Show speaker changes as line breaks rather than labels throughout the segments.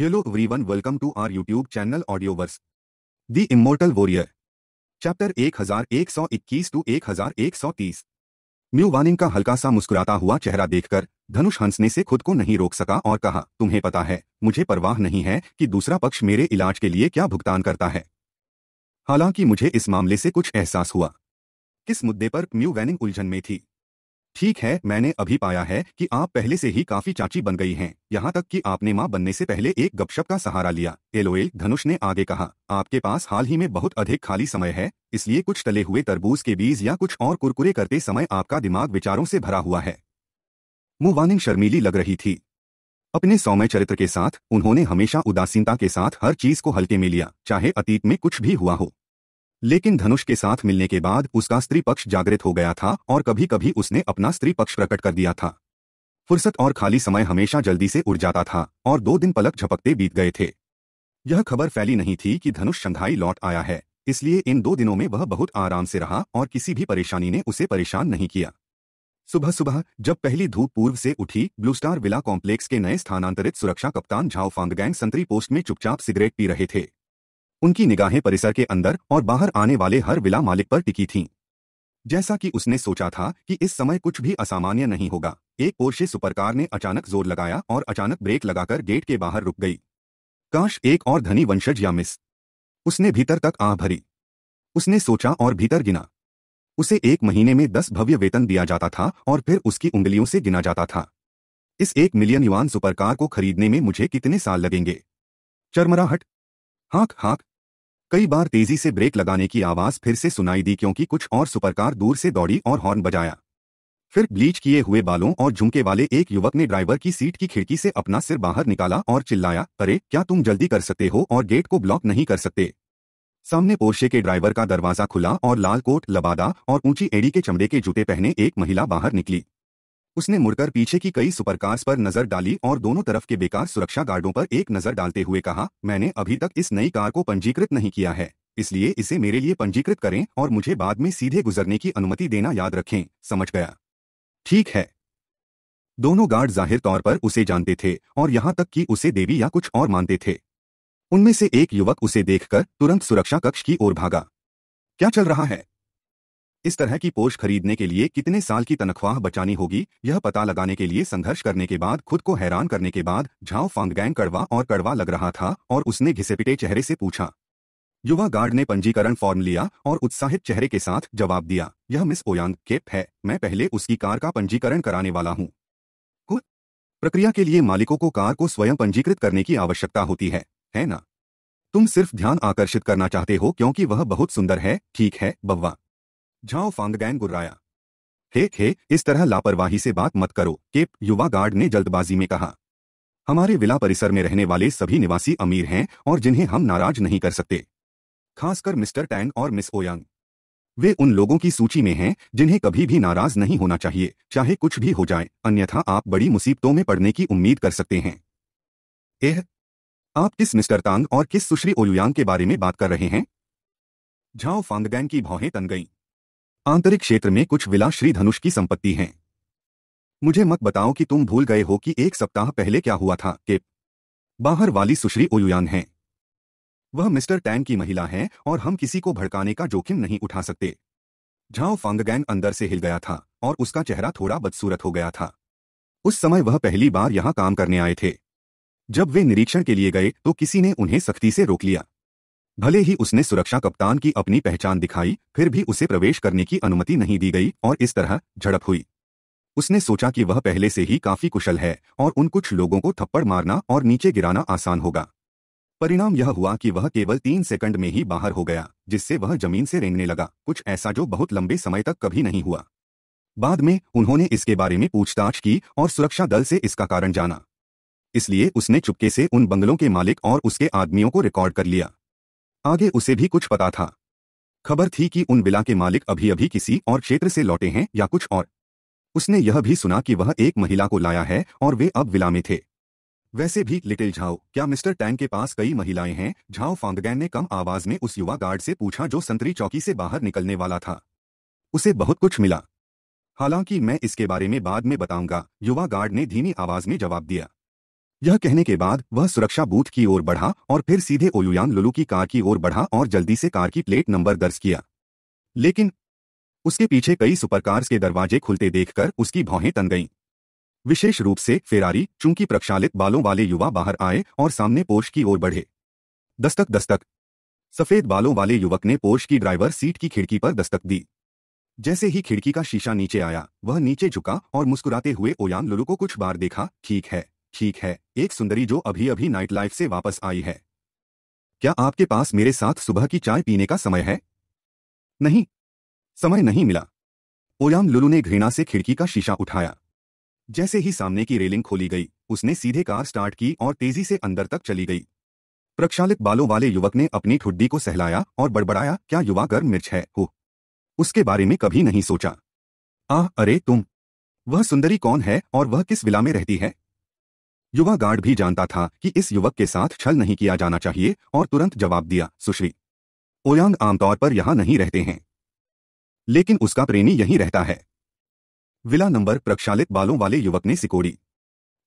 Hello everyone welcome to our YouTube channel Audioverse the immortal warrior chapter 1121 to 1130 Mu Wanning का हल्का सा मुस्कुराता हुआ चेहरा देखकर धनुष हंसने से खुद को नहीं रोक सका और कहा तुम्हें पता है मुझे परवाह नहीं है कि दूसरा पक्ष मेरे इलाज के लिए क्या भुगतान करता है हालांकि मुझे इस मामले से कुछ एहसास हुआ किस मुद्दे पर म्यू वैनिंग उलझन में थी ठीक है मैंने अभी पाया है कि आप पहले से ही काफी चाची बन गई हैं यहाँ तक कि आपने माँ बनने से पहले एक गपशप का सहारा लिया एलोएल धनुष ने आगे कहा आपके पास हाल ही में बहुत अधिक खाली समय है इसलिए कुछ तले हुए तरबूज के बीज या कुछ और कुरकुरे करते समय आपका दिमाग विचारों से भरा हुआ है मुवानिंग शर्मीली लग रही थी अपने सौम्य चरित्र के साथ उन्होंने हमेशा उदासीनता के साथ हर चीज को हल्के में लिया चाहे अतीत में कुछ भी हुआ हो लेकिन धनुष के साथ मिलने के बाद उसका स्त्री पक्ष जागृत हो गया था और कभी कभी उसने अपना स्त्री पक्ष प्रकट कर दिया था फुर्सत और खाली समय हमेशा जल्दी से उड़ जाता था और दो दिन पलक झपकते बीत गए थे यह खबर फैली नहीं थी कि धनुष शंघाई लौट आया है इसलिए इन दो दिनों में वह बहुत आराम से रहा और किसी भी परेशानी ने उसे परेशान नहीं किया सुबह सुबह जब पहली धूप पूर्व से उठी ब्लूस्टार विला कॉम्प्लेक्स के नए स्थानांतरित सुरक्षा कप्तान झाओ फांगगैंग संतरी पोस्ट में चुपचाप सिगरेट पी रहे थे उनकी निगाहें परिसर के अंदर और बाहर आने वाले हर विला मालिक पर टिकी थीं जैसा कि उसने सोचा था कि इस समय कुछ भी असामान्य नहीं होगा एक पोर्शे सुपरकार ने अचानक जोर लगाया और अचानक ब्रेक लगाकर गेट के बाहर रुक गई काश एक और धनी वंशज या मिस उसने भीतर तक आ भरी उसने सोचा और भीतर गिना उसे एक महीने में दस भव्य वेतन दिया जाता था और फिर उसकी उंगलियों से गिना जाता था इस एक मिलियन युवान सुपरकार को खरीदने में मुझे कितने साल लगेंगे चरमराहट हाँक हाँक कई बार तेजी से ब्रेक लगाने की आवाज फिर से सुनाई दी क्योंकि कुछ और सुपरकार दूर से दौड़ी और हॉर्न बजाया फिर ब्लीच किए हुए बालों और झुमके वाले एक युवक ने ड्राइवर की सीट की खिड़की से अपना सिर बाहर निकाला और चिल्लाया अरे क्या तुम जल्दी कर सकते हो और गेट को ब्लॉक नहीं कर सकते सामने पोर्शे के ड्राइवर का दरवाजा खुला और लाल कोट लबादा और ऊंची एड़ी के चमड़े के जूते पहने एक महिला बाहर निकली उसने मुड़कर पीछे की कई सुपरकार्स पर नजर डाली और दोनों तरफ के बेकार सुरक्षा गार्डों पर एक नजर डालते हुए कहा मैंने अभी तक इस नई कार को पंजीकृत नहीं किया है इसलिए इसे मेरे लिए पंजीकृत करें और मुझे बाद में सीधे गुजरने की अनुमति देना याद रखें समझ गया ठीक है दोनों गार्ड जाहिर तौर पर उसे जानते थे और यहाँ तक कि उसे देवी या कुछ और मानते थे उनमें से एक युवक उसे देखकर तुरंत सुरक्षा कक्ष की ओर भागा क्या चल रहा है इस तरह की पोष खरीदने के लिए कितने साल की तनख्वाह बचानी होगी यह पता लगाने के लिए संघर्ष करने के बाद खुद को हैरान करने के बाद झाओ फांगगैंग कड़वा और कड़वा लग रहा था और उसने घिसेपिटे चेहरे से पूछा युवा गार्ड ने पंजीकरण फॉर्म लिया और उत्साहित चेहरे के साथ जवाब दिया यह मिस ओयांग केप है मैं पहले उसकी कार का पंजीकरण कराने वाला हूँ प्रक्रिया के लिए मालिकों को कार को स्वयं पंजीकृत करने की आवश्यकता होती है है ना? तुम सिर्फ ध्यान आकर्षित करना चाहते हो क्योंकि वह बहुत सुंदर है ठीक है बव्वा झाओ फांगगैन गुर्राया हे खे इस तरह लापरवाही से बात मत करो केप युवा गार्ड ने जल्दबाजी में कहा हमारे विला परिसर में रहने वाले सभी निवासी अमीर हैं और जिन्हें हम नाराज नहीं कर सकते खासकर मिस्टर टैंग और मिस ओयांग वे उन लोगों की सूची में हैं जिन्हें कभी भी नाराज नहीं होना चाहिए चाहे कुछ भी हो जाए अन्यथा आप बड़ी मुसीबतों में पड़ने की उम्मीद कर सकते हैं एह आप किस मिस्टर तांग और किस सुश्री ओयुयांग के बारे में बात कर रहे हैं झाओ फांगगैन की भौहें तन गईं आंतरिक क्षेत्र में कुछ विला श्री धनुष की संपत्ति हैं मुझे मत बताओ कि तुम भूल गए हो कि एक सप्ताह पहले क्या हुआ था कि बाहर वाली सुश्री ओयुयान हैं वह मिस्टर टैन की महिला है और हम किसी को भड़काने का जोखिम नहीं उठा सकते झाओ फांगगैंग अंदर से हिल गया था और उसका चेहरा थोड़ा बदसूरत हो गया था उस समय वह पहली बार यहां काम करने आए थे जब वे निरीक्षण के लिए गए तो किसी ने उन्हें सख्ती से रोक लिया भले ही उसने सुरक्षा कप्तान की अपनी पहचान दिखाई फिर भी उसे प्रवेश करने की अनुमति नहीं दी गई और इस तरह झड़प हुई उसने सोचा कि वह पहले से ही काफी कुशल है और उन कुछ लोगों को थप्पड़ मारना और नीचे गिराना आसान होगा परिणाम यह हुआ कि वह केवल तीन सेकंड में ही बाहर हो गया जिससे वह जमीन से रेंगने लगा कुछ ऐसा जो बहुत लंबे समय तक कभी नहीं हुआ बाद में उन्होंने इसके बारे में पूछताछ की और सुरक्षा दल से इसका कारण जाना इसलिए उसने चुपके से उन बंगलों के मालिक और उसके आदमियों को रिकॉर्ड कर लिया आगे उसे भी कुछ पता था खबर थी कि उन बिला के मालिक अभी अभी किसी और क्षेत्र से लौटे हैं या कुछ और उसने यह भी सुना कि वह एक महिला को लाया है और वे अब विला में थे वैसे भी लिटिल झाओ क्या मिस्टर टैंग के पास कई महिलाएं हैं झाओ फांदगैन ने कम आवाज में उस युवा गार्ड से पूछा जो संतरी चौकी से बाहर निकलने वाला था उसे बहुत कुछ मिला हालांकि मैं इसके बारे में बाद में बताऊंगा युवा गार्ड ने धीमी आवाज में जवाब दिया यह कहने के बाद वह सुरक्षा बूथ की ओर बढ़ा और फिर सीधे ओयुयान लुलू की कार की ओर बढ़ा और जल्दी से कार की प्लेट नंबर दर्ज किया लेकिन उसके पीछे कई सुपरकार्स के दरवाजे खुलते देखकर उसकी भौहें तन गईं विशेष रूप से फेरारी चूंकि प्रक्षालित बालों वाले युवा बाहर आए और सामने पोर्श की ओर बढ़े दस्तक दस्तक सफेद बालों वाले युवक ने पोर्श की ड्राइवर सीट की खिड़की पर दस्तक दी जैसे ही खिड़की का शीशा नीचे आया वह नीचे झुका और मुस्कुराते हुए ओयान लुलू को कुछ बार देखा ठीक है ठीक है एक सुंदरी जो अभी अभी नाइट लाइफ से वापस आई है क्या आपके पास मेरे साथ सुबह की चाय पीने का समय है नहीं समय नहीं मिला ओयाम लुलू ने घृणा से खिड़की का शीशा उठाया जैसे ही सामने की रेलिंग खोली गई उसने सीधे कार स्टार्ट की और तेजी से अंदर तक चली गई प्रक्षालित बालों वाले युवक ने अपनी ठुड्डी को सहलाया और बड़बड़ाया क्या युवा गर्म मिर्च है हो उसके बारे में कभी नहीं सोचा आह अरे तुम वह सुंदरी कौन है और वह किस विला में रहती है युवा गार्ड भी जानता था कि इस युवक के साथ छल नहीं किया जाना चाहिए और तुरंत जवाब दिया सुश्री ओयांग आमतौर पर यहां नहीं रहते हैं लेकिन उसका प्रेमी यहीं रहता है विला नंबर प्रक्षालित बालों वाले युवक ने सिकोड़ी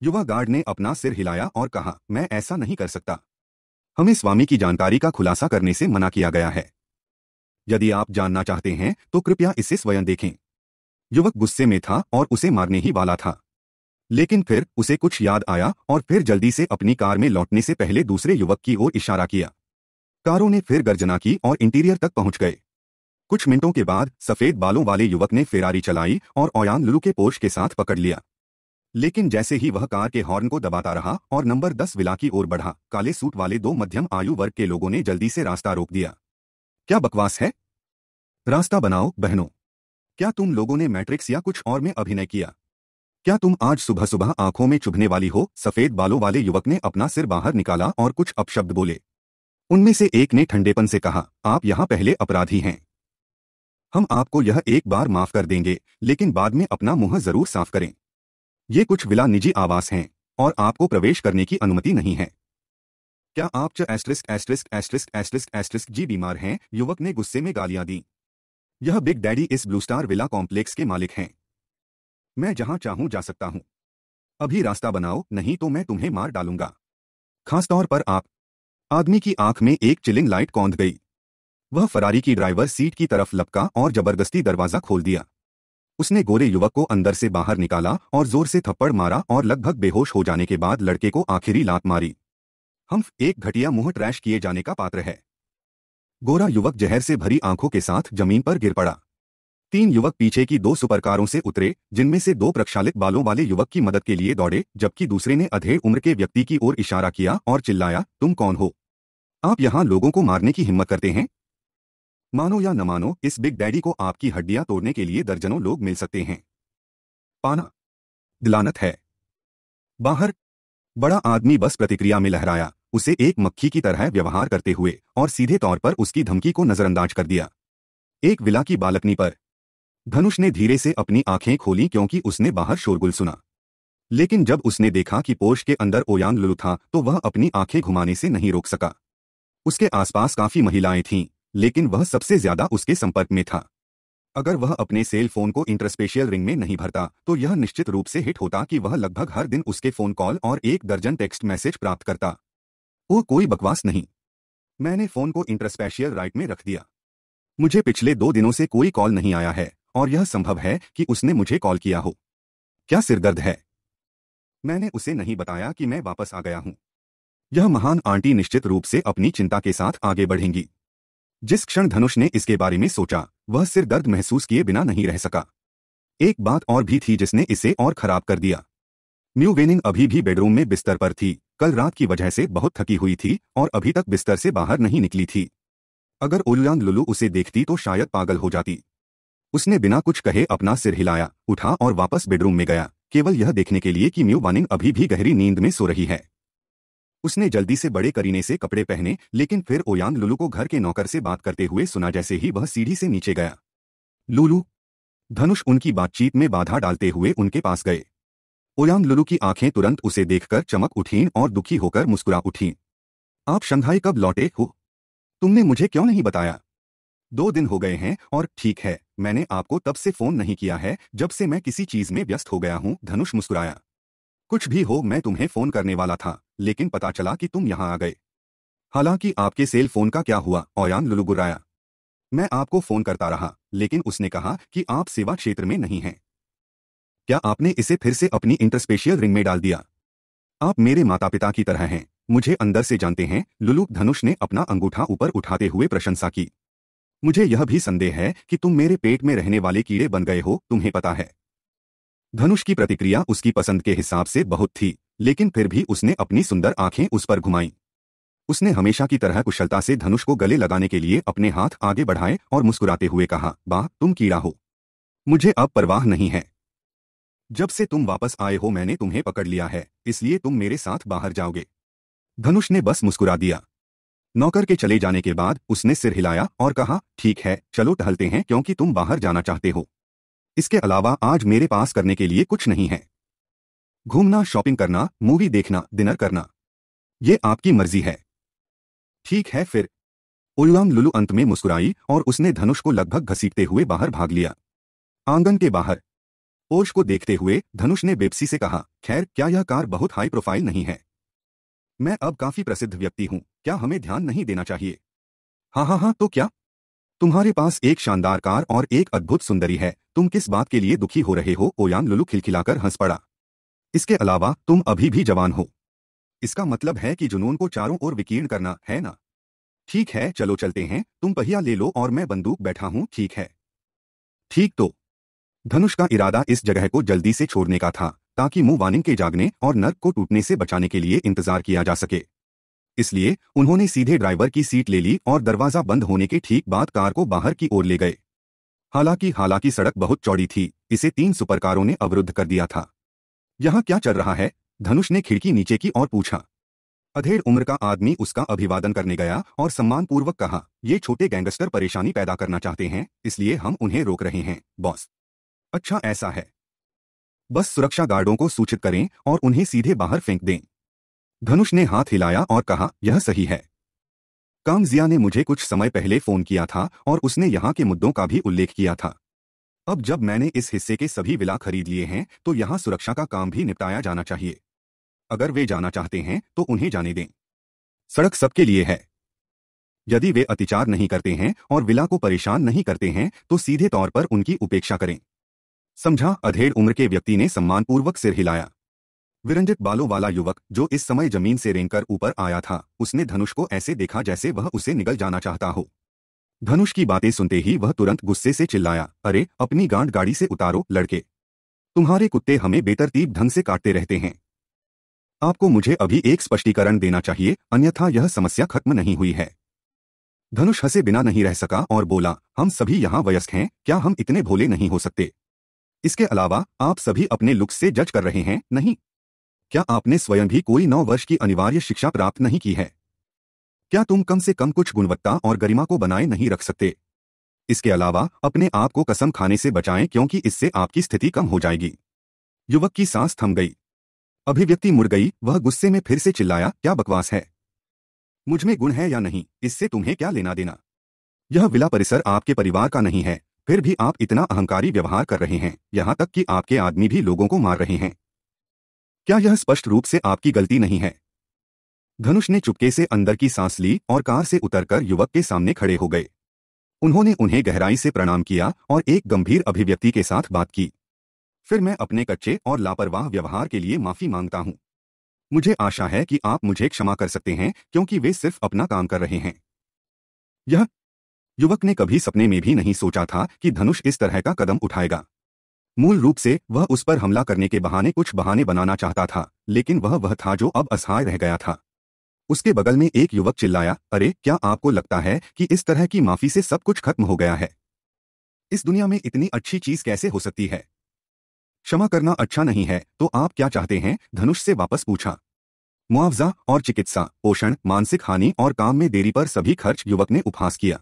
युवा गार्ड ने अपना सिर हिलाया और कहा मैं ऐसा नहीं कर सकता हमें स्वामी की जानकारी का खुलासा करने से मना किया गया है यदि आप जानना चाहते हैं तो कृपया इसे स्वयं देखें युवक गुस्से में था और उसे मारने ही वाला था लेकिन फिर उसे कुछ याद आया और फिर जल्दी से अपनी कार में लौटने से पहले दूसरे युवक की ओर इशारा किया कारों ने फिर गर्जना की और इंटीरियर तक पहुंच गए कुछ मिनटों के बाद सफेद बालों वाले युवक ने फेरारी चलाई और ओयान लुलू के पोष के साथ पकड़ लिया लेकिन जैसे ही वह कार के हॉर्न को दबाता रहा और नंबर दस विला की ओर बढ़ा काले सूट वाले दो मध्यम आयु वर्ग के लोगों ने जल्दी से रास्ता रोक दिया क्या बकवास है रास्ता बनाओ बहनों क्या तुम लोगों ने मैट्रिक्स या कुछ और में अभिनय किया क्या तुम आज सुबह सुबह आंखों में चुभने वाली हो सफेद बालों वाले युवक ने अपना सिर बाहर निकाला और कुछ अपशब्द बोले उनमें से एक ने ठंडेपन से कहा आप यहां पहले अपराधी हैं हम आपको यह एक बार माफ कर देंगे लेकिन बाद में अपना मुंह जरूर साफ करें ये कुछ विला निजी आवास हैं और आपको प्रवेश करने की अनुमति नहीं है क्या आप च asterisk asterisk asterisk asterisk asterisk ji बीमार हैं युवक ने गुस्से में गालियां दी यह बिग डैडी इस ब्लू स्टार विला कॉम्प्लेक्स के मालिक हैं मैं जहां चाहूं जा सकता हूं अभी रास्ता बनाओ नहीं तो मैं तुम्हें मार डालूंगा खासतौर पर आप आदमी की आंख में एक चिलिंग लाइट कौंध गई वह फरारी की ड्राइवर सीट की तरफ लपका और जबरदस्ती दरवाजा खोल दिया उसने गोरे युवक को अंदर से बाहर निकाला और जोर से थप्पड़ मारा और लगभग बेहोश हो जाने के बाद लड़के को आखिरी लात मारी हम एक घटिया मुंह ट्रैश किए जाने का पात्र है गोरा युवक जहर से भरी आंखों के साथ जमीन पर गिर पड़ा तीन युवक पीछे की दो सुपरकारों से उतरे जिनमें से दो प्रक्षालित बालों वाले युवक की मदद के लिए दौड़े जबकि दूसरे ने अधेड़ उम्र के व्यक्ति की ओर इशारा किया और चिल्लाया तुम कौन हो आप यहाँ लोगों को मारने की हिम्मत करते हैं मानो या न मानो इस बिग डैडी को आपकी हड्डियां तोड़ने के लिए दर्जनों लोग मिल सकते हैं पाना दिलानत है बाहर बड़ा आदमी बस प्रतिक्रिया में लहराया उसे एक मक्खी की तरह व्यवहार करते हुए और सीधे तौर पर उसकी धमकी को नजरअंदाज कर दिया एक विला की बालकनी पर धनुष ने धीरे से अपनी आंखें खोली क्योंकि उसने बाहर शोरगुल सुना लेकिन जब उसने देखा कि पोष के अंदर ओयांग लुलु था तो वह अपनी आंखें घुमाने से नहीं रोक सका उसके आसपास काफी महिलाएं थीं लेकिन वह सबसे ज्यादा उसके संपर्क में था अगर वह अपने सेल फोन को इंटरस्पेशियल रिंग में नहीं भरता तो यह निश्चित रूप से हिट होता कि वह लगभग हर दिन उसके फोन कॉल और एक दर्जन टेक्स्ट मैसेज प्राप्त करता वो कोई बकवास नहीं मैंने फोन को इंटरस्पेशियल राइट में रख दिया मुझे पिछले दो दिनों से कोई कॉल नहीं आया है और यह संभव है कि उसने मुझे कॉल किया हो क्या सिरदर्द है मैंने उसे नहीं बताया कि मैं वापस आ गया हूं यह महान आंटी निश्चित रूप से अपनी चिंता के साथ आगे बढ़ेंगी जिस क्षण धनुष ने इसके बारे में सोचा वह सिर दर्द महसूस किए बिना नहीं रह सका एक बात और भी थी जिसने इसे और खराब कर दिया न्यू वेनिंग अभी भी बेडरूम में बिस्तर पर थी कल रात की वजह से बहुत थकी हुई थी और अभी तक बिस्तर से बाहर नहीं निकली थी अगर उलयांग लुलू उसे देखती तो शायद पागल हो जाती उसने बिना कुछ कहे अपना सिर हिलाया उठा और वापस बेडरूम में गया केवल यह देखने के लिए कि म्यू वानिंग अभी भी गहरी नींद में सो रही है उसने जल्दी से बड़े करीने से कपड़े पहने लेकिन फिर ओयांग लुलू को घर के नौकर से बात करते हुए सुना जैसे ही वह सीढ़ी से नीचे गया लुलू धनुष उनकी बातचीत में बाधा डालते हुए उनके पास गए ओयांग लुलू की आंखें तुरंत उसे देखकर चमक उठीं और दुखी होकर मुस्कुरा उठीं आप शंघाई कब लौटे हो तुमने मुझे क्यों नहीं बताया दो दिन हो गए हैं और ठीक है मैंने आपको तब से फोन नहीं किया है जब से मैं किसी चीज में व्यस्त हो गया हूँ धनुष मुस्कुराया कुछ भी हो मैं तुम्हें फोन करने वाला था लेकिन पता चला कि तुम यहाँ आ गए हालांकि आपके सेल फोन का क्या हुआ औयान लुलुगुराया मैं आपको फोन करता रहा लेकिन उसने कहा कि आप सेवा क्षेत्र में नहीं हैं क्या आपने इसे फिर से अपनी इंटरस्पेशियल रिंग में डाल दिया आप मेरे माता पिता की तरह हैं मुझे अंदर से जानते हैं लुलुक धनुष ने अपना अंगूठा ऊपर उठाते हुए प्रशंसा की मुझे यह भी संदेह है कि तुम मेरे पेट में रहने वाले कीड़े बन गए हो तुम्हें पता है धनुष की प्रतिक्रिया उसकी पसंद के हिसाब से बहुत थी लेकिन फिर भी उसने अपनी सुंदर आंखें उस पर घुमाईं उसने हमेशा की तरह कुशलता से धनुष को गले लगाने के लिए अपने हाथ आगे बढ़ाए और मुस्कुराते हुए कहा बा तुम कीड़ा हो मुझे अब परवाह नहीं है जब से तुम वापस आए हो मैंने तुम्हें पकड़ लिया है इसलिए तुम मेरे साथ बाहर जाओगे धनुष ने बस मुस्कुरा दिया नौकर के चले जाने के बाद उसने सिर हिलाया और कहा ठीक है चलो टहलते हैं क्योंकि तुम बाहर जाना चाहते हो इसके अलावा आज मेरे पास करने के लिए कुछ नहीं है घूमना शॉपिंग करना मूवी देखना डिनर करना ये आपकी मर्जी है ठीक है फिर उल्लाम लुलु अंत में मुस्कुराई और उसने धनुष को लगभग घसीटते हुए बाहर भाग लिया आंगन के बाहर ओश को देखते हुए धनुष ने बेबसी से कहा खैर क्या यह कार बहुत हाई प्रोफाइल नहीं है मैं अब काफी प्रसिद्ध व्यक्ति हूँ क्या हमें ध्यान नहीं देना चाहिए हाँ हाँ हाँ तो क्या तुम्हारे पास एक शानदार कार और एक अद्भुत सुंदरी है तुम किस बात के लिए दुखी हो रहे हो ओयांग लुलू खिलखिलाकर हंस पड़ा इसके अलावा तुम अभी भी जवान हो इसका मतलब है कि जुनून को चारों ओर विकीर्ण करना है ना ठीक है चलो चलते हैं तुम पहिया ले लो और मैं बंदूक बैठा हूं ठीक है ठीक तो धनुष का इरादा इस जगह को जल्दी से छोड़ने का था ताकि मुंह वानिंग के जागने और नर्क को टूटने से बचाने के लिए इंतजार किया जा सके इसलिए उन्होंने सीधे ड्राइवर की सीट ले ली और दरवाजा बंद होने के ठीक बाद कार को बाहर की ओर ले गए हालांकि हालांकि सड़क बहुत चौड़ी थी इसे तीन सुपरकारों ने अवरुद्ध कर दिया था यहां क्या चल रहा है धनुष ने खिड़की नीचे की और पूछा अधेड़ उम्र का आदमी उसका अभिवादन करने गया और सम्मानपूर्वक कहा ये छोटे गैंगस्टर परेशानी पैदा करना चाहते हैं इसलिए हम उन्हें रोक रहे हैं बॉस अच्छा ऐसा है बस सुरक्षा गार्डों को सूचित करें और उन्हें सीधे बाहर फेंक दें धनुष ने हाथ हिलाया और कहा यह सही है कांगजिया ने मुझे कुछ समय पहले फोन किया था और उसने यहाँ के मुद्दों का भी उल्लेख किया था अब जब मैंने इस हिस्से के सभी विला खरीद लिए हैं तो यहाँ सुरक्षा का काम भी निपटाया जाना चाहिए अगर वे जाना चाहते हैं तो उन्हें जाने दें सड़क सबके लिए है यदि वे अतिचार नहीं करते हैं और विला को परेशान नहीं करते हैं तो सीधे तौर पर उनकी उपेक्षा करें समझा अधेड़ उम्र के व्यक्ति ने सम्मानपूर्वक सिर हिलाया विरंजित बालों वाला युवक जो इस समय जमीन से रेंगकर ऊपर आया था उसने धनुष को ऐसे देखा जैसे वह उसे निगल जाना चाहता हो धनुष की बातें सुनते ही वह तुरंत गुस्से से चिल्लाया अरे अपनी गांड गाड़ी से उतारो लड़के तुम्हारे कुत्ते हमें बेतरतीब ढंग से काटते रहते हैं आपको मुझे अभी एक स्पष्टीकरण देना चाहिए अन्यथा यह समस्या खत्म नहीं हुई है धनुष हंसे बिना नहीं रह सका और बोला हम सभी यहाँ वयस्क हैं क्या हम इतने भोले नहीं हो सकते इसके अलावा आप सभी अपने लुक से जज कर रहे हैं नहीं क्या आपने स्वयं भी कोई नौ वर्ष की अनिवार्य शिक्षा प्राप्त नहीं की है क्या तुम कम से कम कुछ गुणवत्ता और गरिमा को बनाए नहीं रख सकते इसके अलावा अपने आप को कसम खाने से बचाएं क्योंकि इससे आपकी स्थिति कम हो जाएगी युवक की सांस थम गई अभिव्यक्ति मुड़ गई वह गुस्से में फिर से चिल्लाया क्या बकवास है मुझमें गुण है या नहीं इससे तुम्हें क्या लेना देना यह विला परिसर आपके परिवार का नहीं है फिर भी आप इतना अहंकारी व्यवहार कर रहे हैं यहां तक कि आपके आदमी भी लोगों को मार रहे हैं क्या यह स्पष्ट रूप से आपकी गलती नहीं है धनुष ने चुपके से अंदर की सांस ली और कार से उतरकर युवक के सामने खड़े हो गए उन्होंने उन्हें गहराई से प्रणाम किया और एक गंभीर अभिव्यक्ति के साथ बात की फिर मैं अपने कच्चे और लापरवाह व्यवहार के लिए माफी मांगता हूं मुझे आशा है कि आप मुझे क्षमा कर सकते हैं क्योंकि वे सिर्फ अपना काम कर रहे हैं यह युवक ने कभी सपने में भी नहीं सोचा था कि धनुष इस तरह का कदम उठाएगा मूल रूप से वह उस पर हमला करने के बहाने कुछ बहाने बनाना चाहता था लेकिन वह वह था जो अब असहाय रह गया था उसके बगल में एक युवक चिल्लाया अरे क्या आपको लगता है कि इस तरह की माफी से सब कुछ खत्म हो गया है इस दुनिया में इतनी अच्छी चीज कैसे हो सकती है क्षमा करना अच्छा नहीं है तो आप क्या चाहते हैं धनुष से वापस पूछा मुआवजा और चिकित्सा पोषण मानसिक हानि और काम में देरी पर सभी खर्च युवक ने उपहास किया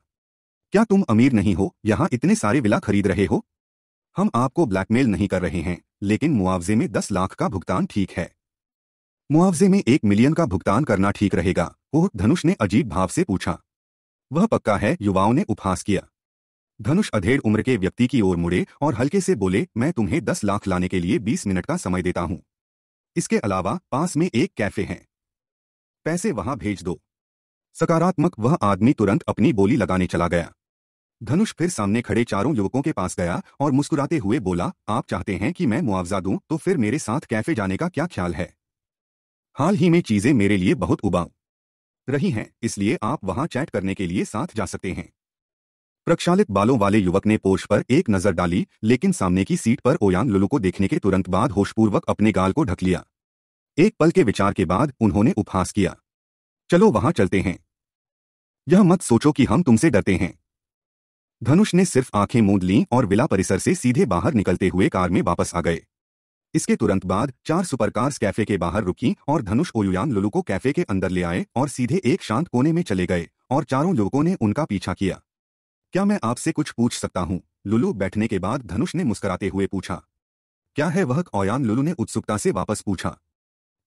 क्या तुम अमीर नहीं हो यहाँ इतने सारे विला खरीद रहे हो हम आपको ब्लैकमेल नहीं कर रहे हैं लेकिन मुआवजे में दस लाख का भुगतान ठीक है मुआवजे में एक मिलियन का भुगतान करना ठीक रहेगा ओह धनुष ने अजीब भाव से पूछा वह पक्का है युवाओं ने उपहास किया धनुष अधेड़ उम्र के व्यक्ति की ओर मुड़े और हल्के से बोले मैं तुम्हें दस लाख लाने के लिए बीस मिनट का समय देता हूं इसके अलावा पास में एक कैफे है पैसे वहां भेज दो सकारात्मक वह आदमी तुरंत अपनी बोली लगाने चला गया धनुष फिर सामने खड़े चारों युवकों के पास गया और मुस्कुराते हुए बोला आप चाहते हैं कि मैं मुआवजा दूं तो फिर मेरे साथ कैफे जाने का क्या ख्याल है हाल ही में चीजें मेरे लिए बहुत उबाऊ रही हैं इसलिए आप वहां चैट करने के लिए साथ जा सकते हैं प्रक्षालित बालों वाले युवक ने पोष पर एक नजर डाली लेकिन सामने की सीट पर ओयांग लुलू को देखने के तुरंत बाद होशपूर्वक अपने गाल को ढक लिया एक पल के विचार के बाद उन्होंने उपहास किया चलो वहां चलते हैं यह मत सोचो कि हम तुमसे डरते हैं धनुष ने सिर्फ आंखें मूंद लीं और विला परिसर से सीधे बाहर निकलते हुए कार में वापस आ गए इसके तुरंत बाद चार सुपरकार्स कैफे के बाहर रुकी और धनुष ओयुयान लुलू को कैफे के अंदर ले आए और सीधे एक शांत कोने में चले गए और चारों लोगों ने उनका पीछा किया क्या मैं आपसे कुछ पूछ सकता हूँ लुलू बैठने के बाद धनुष ने मुस्कुराते हुए पूछा क्या है वह ओयान लुलू ने उत्सुकता से वापस पूछा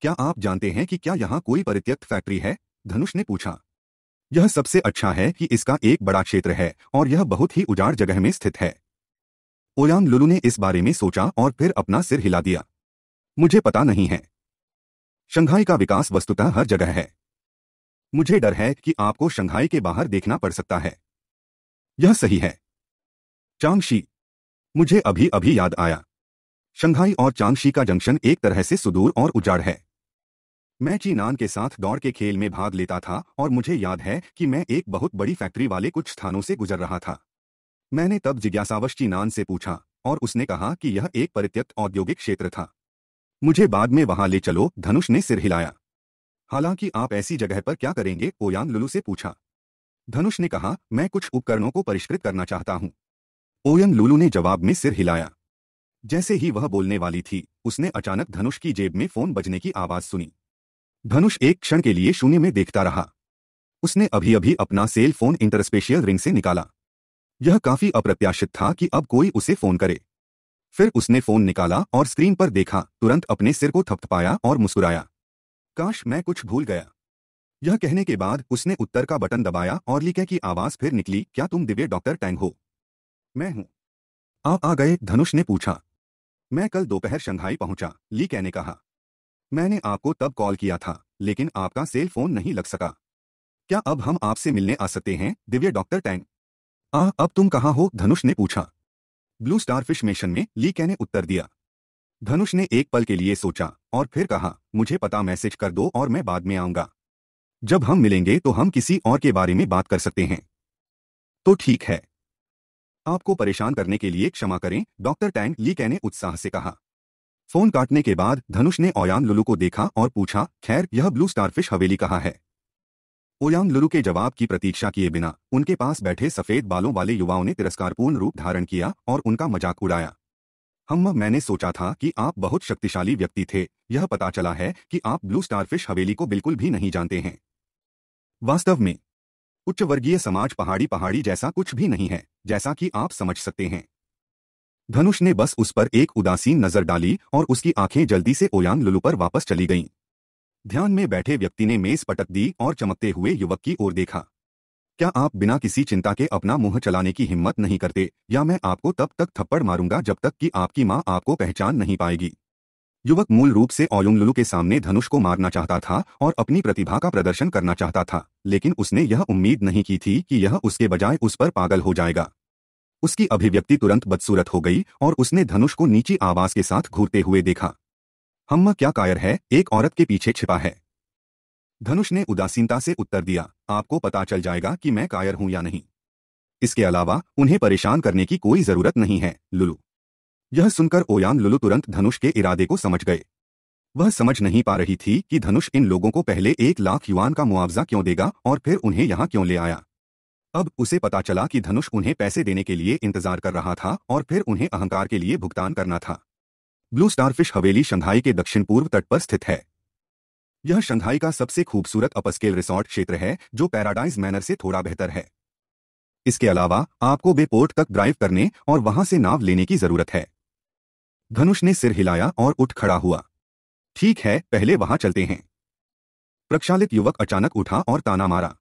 क्या आप जानते हैं कि क्या यहाँ कोई परित्यक्त फैक्ट्री है धनुष ने पूछा यह सबसे अच्छा है कि इसका एक बड़ा क्षेत्र है और यह बहुत ही उजाड़ जगह में स्थित है ओयांग लुलू ने इस बारे में सोचा और फिर अपना सिर हिला दिया मुझे पता नहीं है शंघाई का विकास वस्तुतः हर जगह है मुझे डर है कि आपको शंघाई के बाहर देखना पड़ सकता है यह सही है चांगशी मुझे अभी अभी याद आया शंघाई और चांगशी का जंक्शन एक तरह से सुदूर और उजाड़ है मैं चीनान के साथ दौड़ के खेल में भाग लेता था और मुझे याद है कि मैं एक बहुत बड़ी फैक्ट्री वाले कुछ स्थानों से गुजर रहा था मैंने तब जिज्ञासावश चीनान से पूछा और उसने कहा कि यह एक परित्यक्त औद्योगिक क्षेत्र था मुझे बाद में वहां ले चलो धनुष ने सिर हिलाया हालांकि आप ऐसी जगह पर क्या करेंगे ओयान लुलू से पूछा धनुष ने कहा मैं कुछ उपकरणों को परिष्कृत करना चाहता हूं ओयन लुलू ने जवाब में सिर हिलाया जैसे ही वह बोलने वाली थी उसने अचानक धनुष की जेब में फोन बजने की आवाज सुनी धनुष एक क्षण के लिए शून्य में देखता रहा उसने अभी अभी अपना सेल फोन इंटरस्पेशियल रिंग से निकाला यह काफी अप्रत्याशित था कि अब कोई उसे फोन करे फिर उसने फोन निकाला और स्क्रीन पर देखा तुरंत अपने सिर को थपथपाया और मुस्कुराया काश मैं कुछ भूल गया यह कहने के बाद उसने उत्तर का बटन दबाया और लिखे की आवाज फिर निकली क्या तुम दिव्य डॉक्टर टैंग हो मैं हूं आप आ गए धनुष ने पूछा मैं कल दोपहर शंघाई पहुंचा ली कहने ने कहा मैंने आपको तब कॉल किया था लेकिन आपका सेल फोन नहीं लग सका क्या अब हम आपसे मिलने आ सकते हैं दिव्य डॉक्टर टैंग आह अब तुम कहाँ हो धनुष ने पूछा ब्लू स्टारफिश मिशन में ली कै ने उत्तर दिया धनुष ने एक पल के लिए सोचा और फिर कहा मुझे पता मैसेज कर दो और मैं बाद में आऊंगा जब हम मिलेंगे तो हम किसी और के बारे में बात कर सकते हैं तो ठीक है आपको परेशान करने के लिए क्षमा करें डॉक्टर टैंग ली कै ने उत्साह से कहा फोन काटने के बाद धनुष ने ओयान लुलू को देखा और पूछा खैर यह ब्लू स्टारफिश हवेली कहाँ है ओयान लुलू के जवाब की प्रतीक्षा किए बिना उनके पास बैठे सफेद बालों वाले युवाओं ने तिरस्कारपूर्ण रूप धारण किया और उनका मजाक उड़ाया हम मैंने सोचा था कि आप बहुत शक्तिशाली व्यक्ति थे यह पता चला है कि आप ब्लू स्टारफिश हवेली को बिल्कुल भी नहीं जानते हैं वास्तव में उच्च वर्गीय समाज पहाड़ी पहाड़ी जैसा कुछ भी नहीं है जैसा कि आप समझ सकते हैं धनुष ने बस उस पर एक उदासीन नजर डाली और उसकी आंखें जल्दी से ओयांग लुलू पर वापस चली गईं। ध्यान में बैठे व्यक्ति ने मेज पटक दी और चमकते हुए युवक की ओर देखा क्या आप बिना किसी चिंता के अपना मुंह चलाने की हिम्मत नहीं करते या मैं आपको तब तक थप्पड़ मारूंगा जब तक कि आपकी माँ आपको पहचान नहीं पाएगी युवक मूल रूप से ओयुंगलुलु के सामने धनुष को मारना चाहता था और अपनी प्रतिभा का प्रदर्शन करना चाहता था लेकिन उसने यह उम्मीद नहीं की थी कि यह उसके बजाय उस पर पागल हो जाएगा उसकी अभिव्यक्ति तुरंत बदसूरत हो गई और उसने धनुष को नीची आवाज के साथ घूरते हुए देखा हम्मा क्या कायर है एक औरत के पीछे छिपा है धनुष ने उदासीनता से उत्तर दिया आपको पता चल जाएगा कि मैं कायर हूं या नहीं इसके अलावा उन्हें परेशान करने की कोई जरूरत नहीं है लुलू यह सुनकर ओयान लुलू तुरंत धनुष के इरादे को समझ गए वह समझ नहीं पा रही थी कि धनुष इन लोगों को पहले एक लाख युवान का मुआवजा क्यों देगा और फिर उन्हें यहाँ क्यों ले आया अब उसे पता चला कि धनुष उन्हें पैसे देने के लिए इंतजार कर रहा था और फिर उन्हें अहंकार के लिए भुगतान करना था ब्लू स्टारफिश हवेली शंघाई के दक्षिण पूर्व तट पर स्थित है यह शंघाई का सबसे खूबसूरत अपस्केल रिसोर्ट क्षेत्र है जो पैराडाइज मैनर से थोड़ा बेहतर है इसके अलावा आपको बेपोर्ट तक ड्राइव करने और वहां से नाव लेने की जरूरत है धनुष ने सिर हिलाया और उठ खड़ा हुआ ठीक है पहले वहां चलते हैं प्रक्षालित युवक अचानक उठा और ताना मारा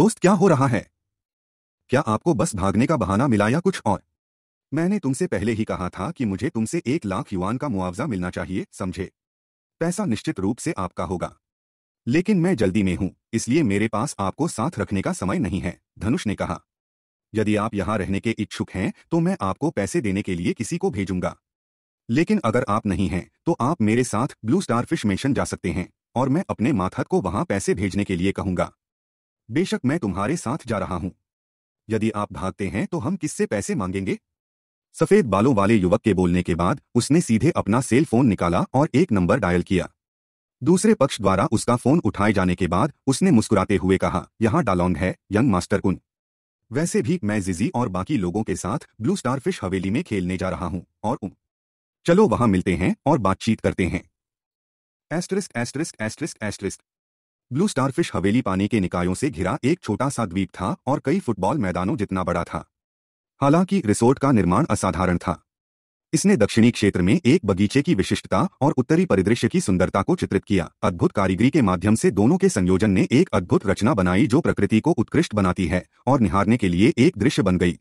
दोस्त क्या हो रहा है क्या आपको बस भागने का बहाना मिला या कुछ और मैंने तुमसे पहले ही कहा था कि मुझे तुमसे एक लाख युवान का मुआवजा मिलना चाहिए समझे पैसा निश्चित रूप से आपका होगा लेकिन मैं जल्दी में हूं इसलिए मेरे पास आपको साथ रखने का समय नहीं है धनुष ने कहा यदि आप यहां रहने के इच्छुक हैं तो मैं आपको पैसे देने के लिए किसी को भेजूंगा लेकिन अगर आप नहीं हैं तो आप मेरे साथ ब्लू स्टार फिश मेशन जा सकते हैं और मैं अपने माथत को वहां पैसे भेजने के लिए कहूंगा बेशक मैं तुम्हारे साथ जा रहा हूं यदि आप भागते हैं तो हम किससे पैसे मांगेंगे सफेद बालों वाले युवक के बोलने के बाद उसने सीधे अपना सेल फोन निकाला और एक नंबर डायल किया दूसरे पक्ष द्वारा उसका फोन उठाए जाने के बाद उसने मुस्कुराते हुए कहा यहाँ डालोंग है यंग मास्टर कुन वैसे भी मैं जिजी और बाकी लोगों के साथ ब्लू स्टार फिश हवेली में खेलने जा रहा हूँ और उम चलो वहां मिलते हैं और बातचीत करते हैं एस्ट्रिस्ट एस्ट्रिस्ट एस्ट्रिस्ट एस्ट्रिस्ट ब्लू स्टारफिश हवेली पानी के निकायों से घिरा एक छोटा सा द्वीप था और कई फुटबॉल मैदानों जितना बड़ा था हालांकि रिसोर्ट का निर्माण असाधारण था इसने दक्षिणी क्षेत्र में एक बगीचे की विशिष्टता और उत्तरी परिदृश्य की सुंदरता को चित्रित किया अद्भुत कारीगरी के माध्यम से दोनों के संयोजन ने एक अद्भुत रचना बनाई जो प्रकृति को उत्कृष्ट बनाती है और निहारने के लिए एक दृश्य बन गई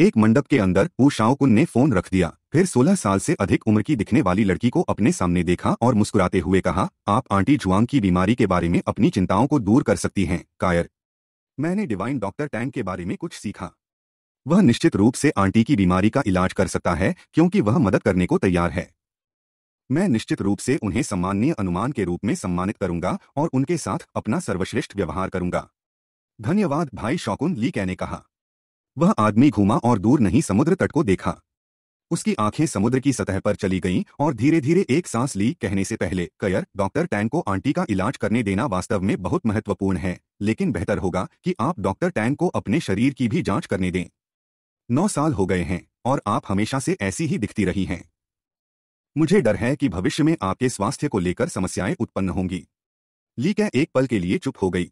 एक मंडप के अंदर वो शाओकुन ने फोन रख दिया फिर 16 साल से अधिक उम्र की दिखने वाली लड़की को अपने सामने देखा और मुस्कुराते हुए कहा आप आंटी जुआंग की बीमारी के बारे में अपनी चिंताओं को दूर कर सकती हैं कायर मैंने डिवाइन डॉक्टर टैंग के बारे में कुछ सीखा वह निश्चित रूप से आंटी की बीमारी का इलाज कर सकता है क्योंकि वह मदद करने को तैयार है मैं निश्चित रूप से उन्हें सम्माननीय अनुमान के रूप में सम्मानित करूंगा और उनके साथ अपना सर्वश्रेष्ठ व्यवहार करूंगा धन्यवाद भाई शौकुन ली कहने कहा वह आदमी घूमा और दूर नहीं समुद्र तट को देखा उसकी आंखें समुद्र की सतह पर चली गईं और धीरे धीरे एक सांस ली कहने से पहले कयर डॉक्टर टैंग को आंटी का इलाज करने देना वास्तव में बहुत महत्वपूर्ण है लेकिन बेहतर होगा कि आप डॉक्टर टैंग को अपने शरीर की भी जांच करने दें नौ साल हो गए हैं और आप हमेशा से ऐसी ही दिखती रही हैं मुझे डर है कि भविष्य में आपके स्वास्थ्य को लेकर समस्याएं उत्पन्न होंगी ली कै एक पल के लिए चुप हो गई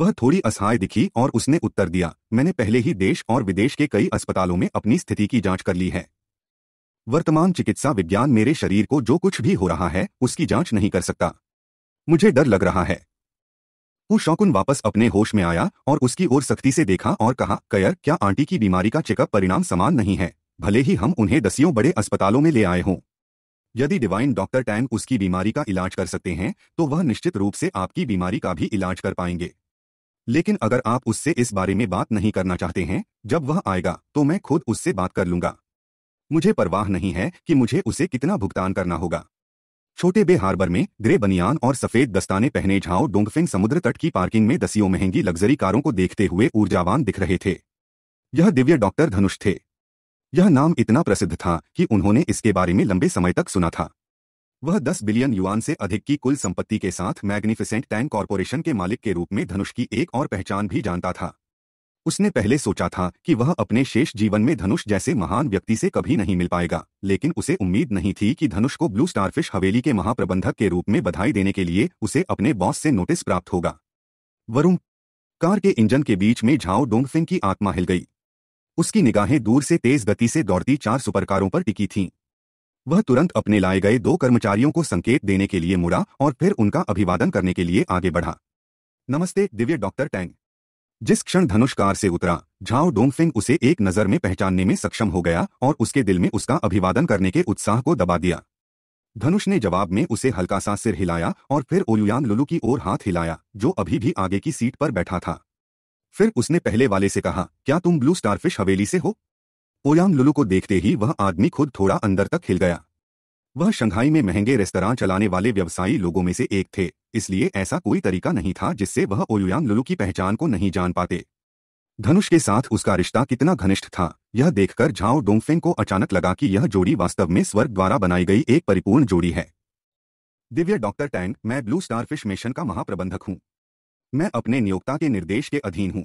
वह थोड़ी असहाय दिखी और उसने उत्तर दिया मैंने पहले ही देश और विदेश के कई अस्पतालों में अपनी स्थिति की जांच कर ली है वर्तमान चिकित्सा विज्ञान मेरे शरीर को जो कुछ भी हो रहा है उसकी जांच नहीं कर सकता मुझे डर लग रहा है वो शौकुन वापस अपने होश में आया और उसकी ओर सख्ती से देखा और कहा कयर क्या आंटी की बीमारी का चेकअप परिणाम समान नहीं है भले ही हम उन्हें दसियों बड़े अस्पतालों में ले आए हों यदि डिवाइन डॉक्टर टैंग उसकी बीमारी का इलाज कर सकते हैं तो वह निश्चित रूप से आपकी बीमारी का भी इलाज कर पाएंगे लेकिन अगर आप उससे इस बारे में बात नहीं करना चाहते हैं जब वह आएगा तो मैं खुद उससे बात कर लूंगा मुझे परवाह नहीं है कि मुझे उसे कितना भुगतान करना होगा छोटे बे हार्बर में ग्रे बनियान और सफेद दस्ताने पहने झाओ डोंगफिंग समुद्र तट की पार्किंग में दसियों महंगी लग्जरी कारों को देखते हुए ऊर्जावान दिख रहे थे यह दिव्य डॉक्टर धनुष थे यह नाम इतना प्रसिद्ध था कि उन्होंने इसके बारे में लंबे समय तक सुना था वह 10 बिलियन युआन से अधिक की कुल संपत्ति के साथ मैग्निफिसेंट टैंक कॉरपोरेशन के मालिक के रूप में धनुष की एक और पहचान भी जानता था उसने पहले सोचा था कि वह अपने शेष जीवन में धनुष जैसे महान व्यक्ति से कभी नहीं मिल पाएगा लेकिन उसे उम्मीद नहीं थी कि धनुष को ब्लू स्टारफिश हवेली के महाप्रबंधक के रूप में बधाई देने के लिए उसे अपने बॉस से नोटिस प्राप्त होगा वरुण कार के इंजन के बीच में झाओ डोंगफिन की आत्मा हिल गई उसकी निगाहें दूर से तेज गति से दौड़ती चार सुपरकारों पर टिकी थीं वह तुरंत अपने लाए गए दो कर्मचारियों को संकेत देने के लिए मुड़ा और फिर उनका अभिवादन करने के लिए आगे बढ़ा नमस्ते दिव्य डॉक्टर टैंग जिस क्षण धनुष कार से उतरा झाओ डोंगफिंग उसे एक नजर में पहचानने में सक्षम हो गया और उसके दिल में उसका अभिवादन करने के उत्साह को दबा दिया धनुष ने जवाब में उसे हल्का सा सिर हिलाया और फिर ओयुयांग लुलू की ओर हाथ हिलाया जो अभी भी आगे की सीट पर बैठा था फिर उसने पहले वाले से कहा क्या तुम ब्लू स्टारफिश हवेली से हो ओयांग लुलु को देखते ही वह आदमी खुद थोड़ा अंदर तक खिल गया वह शंघाई में महंगे रेस्तरां चलाने वाले व्यवसायी लोगों में से एक थे इसलिए ऐसा कोई तरीका नहीं था जिससे वह ओयांग लुलु की पहचान को नहीं जान पाते धनुष के साथ उसका रिश्ता कितना घनिष्ठ था यह देखकर झाओ डोंगफेंग को अचानक लगा कि यह जोड़ी वास्तव में स्वर्ग द्वारा बनाई गई एक परिपूर्ण जोड़ी है दिव्य डॉक्टर टैंग मैं ब्लू स्टारफिश मिशन का महाप्रबंधक हूं मैं अपने नियोक्ता के निर्देश के अधीन हूँ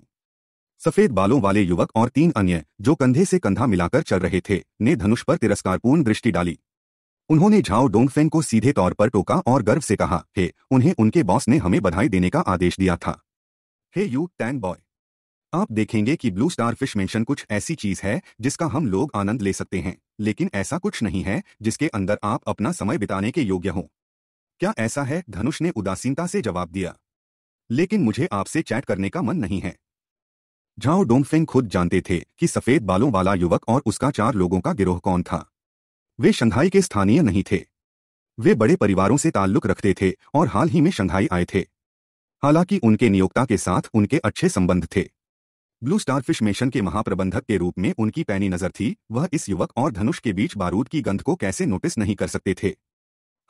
सफेद बालों वाले युवक और तीन अन्य जो कंधे से कंधा मिलाकर चल रहे थे ने धनुष पर तिरस्कारपूर्ण दृष्टि डाली उन्होंने झाओ डोंगफेन को सीधे तौर पर टोका और गर्व से कहा हे उन्हें उनके बॉस ने हमें बधाई देने का आदेश दिया था हे यू टैन बॉय आप देखेंगे कि ब्लू स्टार फिश मेंशन कुछ ऐसी चीज है जिसका हम लोग आनंद ले सकते हैं लेकिन ऐसा कुछ नहीं है जिसके अंदर आप अपना समय बिताने के योग्य हों क्या ऐसा है धनुष ने उदासीनता से जवाब दिया लेकिन मुझे आपसे चैट करने का मन नहीं है झाओ डोंगफेंग खुद जानते थे कि सफेद बालों वाला युवक और उसका चार लोगों का गिरोह कौन था वे शंघाई के स्थानीय नहीं थे वे बड़े परिवारों से ताल्लुक रखते थे और हाल ही में शंघाई आए थे हालांकि उनके नियोक्ता के साथ उनके अच्छे संबंध थे ब्लू स्टार फिश मिशन के महाप्रबंधक के रूप में उनकी पैनी नजर थी वह इस युवक और धनुष के बीच बारूद की गंध को कैसे नोटिस नहीं कर सकते थे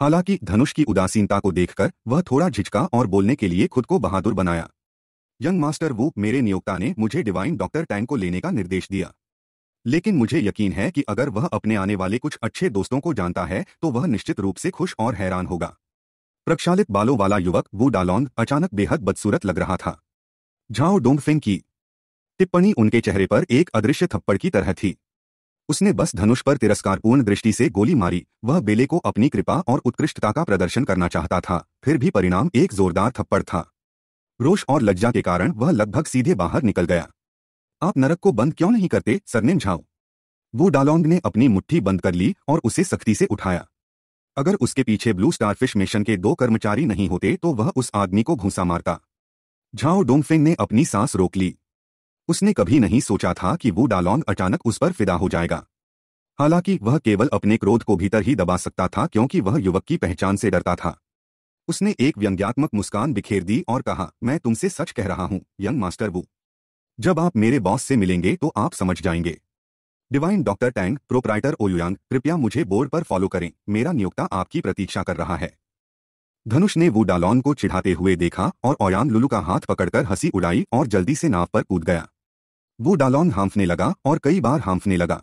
हालांकि धनुष की उदासीनता को देखकर वह थोड़ा झिझका और बोलने के लिए खुद को बहादुर बनाया यंग मास्टर वूप मेरे नियोक्ता ने मुझे डिवाइन डॉक्टर टैंग को लेने का निर्देश दिया लेकिन मुझे यकीन है कि अगर वह अपने आने वाले कुछ अच्छे दोस्तों को जानता है तो वह निश्चित रूप से खुश और हैरान होगा प्रक्षालित बालों वाला युवक वू डालोंग अचानक बेहद बदसूरत लग रहा था झाओ डोंगफिंग की टिप्पणी उनके चेहरे पर एक अदृश्य थप्पड़ की तरह थी उसने बस धनुष पर तिरस्कारपूर्ण दृष्टि से गोली मारी वह बेले को अपनी कृपा और उत्कृष्टता का प्रदर्शन करना चाहता था फिर भी परिणाम एक जोरदार थप्पड़ था रोष और लज्जा के कारण वह लगभग सीधे बाहर निकल गया आप नरक को बंद क्यों नहीं करते सरनेम झाओ वो डालोंग ने अपनी मुट्ठी बंद कर ली और उसे सख्ती से उठाया अगर उसके पीछे ब्लू स्टारफिश मिशन के दो कर्मचारी नहीं होते तो वह उस आदमी को घूसा मारता झाओ डोंगफेंग ने अपनी सांस रोक ली उसने कभी नहीं सोचा था कि वो डालोंग अचानक उस पर फिदा हो जाएगा हालांकि वह केवल अपने क्रोध को भीतर ही दबा सकता था क्योंकि वह युवक की पहचान से डरता था उसने एक व्यंग्यात्मक मुस्कान बिखेर दी और कहा मैं तुमसे सच कह रहा हूं यंग मास्टर वो जब आप मेरे बॉस से मिलेंगे तो आप समझ जाएंगे divine doctor Tang proprietor Ouyang कृपया मुझे बोर्ड पर फॉलो करें मेरा नियोक्ता आपकी प्रतीक्षा कर रहा है धनुष ने वो डालॉन को चिढ़ाते हुए देखा और ओयांग लुलू का हाथ पकड़कर हंसी उड़ाई और जल्दी से नाव पर कूद गया वो डालॉन हाँफने लगा और कई बार हाँफने लगा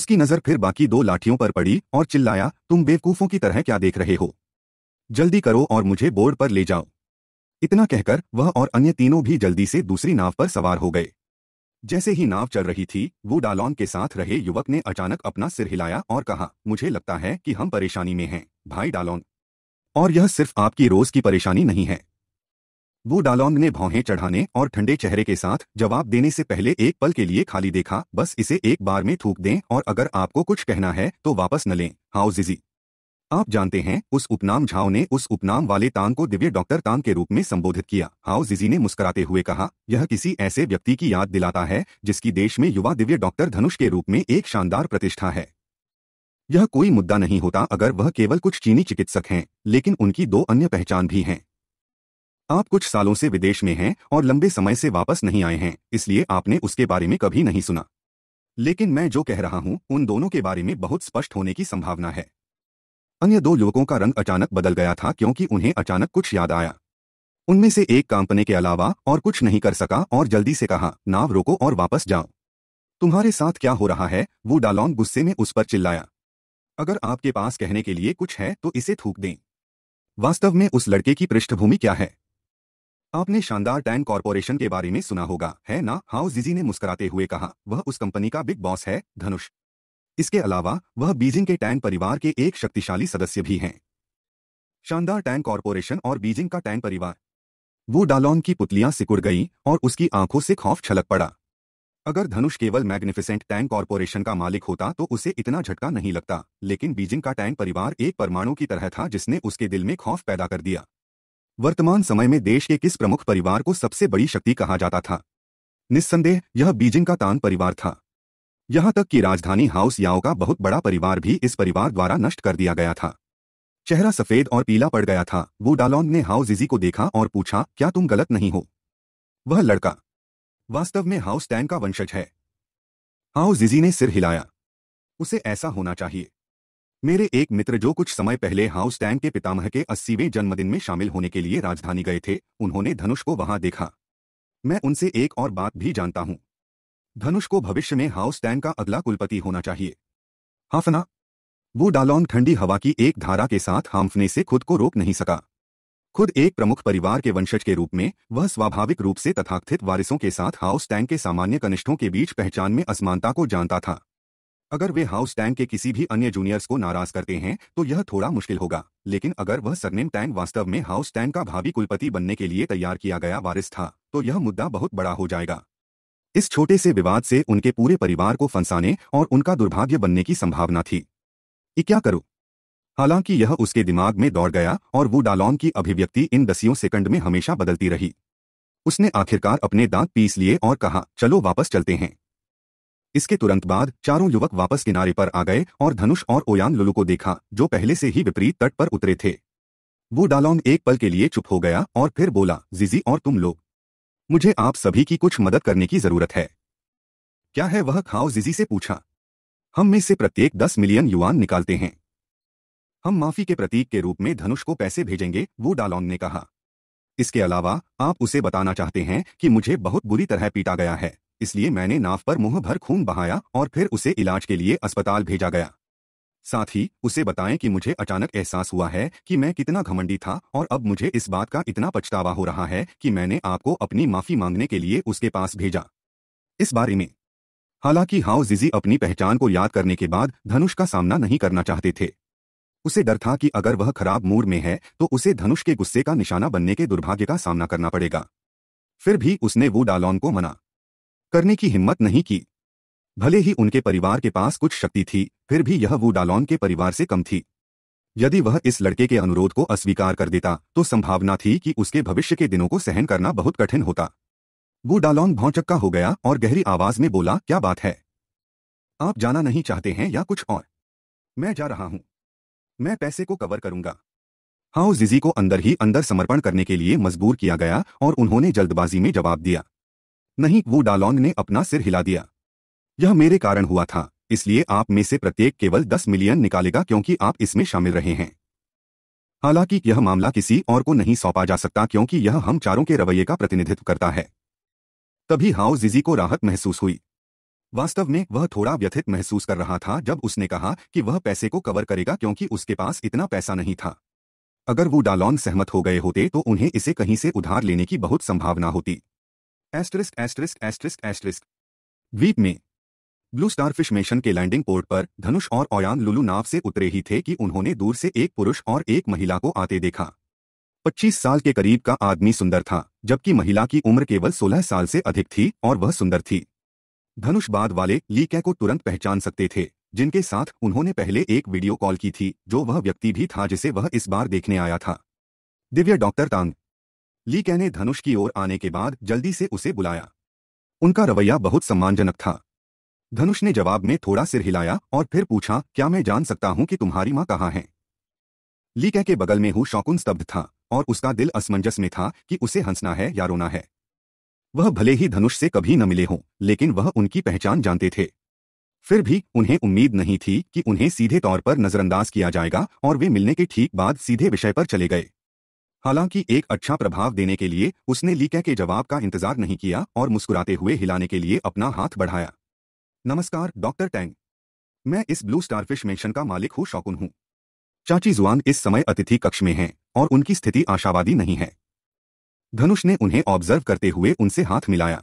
उसकी नज़र फिर बाकी दो लाठियों पर पड़ी और चिल्लाया तुम बेवकूफ़ों की तरह क्या देख रहे हो जल्दी करो और मुझे बोर्ड पर ले जाओ इतना कहकर वह और अन्य तीनों भी जल्दी से दूसरी नाव पर सवार हो गए जैसे ही नाव चल रही थी वो डालॉन के साथ रहे युवक ने अचानक अपना सिर हिलाया और कहा मुझे लगता है कि हम परेशानी में हैं भाई डालॉन और यह सिर्फ आपकी रोज की परेशानी नहीं है वो डालोंग ने भौहें चढ़ाने और ठंडे चेहरे के साथ जवाब देने से पहले एक पल के लिए खाली देखा बस इसे एक बार में थूक दें और अगर आपको कुछ कहना है तो वापस न लें हाउ जिजी आप जानते हैं उस उपनाम झाओ ने उस उपनाम वाले तांग को दिव्य डॉक्टर तांग के रूप में संबोधित किया हाउ जिजी ने मुस्कुराते हुए कहा यह किसी ऐसे व्यक्ति की याद दिलाता है जिसकी देश में युवा दिव्य डॉक्टर धनुष के रूप में एक शानदार प्रतिष्ठा है यह कोई मुद्दा नहीं होता अगर वह केवल कुछ चीनी चिकित्सक हैं लेकिन उनकी दो अन्य पहचान भी हैं आप कुछ सालों से विदेश में हैं और लंबे समय से वापस नहीं आए हैं इसलिए आपने उसके बारे में कभी नहीं सुना लेकिन मैं जो कह रहा हूं उन दोनों के बारे में बहुत स्पष्ट होने की संभावना है अन्य दो युवकों का रंग अचानक बदल गया था क्योंकि उन्हें अचानक कुछ याद आया उनमें से एक कांपने के अलावा और कुछ नहीं कर सका और जल्दी से कहा नाव रोको और वापस जाओ तुम्हारे साथ क्या हो रहा है वो डालोंग गुस्से में उस पर चिल्लाया अगर आपके पास कहने के लिए कुछ है तो इसे थूक दें वास्तव में उस लड़के की पृष्ठभूमि क्या है आपने शानदार टैन कॉरपोरेशन के बारे में सुना होगा है ना हाउ जिजी ने मुस्कुराते हुए कहा वह उस कंपनी का बिग बॉस है धनुष इसके अलावा वह बीजिंग के टैंग परिवार के एक शक्तिशाली सदस्य भी हैं शानदार टैंग कॉरपोरेशन और बीजिंग का टैंग परिवार वो डालोन की पुतलियां सिकुड़ गईं और उसकी आंखों से खौफ छलक पड़ा अगर धनुष केवल मैग्निफिसेंट टैंग कॉरपोरेशन का मालिक होता तो उसे इतना झटका नहीं लगता लेकिन बीजिंग का टैंग परिवार एक परमाणु की तरह था जिसने उसके दिल में खौफ पैदा कर दिया वर्तमान समय में देश के किस प्रमुख परिवार को सबसे बड़ी शक्ति कहा जाता था निस्संदेह यह बीजिंग का तान परिवार था यहां तक कि राजधानी हाउस याओ का बहुत बड़ा परिवार भी इस परिवार द्वारा नष्ट कर दिया गया था चेहरा सफेद और पीला पड़ गया था वो डालॉन ने हाउ जिजी को देखा और पूछा क्या तुम गलत नहीं हो वह लड़का वास्तव में हाउस टैन का वंशज है हाउ जिजी ने सिर हिलाया उसे ऐसा होना चाहिए मेरे एक मित्र जो कुछ समय पहले हाउस टैन के पितामह के अस्सीवें जन्मदिन में शामिल होने के लिए राजधानी गए थे उन्होंने धनुष को वहां देखा मैं उनसे एक और बात भी जानता हूं धनुष को भविष्य में हाउस टैन का अगला कुलपति होना चाहिए हाफना वो डालोंग ठंडी हवा की एक धारा के साथ हाफने से खुद को रोक नहीं सका खुद एक प्रमुख परिवार के वंशज के रूप में वह स्वाभाविक रूप से तथाकथित वारिसों के साथ हाउस टैंक के सामान्य कनिष्ठों के बीच पहचान में असमानता को जानता था अगर वे हाउस टैंक के किसी भी अन्य जूनियर्स को नाराज करते हैं तो यह थोड़ा मुश्किल होगा लेकिन अगर वह सरनेम टैंक वास्तव में हाउस टैंक का भावी कुलपति बनने के लिए तैयार किया गया वारिस था तो यह मुद्दा बहुत बड़ा हो जाएगा इस छोटे से विवाद से उनके पूरे परिवार को फंसाने और उनका दुर्भाग्य बनने की संभावना थी ये क्या करो हालांकि यह उसके दिमाग में दौड़ गया और वो डालोंग की अभिव्यक्ति इन दसियों सेकंड में हमेशा बदलती रही उसने आखिरकार अपने दांत पीस लिए और कहा चलो वापस चलते हैं इसके तुरंत बाद चारों युवक वापस किनारे पर आ गए और धनुष और ओयान लुलू को देखा जो पहले से ही विपरीत तट पर उतरे थे वो डालोंग एक पल के लिए चुप हो गया और फिर बोला जिजी और तुम लोग मुझे आप सभी की कुछ मदद करने की जरूरत है क्या है वह खाओ जिजी से पूछा हम में से प्रत्येक दस मिलियन युवान निकालते हैं हम माफी के प्रतीक के रूप में धनुष को पैसे भेजेंगे वो डालोंग ने कहा इसके अलावा आप उसे बताना चाहते हैं कि मुझे बहुत बुरी तरह पीटा गया है इसलिए मैंने नाव पर मुंह भर खून बहाया और फिर उसे इलाज के लिए अस्पताल भेजा गया साथ ही उसे बताएं कि मुझे अचानक एहसास हुआ है कि मैं कितना घमंडी था और अब मुझे इस बात का इतना पछतावा हो रहा है कि मैंने आपको अपनी माफी मांगने के लिए उसके पास भेजा इस बारे में हालांकि हाउ जिजी अपनी पहचान को याद करने के बाद धनुष का सामना नहीं करना चाहते थे उसे डर था कि अगर वह खराब मूड में है तो उसे धनुष के गुस्से का निशाना बनने के दुर्भाग्य का सामना करना पड़ेगा फिर भी उसने वो डालॉन को मना करने की हिम्मत नहीं की भले ही उनके परिवार के पास कुछ शक्ति थी फिर भी यह वो डालोन के परिवार से कम थी यदि वह इस लड़के के अनुरोध को अस्वीकार कर देता तो संभावना थी कि उसके भविष्य के दिनों को सहन करना बहुत कठिन होता वो डालॉन भौचक्का हो गया और गहरी आवाज में बोला क्या बात है आप जाना नहीं चाहते हैं या कुछ और मैं जा रहा हूं मैं पैसे को कवर करूंगा हाउ जिजी को अंदर ही अंदर समर्पण करने के लिए मजबूर किया गया और उन्होंने जल्दबाजी में जवाब दिया नहीं वो डालोंग ने अपना सिर हिला दिया यह मेरे कारण हुआ था इसलिए आप में से प्रत्येक केवल दस मिलियन निकालेगा क्योंकि आप इसमें शामिल रहे हैं हालांकि यह मामला किसी और को नहीं सौंपा जा सकता क्योंकि यह हम चारों के रवैये का प्रतिनिधित्व करता है तभी हाउ जिजी को राहत महसूस हुई वास्तव में वह थोड़ा व्यथित महसूस कर रहा था जब उसने कहा कि वह पैसे को कवर करेगा क्योंकि उसके पास इतना पैसा नहीं था अगर वो डालॉन सहमत हो गए होते तो उन्हें इसे कहीं से उधार लेने की बहुत संभावना होती एस्ट्रिस्क एस्ट्रिस्क एस्ट्रिस्क एस्ट्रिस्क द्वीप में ब्लू स्टार फिश मिशन के लैंडिंग पोर्ट पर धनुष और ओयान लुलू नाव से उतरे ही थे कि उन्होंने दूर से एक पुरुष और एक महिला को आते देखा 25 साल के करीब का आदमी सुंदर था जबकि महिला की उम्र केवल 16 साल से अधिक थी और वह सुंदर थी धनुष बाद वाले ली कै को तुरंत पहचान सकते थे जिनके साथ उन्होंने पहले एक वीडियो कॉल की थी जो वह व्यक्ति भी था जिसे वह इस बार देखने आया था दिव्य डॉक्टर तांग ली कै ने धनुष की ओर आने के बाद जल्दी से उसे बुलाया उनका रवैया बहुत सम्मानजनक था धनुष ने जवाब में थोड़ा सिर हिलाया और फिर पूछा क्या मैं जान सकता हूं कि तुम्हारी माँ कहाँ है ली कह के बगल में हु शौकुन स्तब्ध था और उसका दिल असमंजस में था कि उसे हंसना है या रोना है वह भले ही धनुष से कभी न मिले हों लेकिन वह उनकी पहचान जानते थे फिर भी उन्हें उम्मीद नहीं थी कि उन्हें सीधे तौर पर नजरअंदाज किया जाएगा और वे मिलने के ठीक बाद सीधे विषय पर चले गए हालांकि एक अच्छा प्रभाव देने के लिए उसने लीकै के जवाब का इंतजार नहीं किया और मुस्कुराते हुए हिलाने के लिए अपना हाथ बढ़ाया नमस्कार डॉक्टर टैंग मैं इस ब्लू स्टारफिश मेंशन का मालिक हूँ शौकुन हूँ चाची जुआन इस समय अतिथि कक्ष में हैं और उनकी स्थिति आशावादी नहीं है धनुष ने उन्हें ऑब्जर्व करते हुए उनसे हाथ मिलाया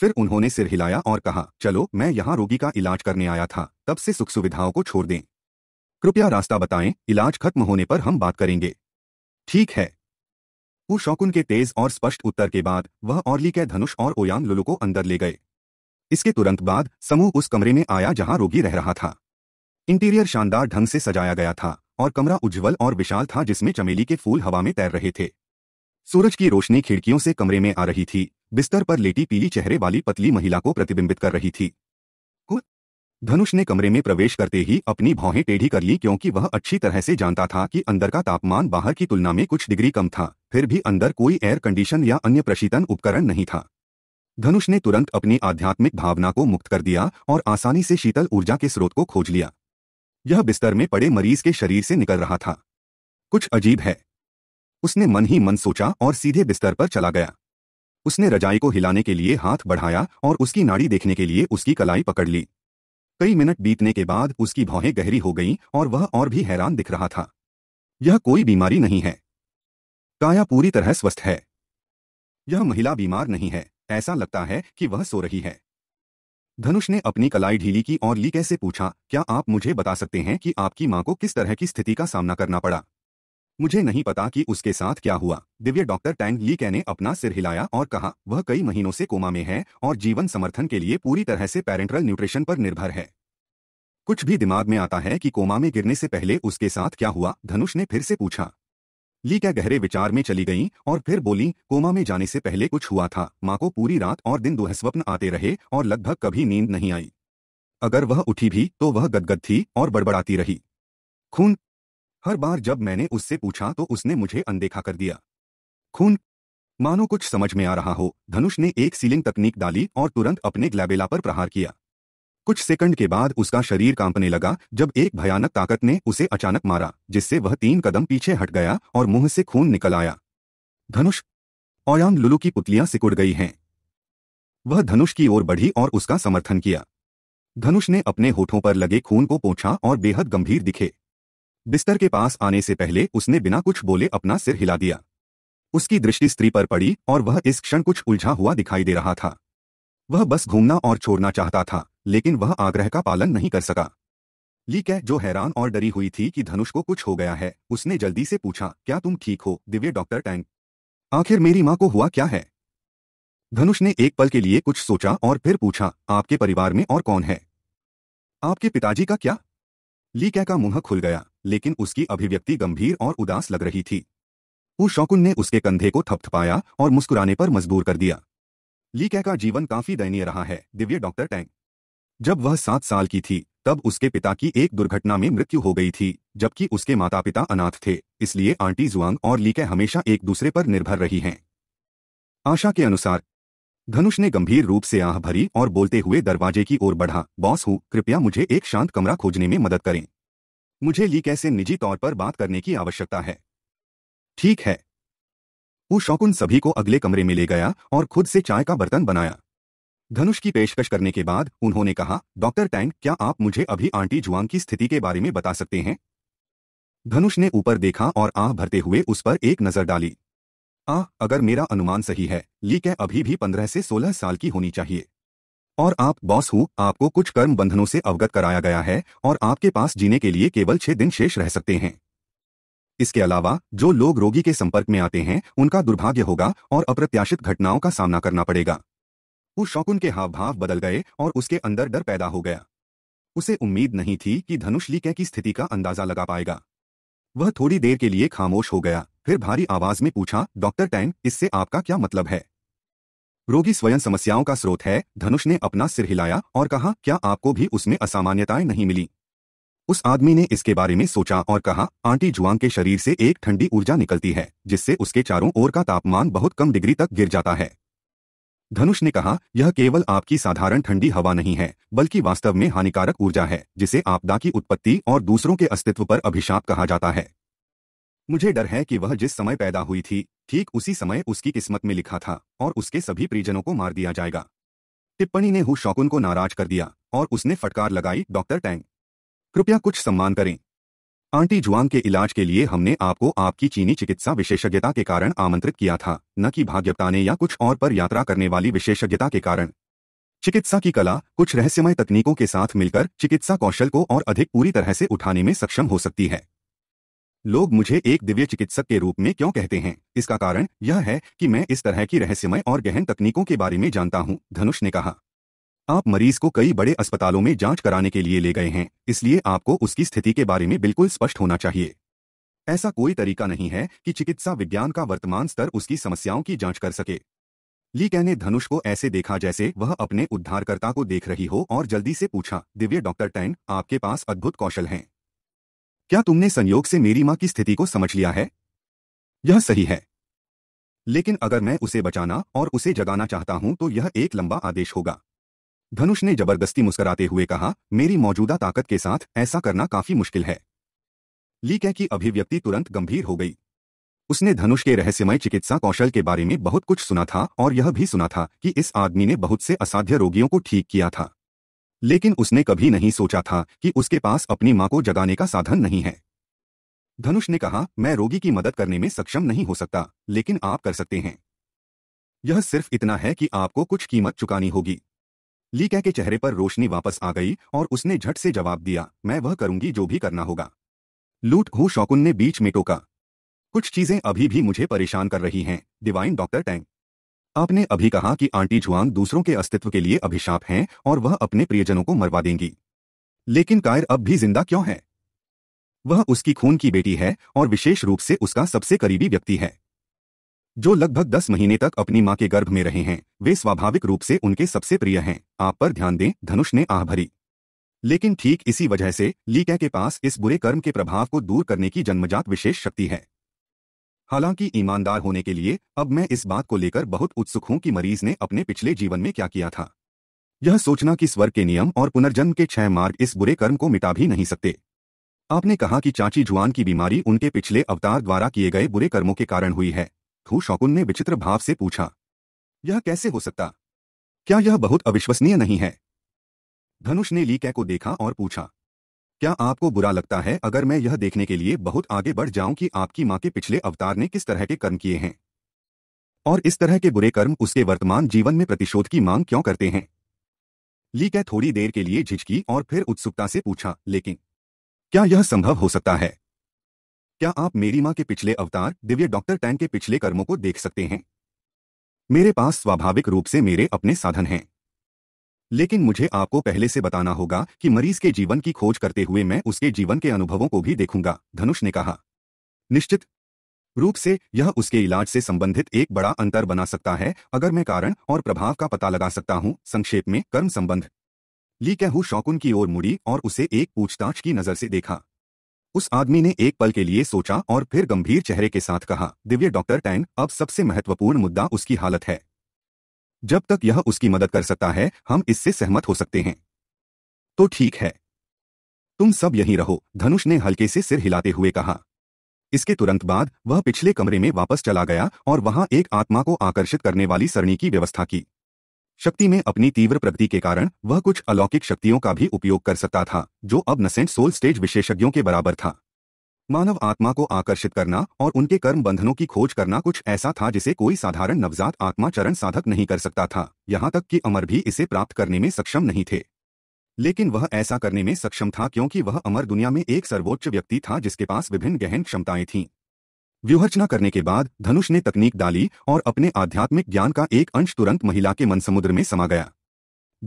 फिर उन्होंने सिर हिलाया और कहा चलो मैं यहाँ रोगी का इलाज करने आया था तब से सुख सुविधाओं को छोड़ दें कृपया रास्ता बताएं इलाज खत्म होने पर हम बात करेंगे ठीक है वो शौकुन के तेज और स्पष्ट उत्तर के बाद वह औरली के धनुष और ओयांग लुलू को अंदर ले गए इसके तुरंत बाद समूह उस कमरे में आया जहां रोगी रह रहा था इंटीरियर शानदार ढंग से सजाया गया था और कमरा उज्जवल और विशाल था जिसमें चमेली के फूल हवा में तैर रहे थे सूरज की रोशनी खिड़कियों से कमरे में आ रही थी बिस्तर पर लेटी पीली चेहरे वाली पतली महिला को प्रतिबिंबित कर रही थी धनुष ने कमरे में प्रवेश करते ही अपनी भौहें टेढ़ी कर ली क्योंकि वह अच्छी तरह से जानता था कि अंदर का तापमान बाहर की तुलना में कुछ डिग्री कम था फिर भी अंदर कोई एयर कंडीशन या अन्य प्रशीतन उपकरण नहीं था धनुष ने तुरंत अपनी आध्यात्मिक भावना को मुक्त कर दिया और आसानी से शीतल ऊर्जा के स्रोत को खोज लिया यह बिस्तर में पड़े मरीज के शरीर से निकल रहा था कुछ अजीब है उसने मन ही मन सोचा और सीधे बिस्तर पर चला गया उसने रजाई को हिलाने के लिए हाथ बढ़ाया और उसकी नाड़ी देखने के लिए उसकी कलाई पकड़ ली कई मिनट बीतने के बाद उसकी भौहें गहरी हो गईं और वह और भी हैरान दिख रहा था यह कोई बीमारी नहीं है काया पूरी तरह स्वस्थ है यह महिला बीमार नहीं है ऐसा लगता है कि वह सो रही है धनुष ने अपनी कलाई ढीली की और ली कैसे पूछा क्या आप मुझे बता सकते हैं कि आपकी माँ को किस तरह की स्थिति का सामना करना पड़ा मुझे नहीं पता कि उसके साथ क्या हुआ दिव्य डॉक्टर टैंग ली कै ने अपना सिर हिलाया और कहा वह कई महीनों से कोमा में है और जीवन समर्थन के लिए पूरी तरह से पेरेंट्रल न्यूट्रिशन पर निर्भर है कुछ भी दिमाग में आता है कि कोमा में गिरने से पहले उसके साथ क्या हुआ धनुष ने फिर से पूछा क्या गहरे विचार में चली गई और फिर बोली कोमा में जाने से पहले कुछ हुआ था माँ को पूरी रात और दिन दुहस्वप्न आते रहे और लगभग कभी नींद नहीं आई अगर वह उठी भी तो वह गदगद थी और बड़बड़ाती रही खून हर बार जब मैंने उससे पूछा तो उसने मुझे अनदेखा कर दिया खून मानो कुछ समझ में आ रहा हो धनुष ने एक सीलिंग तकनीक डाली और तुरंत अपने ग्लैबेला पर प्रहार किया कुछ सेकंड के बाद उसका शरीर कांपने लगा जब एक भयानक ताकत ने उसे अचानक मारा जिससे वह तीन कदम पीछे हट गया और मुंह से खून निकल आया धनुष ओयांग लुलू की पुतलियां सिकुड़ गई हैं वह धनुष की ओर बढ़ी और उसका समर्थन किया धनुष ने अपने होठों पर लगे खून को पोंछा और बेहद गंभीर दिखे बिस्तर के पास आने से पहले उसने बिना कुछ बोले अपना सिर हिला दिया उसकी दृष्टि स्त्री पर पड़ी और वह इस क्षण कुछ उलझा हुआ दिखाई दे रहा था वह बस घूमना और छोड़ना चाहता था लेकिन वह आग्रह का पालन नहीं कर सका ली कह जो हैरान और डरी हुई थी कि धनुष को कुछ हो गया है उसने जल्दी से पूछा क्या तुम ठीक हो दिव्य डॉक्टर टैंग आखिर मेरी माँ को हुआ क्या है धनुष ने एक पल के लिए कुछ सोचा और फिर पूछा आपके परिवार में और कौन है आपके पिताजी का क्या ली कै का मुंह खुल गया लेकिन उसकी अभिव्यक्ति गंभीर और उदास लग रही थी उस शौकुन ने उसके कंधे को थपथपाया और मुस्कुराने पर मजबूर कर दिया ली कै का जीवन काफी दयनीय रहा है दिव्य डॉक्टर टैंग जब वह सात साल की थी तब उसके पिता की एक दुर्घटना में मृत्यु हो गई थी जबकि उसके माता पिता अनाथ थे इसलिए आंटी जुआंग और लीके हमेशा एक दूसरे पर निर्भर रही हैं आशा के अनुसार धनुष ने गंभीर रूप से आह भरी और बोलते हुए दरवाजे की ओर बढ़ा बॉस हूँ कृपया मुझे एक शांत कमरा खोजने में मदद करें मुझे लीके से निजी तौर पर बात करने की आवश्यकता है ठीक है वो शौकुन सभी को अगले कमरे में ले गया और खुद से चाय का बर्तन बनाया धनुष की पेशकश करने के बाद उन्होंने कहा डॉक्टर टैंग क्या आप मुझे अभी आंटी जुआंग की स्थिति के बारे में बता सकते हैं धनुष ने ऊपर देखा और आह भरते हुए उस पर एक नजर डाली आह अगर मेरा अनुमान सही है ली कै अभी भी पंद्रह से सोलह साल की होनी चाहिए और आप बॉस हूँ आपको कुछ कर्म बंधनों से अवगत कराया गया है और आपके पास जीने के लिए केवल छह दिन शेष रह सकते हैं इसके अलावा जो लोग रोगी के संपर्क में आते हैं उनका दुर्भाग्य होगा और अप्रत्याशित घटनाओं का सामना करना पड़ेगा उस शौकुन के हाव भाव बदल गए और उसके अंदर डर पैदा हो गया उसे उम्मीद नहीं थी कि धनुष लीके की स्थिति का अंदाजा लगा पाएगा वह थोड़ी देर के लिए खामोश हो गया फिर भारी आवाज में पूछा डॉक्टर टैंग इससे आपका क्या मतलब है रोगी स्वयं समस्याओं का स्रोत है धनुष ने अपना सिर हिलाया और कहा क्या आपको भी उसमें असामान्यताएं नहीं मिली उस आदमी ने इसके बारे में सोचा और कहा आंटी जुआंग के शरीर से एक ठंडी ऊर्जा निकलती है जिससे उसके चारों ओर का तापमान बहुत कम डिग्री तक गिर जाता है धनुष ने कहा यह केवल आपकी साधारण ठंडी हवा नहीं है बल्कि वास्तव में हानिकारक ऊर्जा है जिसे आपदा की उत्पत्ति और दूसरों के अस्तित्व पर अभिशाप कहा जाता है मुझे डर है कि वह जिस समय पैदा हुई थी ठीक उसी समय उसकी किस्मत में लिखा था और उसके सभी परिजनों को मार दिया जाएगा टिप्पणी ने हु शौकुन को नाराज कर दिया और उसने फटकार लगाई डॉक्टर टैंग कृपया कुछ सम्मान करें आंटी जुआंग के इलाज के लिए हमने आपको आपकी चीनी चिकित्सा विशेषज्ञता के कारण आमंत्रित किया था न कि भाग्यवताने या कुछ और पर यात्रा करने वाली विशेषज्ञता के कारण चिकित्सा की कला कुछ रहस्यमय तकनीकों के साथ मिलकर चिकित्सा कौशल को और अधिक पूरी तरह से उठाने में सक्षम हो सकती है लोग मुझे एक दिव्य चिकित्सक के रूप में क्यों कहते हैं इसका कारण यह है कि मैं इस तरह की रहस्यमय और गहन तकनीकों के बारे में जानता हूं धनुष ने कहा आप मरीज को कई बड़े अस्पतालों में जांच कराने के लिए ले गए हैं इसलिए आपको उसकी स्थिति के बारे में बिल्कुल स्पष्ट होना चाहिए ऐसा कोई तरीका नहीं है कि चिकित्सा विज्ञान का वर्तमान स्तर उसकी समस्याओं की जांच कर सके लीकै ने धनुष को ऐसे देखा जैसे वह अपने उद्धारकर्ता को देख रही हो और जल्दी से पूछा दिव्य डॉक्टर टैन आपके पास अद्भुत कौशल हैं क्या तुमने संयोग से मेरी माँ की स्थिति को समझ लिया है यह सही है लेकिन अगर मैं उसे बचाना और उसे जगाना चाहता हूं तो यह एक लंबा आदेश होगा धनुष ने जबरदस्ती मुस्कराते हुए कहा मेरी मौजूदा ताकत के साथ ऐसा करना काफी मुश्किल है ली कह की अभिव्यक्ति तुरंत गंभीर हो गई उसने धनुष के रहस्यमय चिकित्सा कौशल के बारे में बहुत कुछ सुना था और यह भी सुना था कि इस आदमी ने बहुत से असाध्य रोगियों को ठीक किया था लेकिन उसने कभी नहीं सोचा था कि उसके पास अपनी मां को जगाने का साधन नहीं है धनुष ने कहा मैं रोगी की मदद करने में सक्षम नहीं हो सकता लेकिन आप कर सकते हैं यह सिर्फ इतना है कि आपको कुछ कीमत चुकानी होगी लीका के चेहरे पर रोशनी वापस आ गई और उसने झट से जवाब दिया मैं वह करूंगी जो भी करना होगा लूट हु शौकुन ने बीच में टोका कुछ चीजें अभी भी मुझे परेशान कर रही हैं डिवाइन डॉक्टर टैंग आपने अभी कहा कि आंटी जुआंग दूसरों के अस्तित्व के लिए अभिशाप हैं और वह अपने प्रियजनों को मरवा देंगी लेकिन कायर अब भी जिंदा क्यों है वह उसकी खून की बेटी है और विशेष रूप से उसका सबसे करीबी व्यक्ति है जो लगभग दस महीने तक अपनी मां के गर्भ में रहे हैं वे स्वाभाविक रूप से उनके सबसे प्रिय हैं आप पर ध्यान दें धनुष ने आह भरी लेकिन ठीक इसी वजह से लीकै के पास इस बुरे कर्म के प्रभाव को दूर करने की जन्मजात विशेष शक्ति है हालांकि ईमानदार होने के लिए अब मैं इस बात को लेकर बहुत उत्सुक हूं कि मरीज ने अपने पिछले जीवन में क्या किया था यह सोचना कि स्वर्ग के नियम और पुनर्जन्म के छह मार्ग इस बुरे कर्म को मिटा भी नहीं सकते आपने कहा कि चाची जुआन की बीमारी उनके पिछले अवतार द्वारा किए गए बुरे कर्मों के कारण हुई है खू शौकुन ने विचित्र भाव से पूछा यह कैसे हो सकता क्या यह बहुत अविश्वसनीय नहीं है धनुष ने ली कै को देखा और पूछा क्या आपको बुरा लगता है अगर मैं यह देखने के लिए बहुत आगे बढ़ जाऊं कि आपकी मां के पिछले अवतार ने किस तरह के कर्म किए हैं और इस तरह के बुरे कर्म उसके वर्तमान जीवन में प्रतिशोध की मांग क्यों करते हैं ली कै थोड़ी देर के लिए झिझकी और फिर उत्सुकता से पूछा लेकिन क्या यह संभव हो सकता है क्या आप मेरी माँ के पिछले अवतार दिव्य डॉक्टर टैन के पिछले कर्मों को देख सकते हैं मेरे पास स्वाभाविक रूप से मेरे अपने साधन हैं लेकिन मुझे आपको पहले से बताना होगा कि मरीज के जीवन की खोज करते हुए मैं उसके जीवन के अनुभवों को भी देखूंगा धनुष ने कहा निश्चित रूप से यह उसके इलाज से संबंधित एक बड़ा अंतर बना सकता है अगर मैं कारण और प्रभाव का पता लगा सकता हूं संक्षेप में कर्म संबंध ली कहू शौकुन की ओर मुड़ी और उसे एक पूछताछ की नजर से देखा उस आदमी ने एक पल के लिए सोचा और फिर गंभीर चेहरे के साथ कहा दिव्य डॉक्टर टैंग अब सबसे महत्वपूर्ण मुद्दा उसकी हालत है जब तक यह उसकी मदद कर सकता है हम इससे सहमत हो सकते हैं तो ठीक है तुम सब यहीं रहो धनुष ने हल्के से सिर हिलाते हुए कहा इसके तुरंत बाद वह पिछले कमरे में वापस चला गया और वहां एक आत्मा को आकर्षित करने वाली सरणी की व्यवस्था की शक्ति में अपनी तीव्र प्रगति के कारण वह कुछ अलौकिक शक्तियों का भी उपयोग कर सकता था जो अब नसेंट सोल स्टेज विशेषज्ञों के बराबर था मानव आत्मा को आकर्षित करना और उनके कर्म बंधनों की खोज करना कुछ ऐसा था जिसे कोई साधारण नवजात आत्मा चरण साधक नहीं कर सकता था यहां तक कि अमर भी इसे प्राप्त करने में सक्षम नहीं थे लेकिन वह ऐसा करने में सक्षम था क्योंकि वह अमर दुनिया में एक सर्वोच्च व्यक्ति था जिसके पास विभिन्न गहन क्षमताएं थीं व्यूहरचना करने के बाद धनुष ने तकनीक डाली और अपने आध्यात्मिक ज्ञान का एक अंश तुरंत महिला के मन समुद्र में समा गया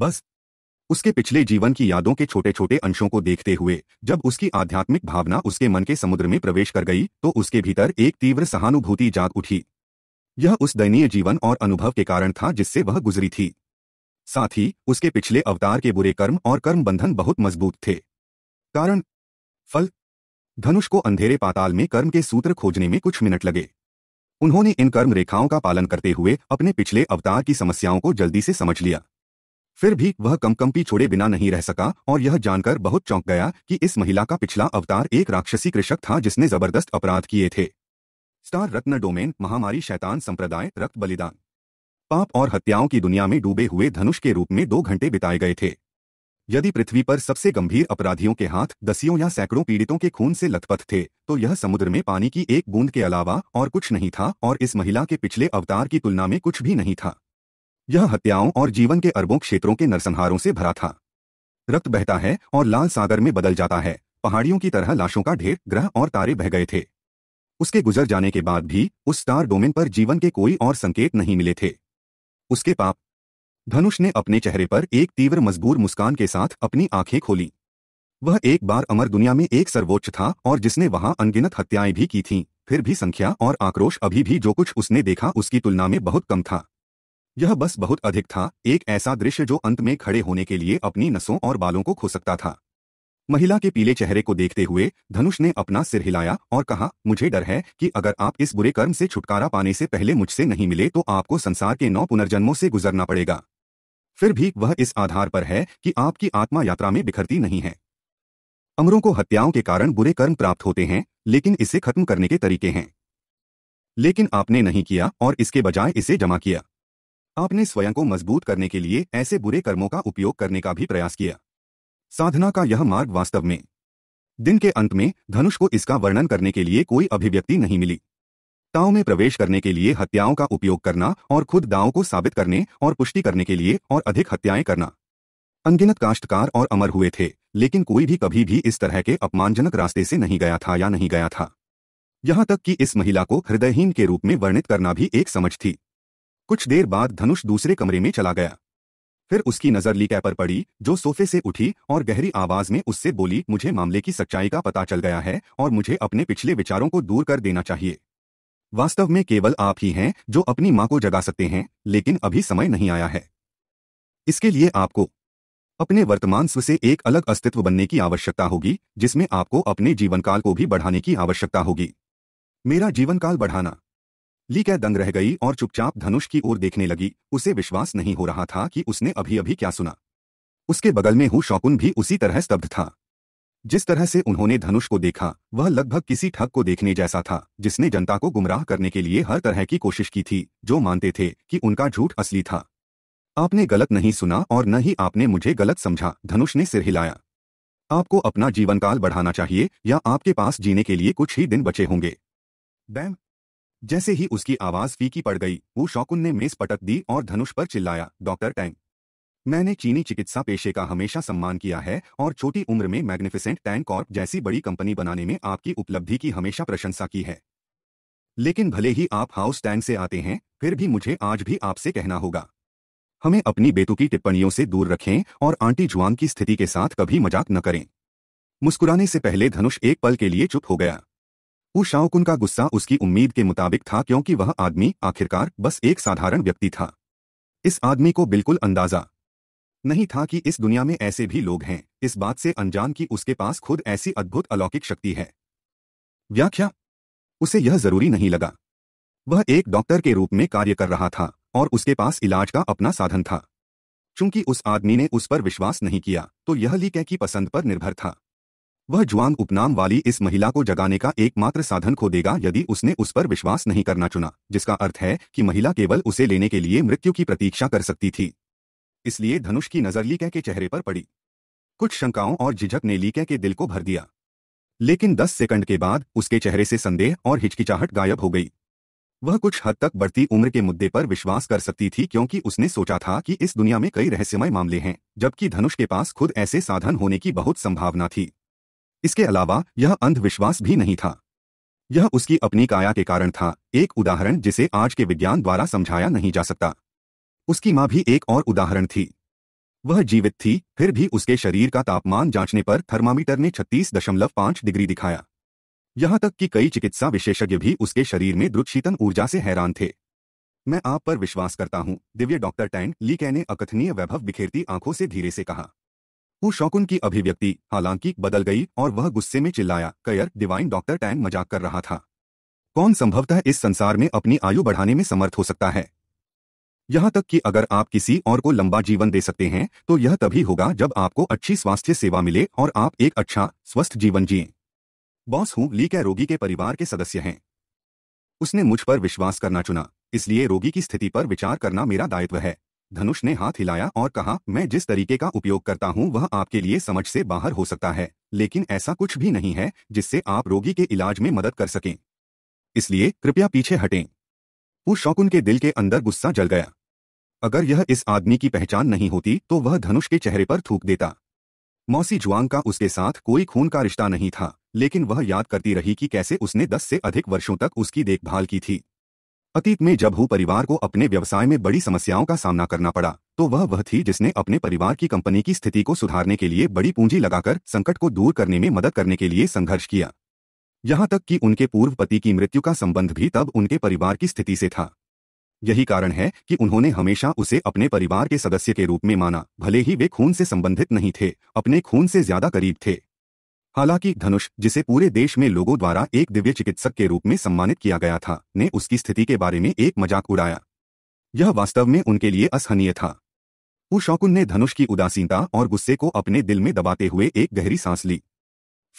बस उसके पिछले जीवन की यादों के छोटे छोटे अंशों को देखते हुए जब उसकी आध्यात्मिक भावना उसके मन के समुद्र में प्रवेश कर गई तो उसके भीतर एक तीव्र सहानुभूति जाग उठी यह उस दयनीय जीवन और अनुभव के कारण था जिससे वह गुजरी थी साथ ही उसके पिछले अवतार के बुरे कर्म और कर्म बंधन बहुत मजबूत थे कारण फल धनुष को अंधेरे पाताल में कर्म के सूत्र खोजने में कुछ मिनट लगे उन्होंने इन कर्म रेखाओं का पालन करते हुए अपने पिछले अवतार की समस्याओं को जल्दी से समझ लिया फिर भी वह कमकम्पी छोड़े बिना नहीं रह सका और यह जानकर बहुत चौंक गया कि इस महिला का पिछला अवतार एक राक्षसी कृषक था जिसने जबरदस्त अपराध किए थे स्टार रत्न डोमेन महामारी शैतान संप्रदाय रक्त बलिदान पाप और हत्याओं की दुनिया में डूबे हुए धनुष के रूप में दो घंटे बिताए गए थे यदि पृथ्वी पर सबसे गंभीर अपराधियों के हाथ दसियों या सैकड़ों पीड़ितों के खून से लथपथ थे तो यह समुद्र में पानी की एक बूंद के अलावा और कुछ नहीं था और इस महिला के पिछले अवतार की तुलना में कुछ भी नहीं था यह हत्याओं और जीवन के अरबों क्षेत्रों के नरसंहारों से भरा था रक्त बहता है और लाल सागर में बदल जाता है पहाड़ियों की तरह लाशों का ढेर ग्रह और तारे बह गए थे उसके गुजर जाने के बाद भी उस स्टार डोमेन पर जीवन के कोई और संकेत नहीं मिले थे उसके पाप धनुष ने अपने चेहरे पर एक तीव्र मजबूर मुस्कान के साथ अपनी आंखें खोली वह एक बार अमर दुनिया में एक सर्वोच्च था और जिसने वहां अनगिनत हत्याएं भी की थीं, फिर भी संख्या और आक्रोश अभी भी जो कुछ उसने देखा उसकी तुलना में बहुत कम था यह बस बहुत अधिक था एक ऐसा दृश्य जो अंत में खड़े होने के लिए अपनी नसों और बालों को खो सकता था महिला के पीले चेहरे को देखते हुए धनुष ने अपना सिर हिलाया और कहा मुझे डर है कि अगर आप इस बुरे कर्म से छुटकारा पाने से पहले मुझसे नहीं मिले तो आपको संसार के नौ पुनर्जन्मों से गुजरना पड़ेगा फिर भी वह इस आधार पर है कि आपकी आत्मा यात्रा में बिखरती नहीं है अमरों को हत्याओं के कारण बुरे कर्म प्राप्त होते हैं लेकिन इसे खत्म करने के तरीके हैं लेकिन आपने नहीं किया और इसके बजाय इसे जमा किया आपने स्वयं को मजबूत करने के लिए ऐसे बुरे कर्मों का उपयोग करने का भी प्रयास किया साधना का यह मार्ग वास्तव में दिन के अंत में धनुष को इसका वर्णन करने के लिए कोई अभिव्यक्ति नहीं मिली ताओ में प्रवेश करने के लिए हत्याओं का उपयोग करना और खुद दाव को साबित करने और पुष्टि करने के लिए और अधिक हत्याएं करना अनगिनत काश्तकार और अमर हुए थे लेकिन कोई भी कभी भी इस तरह के अपमानजनक रास्ते से नहीं गया था या नहीं गया था यहां तक कि इस महिला को हृदयहीन के रूप में वर्णित करना भी एक समझ थी कुछ देर बाद धनुष दूसरे कमरे में चला गया फिर उसकी नजर लीकै पर पड़ी जो सोफे से उठी और गहरी आवाज में उससे बोली मुझे मामले की सच्चाई का पता चल गया है और मुझे अपने पिछले विचारों को दूर कर देना चाहिए वास्तव में केवल आप ही हैं जो अपनी मां को जगा सकते हैं लेकिन अभी समय नहीं आया है इसके लिए आपको अपने वर्तमान स्व से एक अलग अस्तित्व बनने की आवश्यकता होगी जिसमें आपको अपने जीवनकाल को भी बढ़ाने की आवश्यकता होगी मेरा जीवनकाल बढ़ाना ली कै दंग रह गई और चुपचाप धनुष की ओर देखने लगी उसे विश्वास नहीं हो रहा था कि उसने अभी अभी क्या सुना उसके बगल में हु शौकुन भी उसी तरह स्तब्ध था जिस तरह से उन्होंने धनुष को देखा वह लगभग किसी ठग को देखने जैसा था जिसने जनता को गुमराह करने के लिए हर तरह की कोशिश की थी जो मानते थे कि उनका झूठ असली था आपने गलत नहीं सुना और न ही आपने मुझे गलत समझा धनुष ने सिर हिलाया आपको अपना जीवनकाल बढ़ाना चाहिए या आपके पास जीने के लिए कुछ ही दिन बचे होंगे डैम जैसे ही उसकी आवाज फीकी पड़ गई वो शौकुन ने मेज पटक दी और धनुष पर चिल्लाया डॉक्टर टैंग मैंने चीनी चिकित्सा पेशे का हमेशा सम्मान किया है और छोटी उम्र में मैग्निफिसेंट टैंक कॉर्प जैसी बड़ी कंपनी बनाने में आपकी उपलब्धि की हमेशा प्रशंसा की है लेकिन भले ही आप हाउस टैंक से आते हैं फिर भी मुझे आज भी आपसे कहना होगा हमें अपनी बेतुकी टिप्पणियों से दूर रखें और आंटी जुआन की स्थिति के साथ कभी मजाक न करें मुस्कुराने से पहले धनुष एक पल के लिए चुप हो गया शाओकुन का गुस्सा उसकी उम्मीद के मुताबिक था क्योंकि वह आदमी आखिरकार बस एक साधारण व्यक्ति था इस आदमी को बिल्कुल अंदाजा नहीं था कि इस दुनिया में ऐसे भी लोग हैं इस बात से अनजान कि उसके पास खुद ऐसी अद्भुत अलौकिक शक्ति है व्याख्या उसे यह जरूरी नहीं लगा वह एक डॉक्टर के रूप में कार्य कर रहा था और उसके पास इलाज का अपना साधन था चूंकि उस आदमी ने उस पर विश्वास नहीं किया तो यह ली कै की पसंद पर निर्भर था वह जुआंग उपनाम वाली इस महिला को जगाने का एकमात्र साधन खो देगा यदि उसने उस पर विश्वास नहीं करना चुना जिसका अर्थ है कि महिला केवल उसे लेने के लिए मृत्यु की प्रतीक्षा कर सकती थी इसलिए धनुष की नजर लीके के चेहरे पर पड़ी कुछ शंकाओं और झिझक ने लीके के दिल को भर दिया लेकिन दस सेकंड के बाद उसके चेहरे से संदेह और हिचकिचाहट गायब हो गई वह कुछ हद तक बढ़ती उम्र के मुद्दे पर विश्वास कर सकती थी क्योंकि उसने सोचा था कि इस दुनिया में कई रहस्यमय मामले हैं जबकि धनुष के पास खुद ऐसे साधन होने की बहुत संभावना थी इसके अलावा यह अंधविश्वास भी नहीं था यह उसकी अपनी काया के कारण था एक उदाहरण जिसे आज के विज्ञान द्वारा समझाया नहीं जा सकता उसकी मां भी एक और उदाहरण थी वह जीवित थी फिर भी उसके शरीर का तापमान जांचने पर थर्मामीटर ने 36.5 डिग्री दिखाया यहां तक कि कई चिकित्सा विशेषज्ञ भी उसके शरीर में द्रुत ऊर्जा से हैरान थे मैं आप पर विश्वास करता हूं दिव्य डॉक्टर टैन ली ने अकथनीय वैभव बिखेरती आंखों से धीरे से कहा शौकुन की अभिव्यक्ति हालांकि बदल गई और वह गुस्से में चिल्लाया कयर डिवाइन डॉक्टर टैन मजाक कर रहा था कौन संभवतः इस संसार में अपनी आयु बढ़ाने में समर्थ हो सकता है यहाँ तक कि अगर आप किसी और को लंबा जीवन दे सकते हैं तो यह तभी होगा जब आपको अच्छी स्वास्थ्य सेवा मिले और आप एक अच्छा स्वस्थ जीवन जिये बॉस हूं ली क्या रोगी के परिवार के सदस्य हैं उसने मुझ पर विश्वास करना चुना इसलिए रोगी की स्थिति पर विचार करना मेरा दायित्व है धनुष ने हाथ हिलाया और कहा मैं जिस तरीके का उपयोग करता हूं वह आपके लिए समझ से बाहर हो सकता है लेकिन ऐसा कुछ भी नहीं है जिससे आप रोगी के इलाज में मदद कर सकें इसलिए कृपया पीछे हटें उस शौकुन के दिल के अंदर गुस्सा जल गया अगर यह इस आदमी की पहचान नहीं होती तो वह धनुष के चेहरे पर थूक देता मौसी जुआंग का उसके साथ कोई खून का रिश्ता नहीं था लेकिन वह याद करती रही कि कैसे उसने दस से अधिक वर्षों तक उसकी देखभाल की थी अतीत में जब हु परिवार को अपने व्यवसाय में बड़ी समस्याओं का सामना करना पड़ा तो वह वह थी जिसने अपने परिवार की कंपनी की स्थिति को सुधारने के लिए बड़ी पूंजी लगाकर संकट को दूर करने में मदद करने के लिए संघर्ष किया यहां तक कि उनके पूर्व पति की मृत्यु का संबंध भी तब उनके परिवार की स्थिति से था यही कारण है कि उन्होंने हमेशा उसे अपने परिवार के सदस्य के रूप में माना भले ही वे खून से संबंधित नहीं थे अपने खून से ज्यादा करीब थे हालांकि धनुष जिसे पूरे देश में लोगों द्वारा एक दिव्य चिकित्सक के रूप में सम्मानित किया गया था ने उसकी स्थिति के बारे में एक मजाक उड़ाया यह वास्तव में उनके लिए असहनीय था शौकुन ने धनुष की उदासीनता और गुस्से को अपने दिल में दबाते हुए एक गहरी सांस ली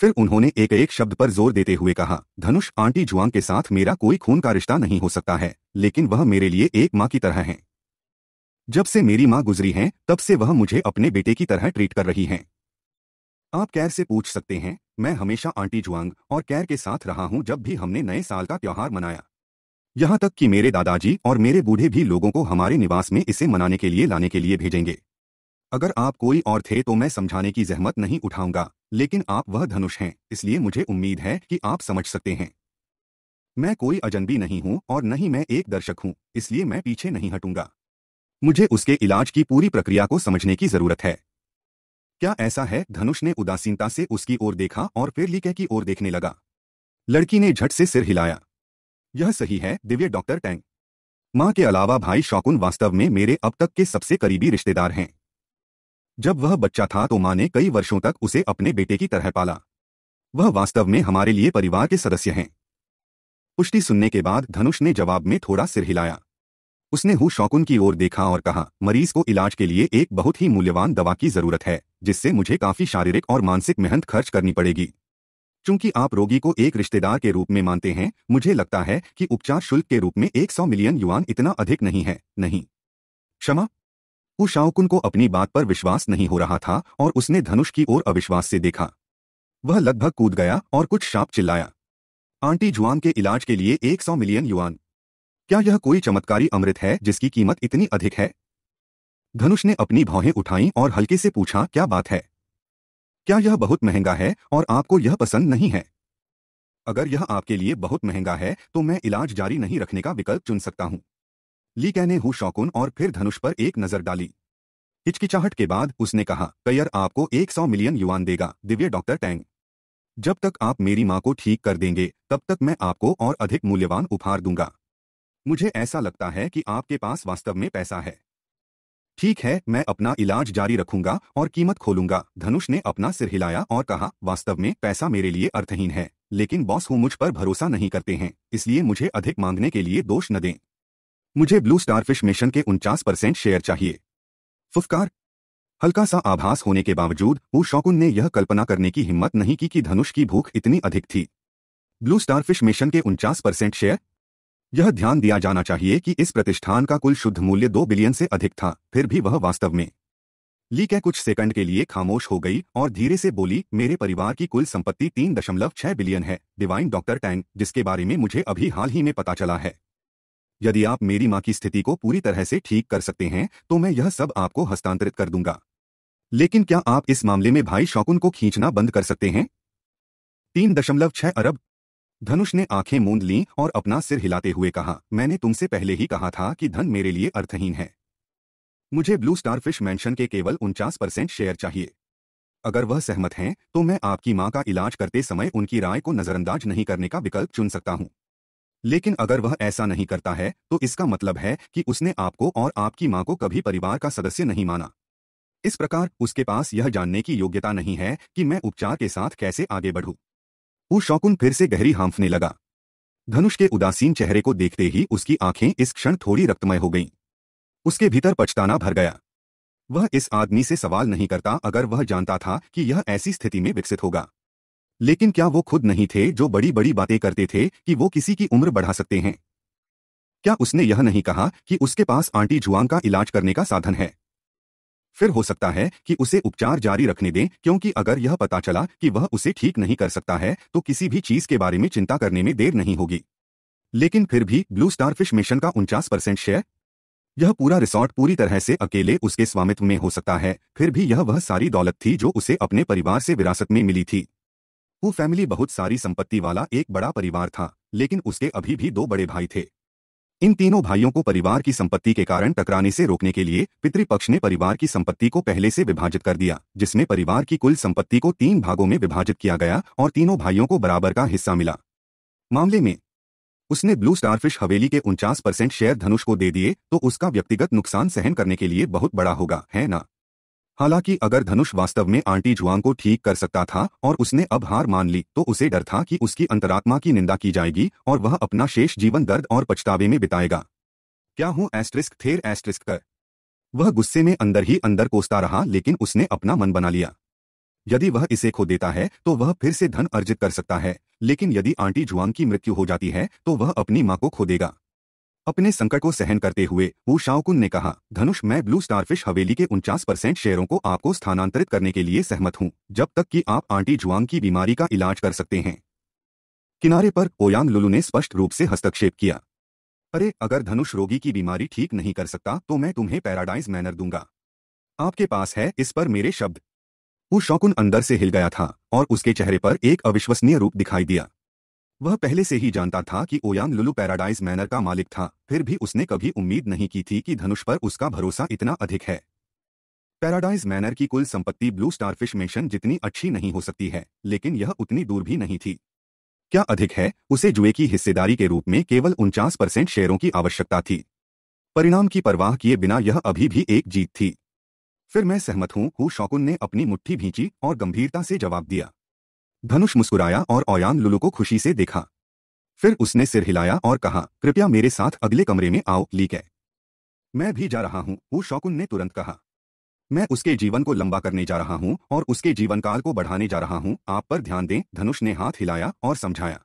फिर उन्होंने एक एक शब्द पर जोर देते हुए कहा धनुष आंटी जुआंग के साथ मेरा कोई खून का रिश्ता नहीं हो सकता है लेकिन वह मेरे लिए एक माँ की तरह है जब से मेरी माँ गुजरी हैं तब से वह मुझे अपने बेटे की तरह ट्रीट कर रही हैं आप कैर से पूछ सकते हैं मैं हमेशा आंटी जुआंग और कैर के साथ रहा हूं जब भी हमने नए साल का त्यौहार मनाया यहाँ तक कि मेरे दादाजी और मेरे बूढ़े भी लोगों को हमारे निवास में इसे मनाने के लिए लाने के लिए भेजेंगे अगर आप कोई और थे तो मैं समझाने की जहमत नहीं उठाऊंगा लेकिन आप वह धनुष हैं इसलिए मुझे उम्मीद है कि आप समझ सकते हैं मैं कोई अजनबी नहीं हूं और नहीं मैं एक दर्शक हूं इसलिए मैं पीछे नहीं हटूंगा मुझे उसके इलाज की पूरी प्रक्रिया को समझने की जरूरत है क्या ऐसा है धनुष ने उदासीनता से उसकी ओर देखा और फिर लीके की ओर देखने लगा लड़की ने झट से सिर हिलाया यह सही है दिव्य डॉक्टर टैंग माँ के अलावा भाई शौकुन वास्तव में मेरे अब तक के सबसे करीबी रिश्तेदार हैं जब वह बच्चा था तो माँ ने कई वर्षों तक उसे अपने बेटे की तरह पाला वह वास्तव में हमारे लिए परिवार के सदस्य हैं पुष्टि सुनने के बाद धनुष ने जवाब में थोड़ा सिर हिलाया उसने हु शौकुन की ओर देखा और कहा मरीज को इलाज के लिए एक बहुत ही मूल्यवान दवा की जरूरत है जिससे मुझे काफी शारीरिक और मानसिक मेहनत खर्च करनी पड़ेगी चूंकि आप रोगी को एक रिश्तेदार के रूप में मानते हैं मुझे लगता है कि उपचार शुल्क के रूप में 100 मिलियन युवान इतना अधिक नहीं है नहीं क्षमा कुशाओकुन को अपनी बात पर विश्वास नहीं हो रहा था और उसने धनुष की ओर अविश्वास से देखा वह लगभग कूद गया और कुछ शाप चिल्लाया आंटी जुआन के इलाज के लिए 100 मिलियन युआन क्या यह कोई चमत्कारी अमृत है जिसकी कीमत इतनी अधिक है धनुष ने अपनी भौहें उठाई और हल्के से पूछा क्या बात है क्या यह बहुत महंगा है और आपको यह पसंद नहीं है अगर यह आपके लिए बहुत महंगा है तो मैं इलाज जारी नहीं रखने का विकल्प चुन सकता हूं ली कहने हूँ शौकुन और फिर धनुष पर एक नजर डाली हिचकिचाहट के बाद उसने कहा कैयर आपको 100 मिलियन युवान देगा दिव्य डॉक्टर टैंग जब तक आप मेरी माँ को ठीक कर देंगे तब तक मैं आपको और अधिक मूल्यवान उपहार दूंगा मुझे ऐसा लगता है कि आपके पास वास्तव में पैसा है ठीक है मैं अपना इलाज जारी रखूंगा और कीमत खोलूंगा धनुष ने अपना सिर हिलाया और कहा वास्तव में पैसा मेरे लिए अर्थहीन है लेकिन बॉस हूँ मुझ पर भरोसा नहीं करते हैं इसलिए मुझे अधिक मांगने के लिए दोष न दें मुझे ब्लू स्टारफिश मिशन के उनचास परसेंट शेयर चाहिए फुफकार हल्का सा आभास होने के बावजूद वो शौकुन ने यह कल्पना करने की हिम्मत नहीं की कि धनुष की भूख इतनी अधिक थी ब्लू स्टारफिश मिशन के उनचास परसेंट शेयर यह ध्यान दिया जाना चाहिए कि इस प्रतिष्ठान का कुल शुद्ध मूल्य दो बिलियन से अधिक था फिर भी वह वास्तव में ली कै कुछ सेकंड के लिए खामोश हो गई और धीरे से बोली मेरे परिवार की कुल संपत्ति तीन दशमलव छह बिलियन है डिवाइन डॉक्टर टैंग जिसके बारे में मुझे अभी हाल ही में पता चला है यदि आप मेरी मां की स्थिति को पूरी तरह से ठीक कर सकते हैं तो मैं यह सब आपको हस्तांतरित कर दूंगा लेकिन क्या आप इस मामले में भाई शौकुन को खींचना बंद कर सकते हैं तीन दशमलव छह अरब धनुष ने आंखें मूंद लीं और अपना सिर हिलाते हुए कहा मैंने तुमसे पहले ही कहा था कि धन मेरे लिए अर्थहीन है मुझे ब्लू स्टारफिश मेंशन के केवल उनचास परसेंट शेयर चाहिए अगर वह सहमत हैं तो मैं आपकी मां का इलाज करते समय उनकी राय को नजरअंदाज नहीं करने का विकल्प चुन सकता हूं लेकिन अगर वह ऐसा नहीं करता है तो इसका मतलब है कि उसने आपको और आपकी माँ को कभी परिवार का सदस्य नहीं माना इस प्रकार उसके पास यह जानने की योग्यता नहीं है कि मैं उपचार के साथ कैसे आगे बढ़ू वो शौकुन फिर से गहरी हाँफने लगा धनुष के उदासीन चेहरे को देखते ही उसकी आंखें इस क्षण थोड़ी रक्तमय हो गईं। उसके भीतर पछताना भर गया वह इस आदमी से सवाल नहीं करता अगर वह जानता था कि यह ऐसी स्थिति में विकसित होगा लेकिन क्या वो खुद नहीं थे जो बड़ी बड़ी बातें करते थे कि वो किसी की उम्र बढ़ा सकते हैं क्या उसने यह नहीं कहा कि उसके पास आंटी जुआंग का इलाज करने का साधन है फिर हो सकता है कि उसे उपचार जारी रखने दें क्योंकि अगर यह पता चला कि वह उसे ठीक नहीं कर सकता है तो किसी भी चीज के बारे में चिंता करने में देर नहीं होगी लेकिन फिर भी ब्लू स्टार फिश मिशन का उनचास परसेंट शेयर यह पूरा रिसॉर्ट पूरी तरह से अकेले उसके स्वामित्व में हो सकता है फिर भी यह वह सारी दौलत थी जो उसे अपने परिवार से विरासत में मिली थी वो फैमिली बहुत सारी संपत्ति वाला एक बड़ा परिवार था लेकिन उसके अभी भी दो बड़े भाई थे इन तीनों भाइयों को परिवार की संपत्ति के कारण टकराने से रोकने के लिए पितृपक्ष ने परिवार की संपत्ति को पहले से विभाजित कर दिया जिसमें परिवार की कुल संपत्ति को तीन भागों में विभाजित किया गया और तीनों भाइयों को बराबर का हिस्सा मिला मामले में उसने ब्लू स्टारफिश हवेली के उनचास परसेंट शेयर धनुष को दे दिए तो उसका व्यक्तिगत नुकसान सहन करने के लिए बहुत बड़ा होगा है ना हालांकि अगर धनुष वास्तव में आंटी जुआंग को ठीक कर सकता था और उसने अब हार मान ली तो उसे डर था कि उसकी अंतरात्मा की निंदा की जाएगी और वह अपना शेष जीवन दर्द और पछतावे में बिताएगा क्या हूं एस्ट्रिस्क थेर एस्ट्रिस्क कर वह गुस्से में अंदर ही अंदर कोसता रहा लेकिन उसने अपना मन बना लिया यदि वह इसे खो देता है तो वह फिर से धन अर्जित कर सकता है लेकिन यदि आंटी जुआंग की मृत्यु हो जाती है तो वह अपनी माँ को खो देगा अपने संकट को सहन करते हुए वो शाओकुन ने कहा धनुष मैं ब्लू स्टारफिश हवेली के उनचास परसेंट शेयरों को आपको स्थानांतरित करने के लिए सहमत हूँ जब तक कि आप आंटी जुआंग की बीमारी का इलाज कर सकते हैं किनारे पर ओयांग लुलू ने स्पष्ट रूप से हस्तक्षेप किया अरे अगर धनुष रोगी की बीमारी ठीक नहीं कर सकता तो मैं तुम्हें पैराडाइज मैनर दूंगा आपके पास है इस पर मेरे शब्द वो शौकुन अंदर से हिल गया था और उसके चेहरे पर एक अविश्वसनीय रूप दिखाई दिया वह पहले से ही जानता था कि ओयांग लुलु पैराडाइज मैनर का मालिक था फिर भी उसने कभी उम्मीद नहीं की थी कि धनुष पर उसका भरोसा इतना अधिक है पैराडाइज मैनर की कुल संपत्ति ब्लू स्टारफिश मिशन जितनी अच्छी नहीं हो सकती है लेकिन यह उतनी दूर भी नहीं थी क्या अधिक है उसे जुए की हिस्सेदारी के रूप में केवल उनचास परसेंट शेयरों की आवश्यकता थी परिणाम की परवाह किए बिना यह अभी भी एक जीत थी फिर मैं सहमत हूं हु शौकुन ने अपनी मुट्ठी भींची और गंभीरता से जवाब दिया धनुष मुस्कुराया और ओयान लुलु को खुशी से देखा फिर उसने सिर हिलाया और कहा कृपया मेरे साथ अगले कमरे में आओ लीक है मैं भी जा रहा हूं वो शौकुन ने तुरंत कहा मैं उसके जीवन को लंबा करने जा रहा हूँ और उसके जीवनकाल को बढ़ाने जा रहा हूँ आप पर ध्यान दें धनुष ने हाथ हिलाया और समझाया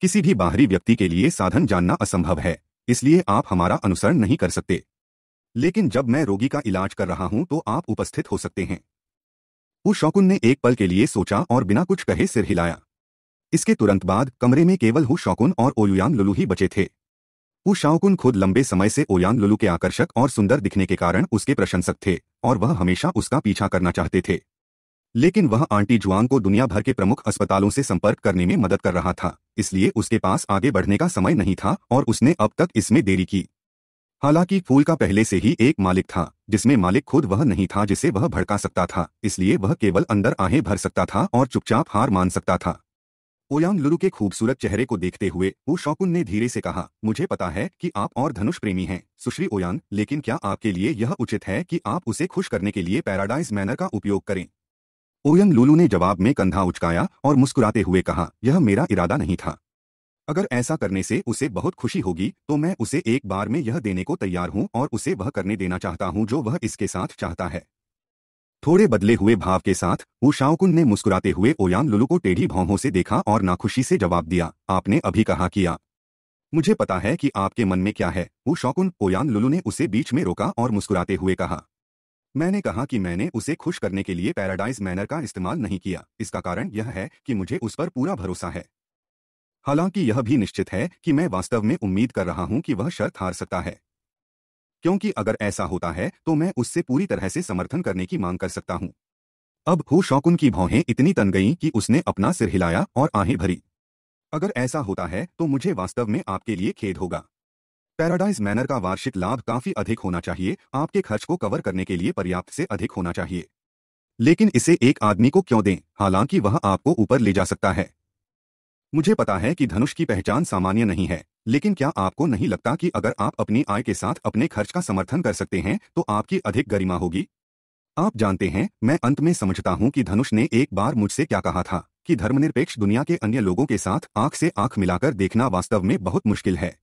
किसी भी बाहरी व्यक्ति के लिए साधन जानना असंभव है इसलिए आप हमारा अनुसरण नहीं कर सकते लेकिन जब मैं रोगी का इलाज कर रहा हूं तो आप उपस्थित हो सकते हैं उस शौकुन ने एक पल के लिए सोचा और बिना कुछ कहे सिर हिलाया इसके तुरंत बाद कमरे में केवल हु शौकुन और ओयुयांग लुलू ही बचे थे हु शाओकुन खुद लंबे समय से ओयांग लुलू के आकर्षक और सुंदर दिखने के कारण उसके प्रशंसक थे और वह हमेशा उसका पीछा करना चाहते थे लेकिन वह आंटी जुआंग को दुनिया भर के प्रमुख अस्पतालों से संपर्क करने में मदद कर रहा था इसलिए उसके पास आगे बढ़ने का समय नहीं था और उसने अब तक इसमें देरी की हालांकि फूल का पहले से ही एक मालिक था जिसमें मालिक खुद वह नहीं था जिसे वह भड़का सकता था इसलिए वह केवल अंदर आहें भर सकता था और चुपचाप हार मान सकता था ओयांग लुरु के खूबसूरत चेहरे को देखते हुए वो शौकुन ने धीरे से कहा मुझे पता है कि आप और धनुष प्रेमी हैं सुश्री ओयांग लेकिन क्या आपके लिए यह उचित है कि आप उसे खुश करने के लिए पैराडाइज मैनर का उपयोग करें ओयंग लुलू ने जवाब में कंधा उचकाया और मुस्कुराते हुए कहा यह मेरा इरादा नहीं था अगर ऐसा करने से उसे बहुत खुशी होगी तो मैं उसे एक बार में यह देने को तैयार हूं और उसे वह करने देना चाहता हूं जो वह इसके साथ चाहता है थोड़े बदले हुए भाव के साथ वो शाओकुन ने मुस्कुराते हुए ओयान लुलु को टेढ़ी भौहों से देखा और नाखुशी से जवाब दिया आपने अभी कहा किया मुझे पता है कि आपके मन में क्या है वो शौकुन ओयान लुलू ने उसे बीच में रोका और मुस्कुराते हुए कहा मैंने कहा कि मैंने उसे खुश करने के लिए पैराडाइज मैनर का इस्तेमाल नहीं किया इसका कारण यह है कि मुझे उस पर पूरा भरोसा है हालांकि यह भी निश्चित है कि मैं वास्तव में उम्मीद कर रहा हूं कि वह शर्त हार सकता है क्योंकि अगर ऐसा होता है तो मैं उससे पूरी तरह से समर्थन करने की मांग कर सकता हूं अब हो शौकुन की भौहें इतनी तन गईं कि उसने अपना सिर हिलाया और आहें भरी अगर ऐसा होता है तो मुझे वास्तव में आपके लिए खेद होगा पैराडाइज मैनर का वार्षिक लाभ काफी अधिक होना चाहिए आपके खर्च को कवर करने के लिए पर्याप्त से अधिक होना चाहिए लेकिन इसे एक आदमी को क्यों दें हालांकि वह आपको ऊपर ले जा सकता है मुझे पता है कि धनुष की पहचान सामान्य नहीं है लेकिन क्या आपको नहीं लगता कि अगर आप अपनी आय के साथ अपने खर्च का समर्थन कर सकते हैं तो आपकी अधिक गरिमा होगी आप जानते हैं मैं अंत में समझता हूं कि धनुष ने एक बार मुझसे क्या कहा था कि धर्मनिरपेक्ष दुनिया के अन्य लोगों के साथ आंख से आंख मिलाकर देखना वास्तव में बहुत मुश्किल है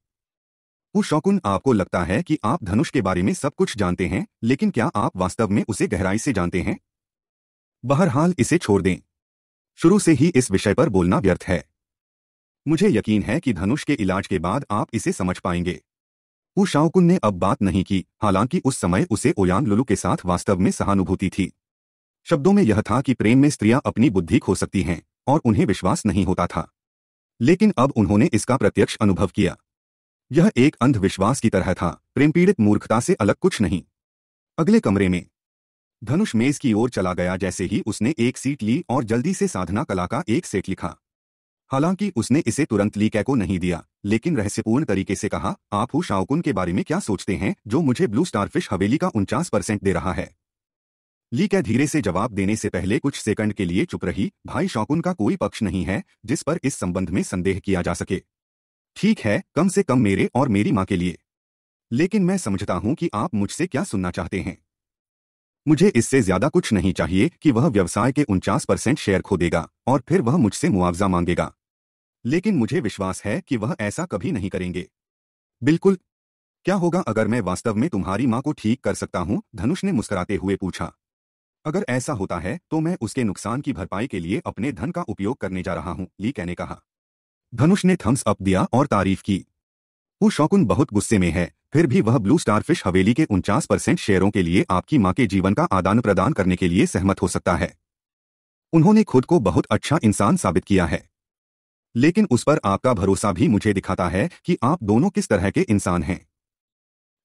शौकुन आपको लगता है कि आप धनुष के बारे में सब कुछ जानते हैं लेकिन क्या आप वास्तव में उसे गहराई से जानते हैं बहरहाल इसे छोड़ दें शुरू से ही इस विषय पर बोलना व्यर्थ है मुझे यकीन है कि धनुष के इलाज के बाद आप इसे समझ पाएंगे वो शाहकुन ने अब बात नहीं की हालांकि उस समय उसे ओयांग लुलु के साथ वास्तव में सहानुभूति थी शब्दों में यह था कि प्रेम में स्त्रियां अपनी बुद्धि खो सकती हैं और उन्हें विश्वास नहीं होता था लेकिन अब उन्होंने इसका प्रत्यक्ष अनुभव किया यह एक अंधविश्वास की तरह था प्रेम पीड़ित मूर्खता से अलग कुछ नहीं अगले कमरे में धनुष मेज की ओर चला गया जैसे ही उसने एक सीट ली और जल्दी से साधना कला का एक सेट लिखा हालांकि उसने इसे तुरंत ली को नहीं दिया लेकिन रहस्यपूर्ण तरीके से कहा आप हु शाओकुन के बारे में क्या सोचते हैं जो मुझे ब्लू स्टारफिश हवेली का उनचास परसेंट दे रहा है ली कै धीरे से जवाब देने से पहले कुछ सेकंड के लिए चुप रही भाई शौकुन का कोई पक्ष नहीं है जिस पर इस संबंध में संदेह किया जा सके ठीक है कम से कम मेरे और मेरी माँ के लिए लेकिन मैं समझता हूँ कि आप मुझसे क्या सुनना चाहते हैं मुझे इससे ज्यादा कुछ नहीं चाहिए कि वह व्यवसाय के उनचास परसेंट शेयर खो देगा और फिर वह मुझसे मुआवजा मांगेगा लेकिन मुझे विश्वास है कि वह ऐसा कभी नहीं करेंगे बिल्कुल क्या होगा अगर मैं वास्तव में तुम्हारी माँ को ठीक कर सकता हूँ धनुष ने मुस्कुराते हुए पूछा अगर ऐसा होता है तो मैं उसके नुकसान की भरपाई के लिए अपने धन का उपयोग करने जा रहा हूँ ली कहने कहा धनुष ने थम्स अप दिया और तारीफ की वो शौकुन बहुत गुस्से में है फिर भी वह ब्लू स्टारफिश हवेली के उनचास परसेंट शेयरों के लिए आपकी मां के जीवन का आदान प्रदान करने के लिए सहमत हो सकता है उन्होंने खुद को बहुत अच्छा इंसान साबित किया है लेकिन उस पर आपका भरोसा भी मुझे दिखाता है कि आप दोनों किस तरह के इंसान हैं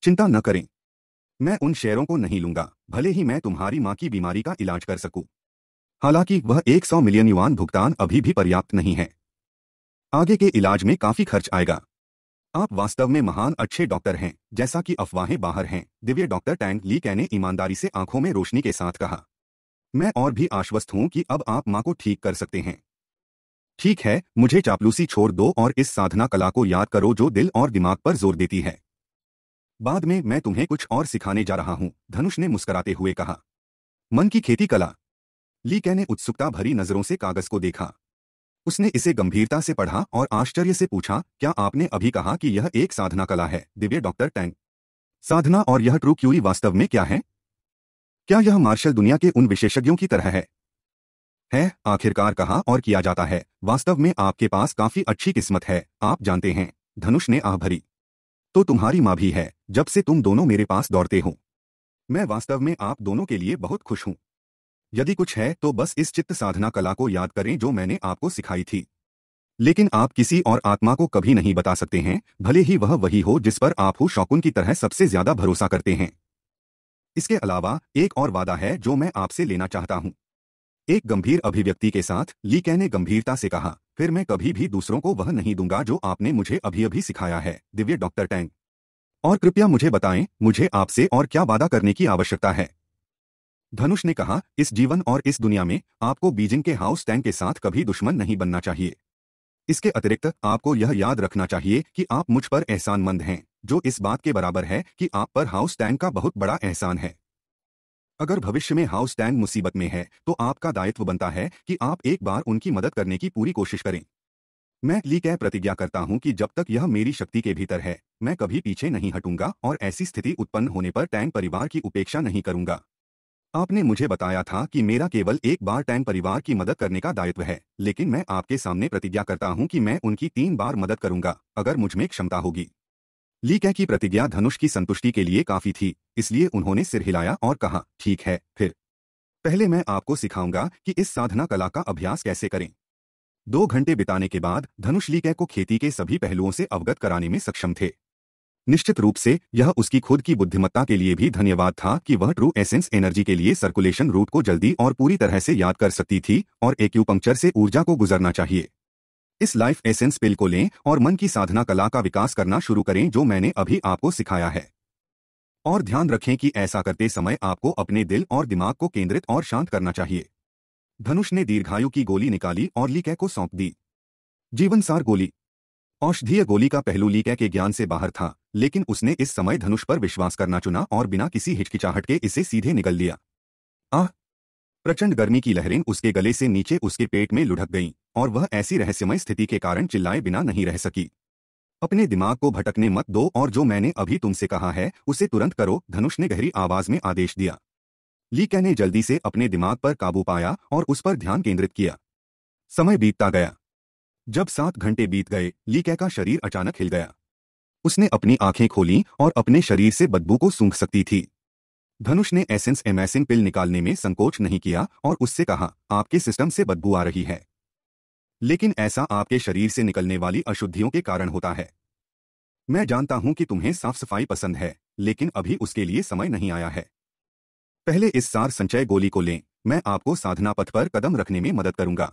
चिंता न करें मैं उन शेयरों को नहीं लूंगा भले ही मैं तुम्हारी मां की बीमारी का इलाज कर सकूं हालांकि वह 100 मिलियन युवान भुगतान अभी भी पर्याप्त नहीं है आगे के इलाज में काफी खर्च आएगा आप वास्तव में महान अच्छे डॉक्टर हैं जैसा कि अफवाहें बाहर हैं दिव्य डॉक्टर टैंग ली कैने ईमानदारी से आंखों में रोशनी के साथ कहा मैं और भी आश्वस्त हूं कि अब आप मां को ठीक कर सकते हैं ठीक है मुझे चापलूसी छोड़ दो और इस साधना कला को याद करो जो दिल और दिमाग पर जोर देती है बाद में मैं तुम्हें कुछ और सिखाने जा रहा हूं धनुष ने मुस्कुराते हुए कहा मन की खेती कला ली कैने उत्सुकता भरी नजरों से कागज को देखा उसने इसे गंभीरता से पढ़ा और आश्चर्य से पूछा क्या आपने अभी कहा कि यह एक साधना कला है दिव्य डॉक्टर टैंग साधना और यह ट्रू क्यूरी वास्तव में क्या है क्या यह मार्शल दुनिया के उन विशेषज्ञों की तरह है है आखिरकार कहा और किया जाता है वास्तव में आपके पास काफी अच्छी किस्मत है आप जानते हैं धनुष ने आह भरी तो तुम्हारी माँ भी है जब से तुम दोनों मेरे पास दौड़ते हो मैं वास्तव में आप दोनों के लिए बहुत खुश हूं यदि कुछ है तो बस इस चित्त साधना कला को याद करें जो मैंने आपको सिखाई थी लेकिन आप किसी और आत्मा को कभी नहीं बता सकते हैं भले ही वह वही हो जिस पर आप हो शौकुन की तरह सबसे ज्यादा भरोसा करते हैं इसके अलावा एक और वादा है जो मैं आपसे लेना चाहता हूं एक गंभीर अभिव्यक्ति के साथ लीकै ने गंभीरता से कहा फिर मैं कभी भी दूसरों को वह नहीं दूंगा जो आपने मुझे अभी अभी सिखाया है दिव्य डॉक्टर टैंग और कृपया मुझे बताएं मुझे आपसे और क्या वादा करने की आवश्यकता है धनुष ने कहा इस जीवन और इस दुनिया में आपको बीजिंग के हाउस टैंक के साथ कभी दुश्मन नहीं बनना चाहिए इसके अतिरिक्त आपको यह याद रखना चाहिए कि आप मुझ पर एहसानमंद हैं जो इस बात के बराबर है कि आप पर हाउस टैंक का बहुत बड़ा एहसान है अगर भविष्य में हाउस टैंक मुसीबत में है तो आपका दायित्व बनता है कि आप एक बार उनकी मदद करने की पूरी कोशिश करें मैं ली कह प्रतिज्ञा करता हूं कि जब तक यह मेरी शक्ति के भीतर है मैं कभी पीछे नहीं हटूंगा और ऐसी स्थिति उत्पन्न होने पर टैंक परिवार की उपेक्षा नहीं करूंगा आपने मुझे बताया था कि मेरा केवल एक बार टैन परिवार की मदद करने का दायित्व है लेकिन मैं आपके सामने प्रतिज्ञा करता हूं कि मैं उनकी तीन बार मदद करूंगा अगर मुझमें क्षमता होगी ली कह की प्रतिज्ञा धनुष की संतुष्टि के लिए काफी थी इसलिए उन्होंने सिर हिलाया और कहा ठीक है फिर पहले मैं आपको सिखाऊंगा कि इस साधना कला का अभ्यास कैसे करें दो घंटे बिताने के बाद धनुष लीकै को खेती के सभी पहलुओं से अवगत कराने में सक्षम थे निश्चित रूप से यह उसकी खुद की बुद्धिमत्ता के लिए भी धन्यवाद था कि वह ट्रू एसेंस एनर्जी के लिए सर्कुलेशन रूट को जल्दी और पूरी तरह से याद कर सकती थी और एक्यूपंक्चर से ऊर्जा को गुजरना चाहिए इस लाइफ एसेंस पिल को लें और मन की साधना कला का विकास करना शुरू करें जो मैंने अभी आपको सिखाया है और ध्यान रखें कि ऐसा करते समय आपको अपने दिल और दिमाग को केंद्रित और शांत करना चाहिए धनुष ने दीर्घायु की गोली निकाली और लीकै को सौंप दी जीवनसार गोली औषधीय गोली का पहलू लीकै के ज्ञान से बाहर था लेकिन उसने इस समय धनुष पर विश्वास करना चुना और बिना किसी हिचकिचाहट के इसे सीधे निकल लिया आह प्रचंड गर्मी की लहरें उसके गले से नीचे उसके पेट में लुढ़क गईं और वह ऐसी रहस्यमय स्थिति के कारण चिल्लाए बिना नहीं रह सकी अपने दिमाग को भटकने मत दो और जो मैंने अभी तुमसे कहा है उसे तुरंत करो धनुष ने गहरी आवाज में आदेश दिया लीका ने जल्दी से अपने दिमाग पर काबू पाया और उस पर ध्यान केंद्रित किया समय बीतता गया जब सात घंटे बीत गए लीकै का शरीर अचानक हिल गया उसने अपनी आंखें खोली और अपने शरीर से बदबू को सूंघ सकती थी धनुष ने एसेंस एमैसिन पिल निकालने में संकोच नहीं किया और उससे कहा आपके सिस्टम से बदबू आ रही है लेकिन ऐसा आपके शरीर से निकलने वाली अशुद्धियों के कारण होता है मैं जानता हूं कि तुम्हें साफ सफाई पसंद है लेकिन अभी उसके लिए समय नहीं आया है पहले इस सार संचय गोली को लें मैं आपको साधना पथ पर कदम रखने में मदद करूंगा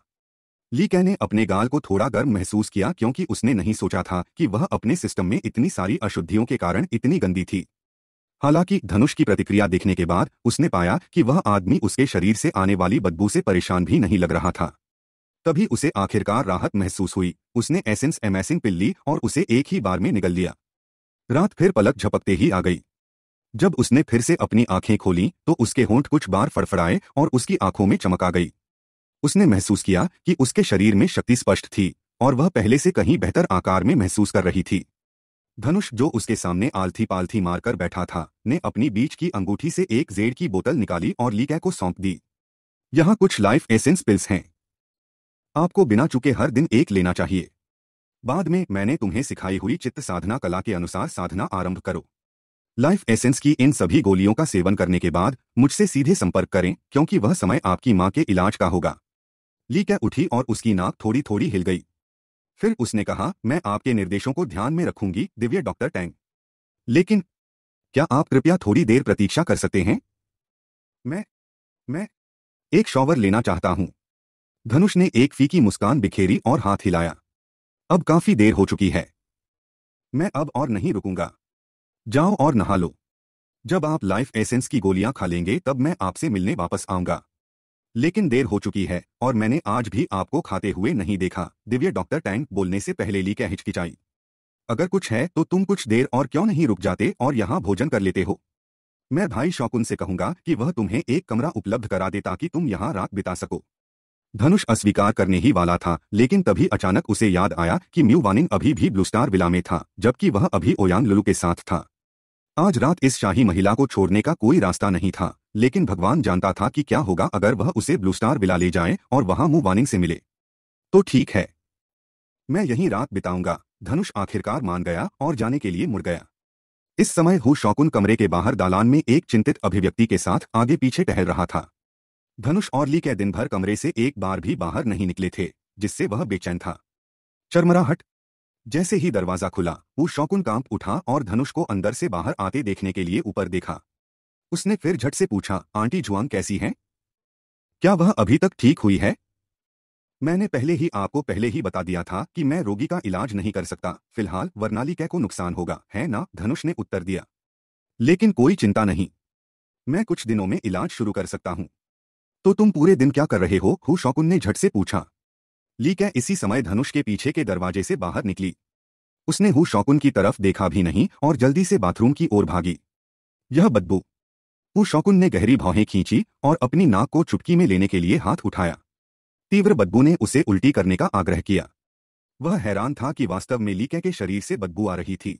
लीकै ने अपने गाल को थोड़ा गर्म महसूस किया क्योंकि उसने नहीं सोचा था कि वह अपने सिस्टम में इतनी सारी अशुद्धियों के कारण इतनी गंदी थी हालांकि धनुष की प्रतिक्रिया देखने के बाद उसने पाया कि वह आदमी उसके शरीर से आने वाली बदबू से परेशान भी नहीं लग रहा था तभी उसे आखिरकार राहत महसूस हुई उसने एसेंस एमेसिंग पिल ली और उसे एक ही बार में निगल लिया रात फिर पलक झपकते ही आ गई जब उसने फिर से अपनी आंखें खोली तो उसके होंठ कुछ बार फड़फड़ाए और उसकी आंखों में चमक आ गई उसने महसूस किया कि उसके शरीर में शक्ति स्पष्ट थी और वह पहले से कहीं बेहतर आकार में महसूस कर रही थी धनुष जो उसके सामने आलथी पालथी मारकर बैठा था ने अपनी बीच की अंगूठी से एक जेड की बोतल निकाली और लीकै को सौंप दी यहां कुछ लाइफ एसेंस पिल्स हैं आपको बिना चुके हर दिन एक लेना चाहिए बाद में मैंने तुम्हें सिखाई हुई चित्त साधना कला के अनुसार साधना आरंभ करो लाइफ एसेंस की इन सभी गोलियों का सेवन करने के बाद मुझसे सीधे संपर्क करें क्योंकि वह समय आपकी मां के इलाज का होगा लीकै उठी और उसकी नाक थोड़ी थोड़ी हिल गई फिर उसने कहा मैं आपके निर्देशों को ध्यान में रखूंगी दिव्य डॉक्टर टैंग लेकिन क्या आप कृपया थोड़ी देर प्रतीक्षा कर सकते हैं मैं मैं एक शॉवर लेना चाहता हूं धनुष ने एक फीकी मुस्कान बिखेरी और हाथ हिलाया अब काफी देर हो चुकी है मैं अब और नहीं रुकूंगा जाओ और नहा लो जब आप लाइफ एसेंस की गोलियां खा लेंगे तब मैं आपसे मिलने वापस आऊंगा लेकिन देर हो चुकी है और मैंने आज भी आपको खाते हुए नहीं देखा दिव्य डॉक्टर टैंक बोलने से पहले ली क्या हिचकिचाई अगर कुछ है तो तुम कुछ देर और क्यों नहीं रुक जाते और यहाँ भोजन कर लेते हो मैं भाई शौकुन से कहूंगा कि वह तुम्हें एक कमरा उपलब्ध करा दे ताकि तुम यहाँ रात बिता सको धनुष अस्वीकार करने ही वाला था लेकिन तभी अचानक उसे याद आया कि म्यू वानिंग अभी भी ब्लूस्टार विला में था जबकि वह अभी ओयांग लुलू के साथ था आज रात इस शाही महिला को छोड़ने का कोई रास्ता नहीं था लेकिन भगवान जानता था कि क्या होगा अगर वह उसे ब्लू स्टार बिला ले जाए और वहां मुंह वार्निंग से मिले तो ठीक है मैं यहीं रात बिताऊंगा धनुष आखिरकार मान गया और जाने के लिए मुड़ गया इस समय हु शौकुन कमरे के बाहर दालान में एक चिंतित अभिव्यक्ति के साथ आगे पीछे टहल रहा था धनुष और ली के दिन भर कमरे से एक बार भी बाहर नहीं निकले थे जिससे वह बेचैन था चरमराहट जैसे ही दरवाजा खुला वो शौकुन कांप उठा और धनुष को अंदर से बाहर आते देखने के लिए ऊपर देखा उसने फिर झट से पूछा आंटी जुआंग कैसी हैं क्या वह अभी तक ठीक हुई है मैंने पहले ही आपको पहले ही बता दिया था कि मैं रोगी का इलाज नहीं कर सकता फिलहाल वर्नाली कै को नुकसान होगा है ना धनुष ने उत्तर दिया लेकिन कोई चिंता नहीं मैं कुछ दिनों में इलाज शुरू कर सकता हूं तो तुम पूरे दिन क्या कर रहे हो हु शौकुन ने झट से पूछा ली कै इसी समय धनुष के पीछे के दरवाजे से बाहर निकली उसने हु शौकुन की तरफ देखा भी नहीं और जल्दी से बाथरूम की ओर भागी यह बदबू हु शौकुन ने गहरी भौहें खींची और अपनी नाक को चुटकी में लेने के लिए हाथ उठाया तीव्र बदबू ने उसे उल्टी करने का आग्रह किया वह हैरान था कि वास्तव में लीके के शरीर से बदबू आ रही थी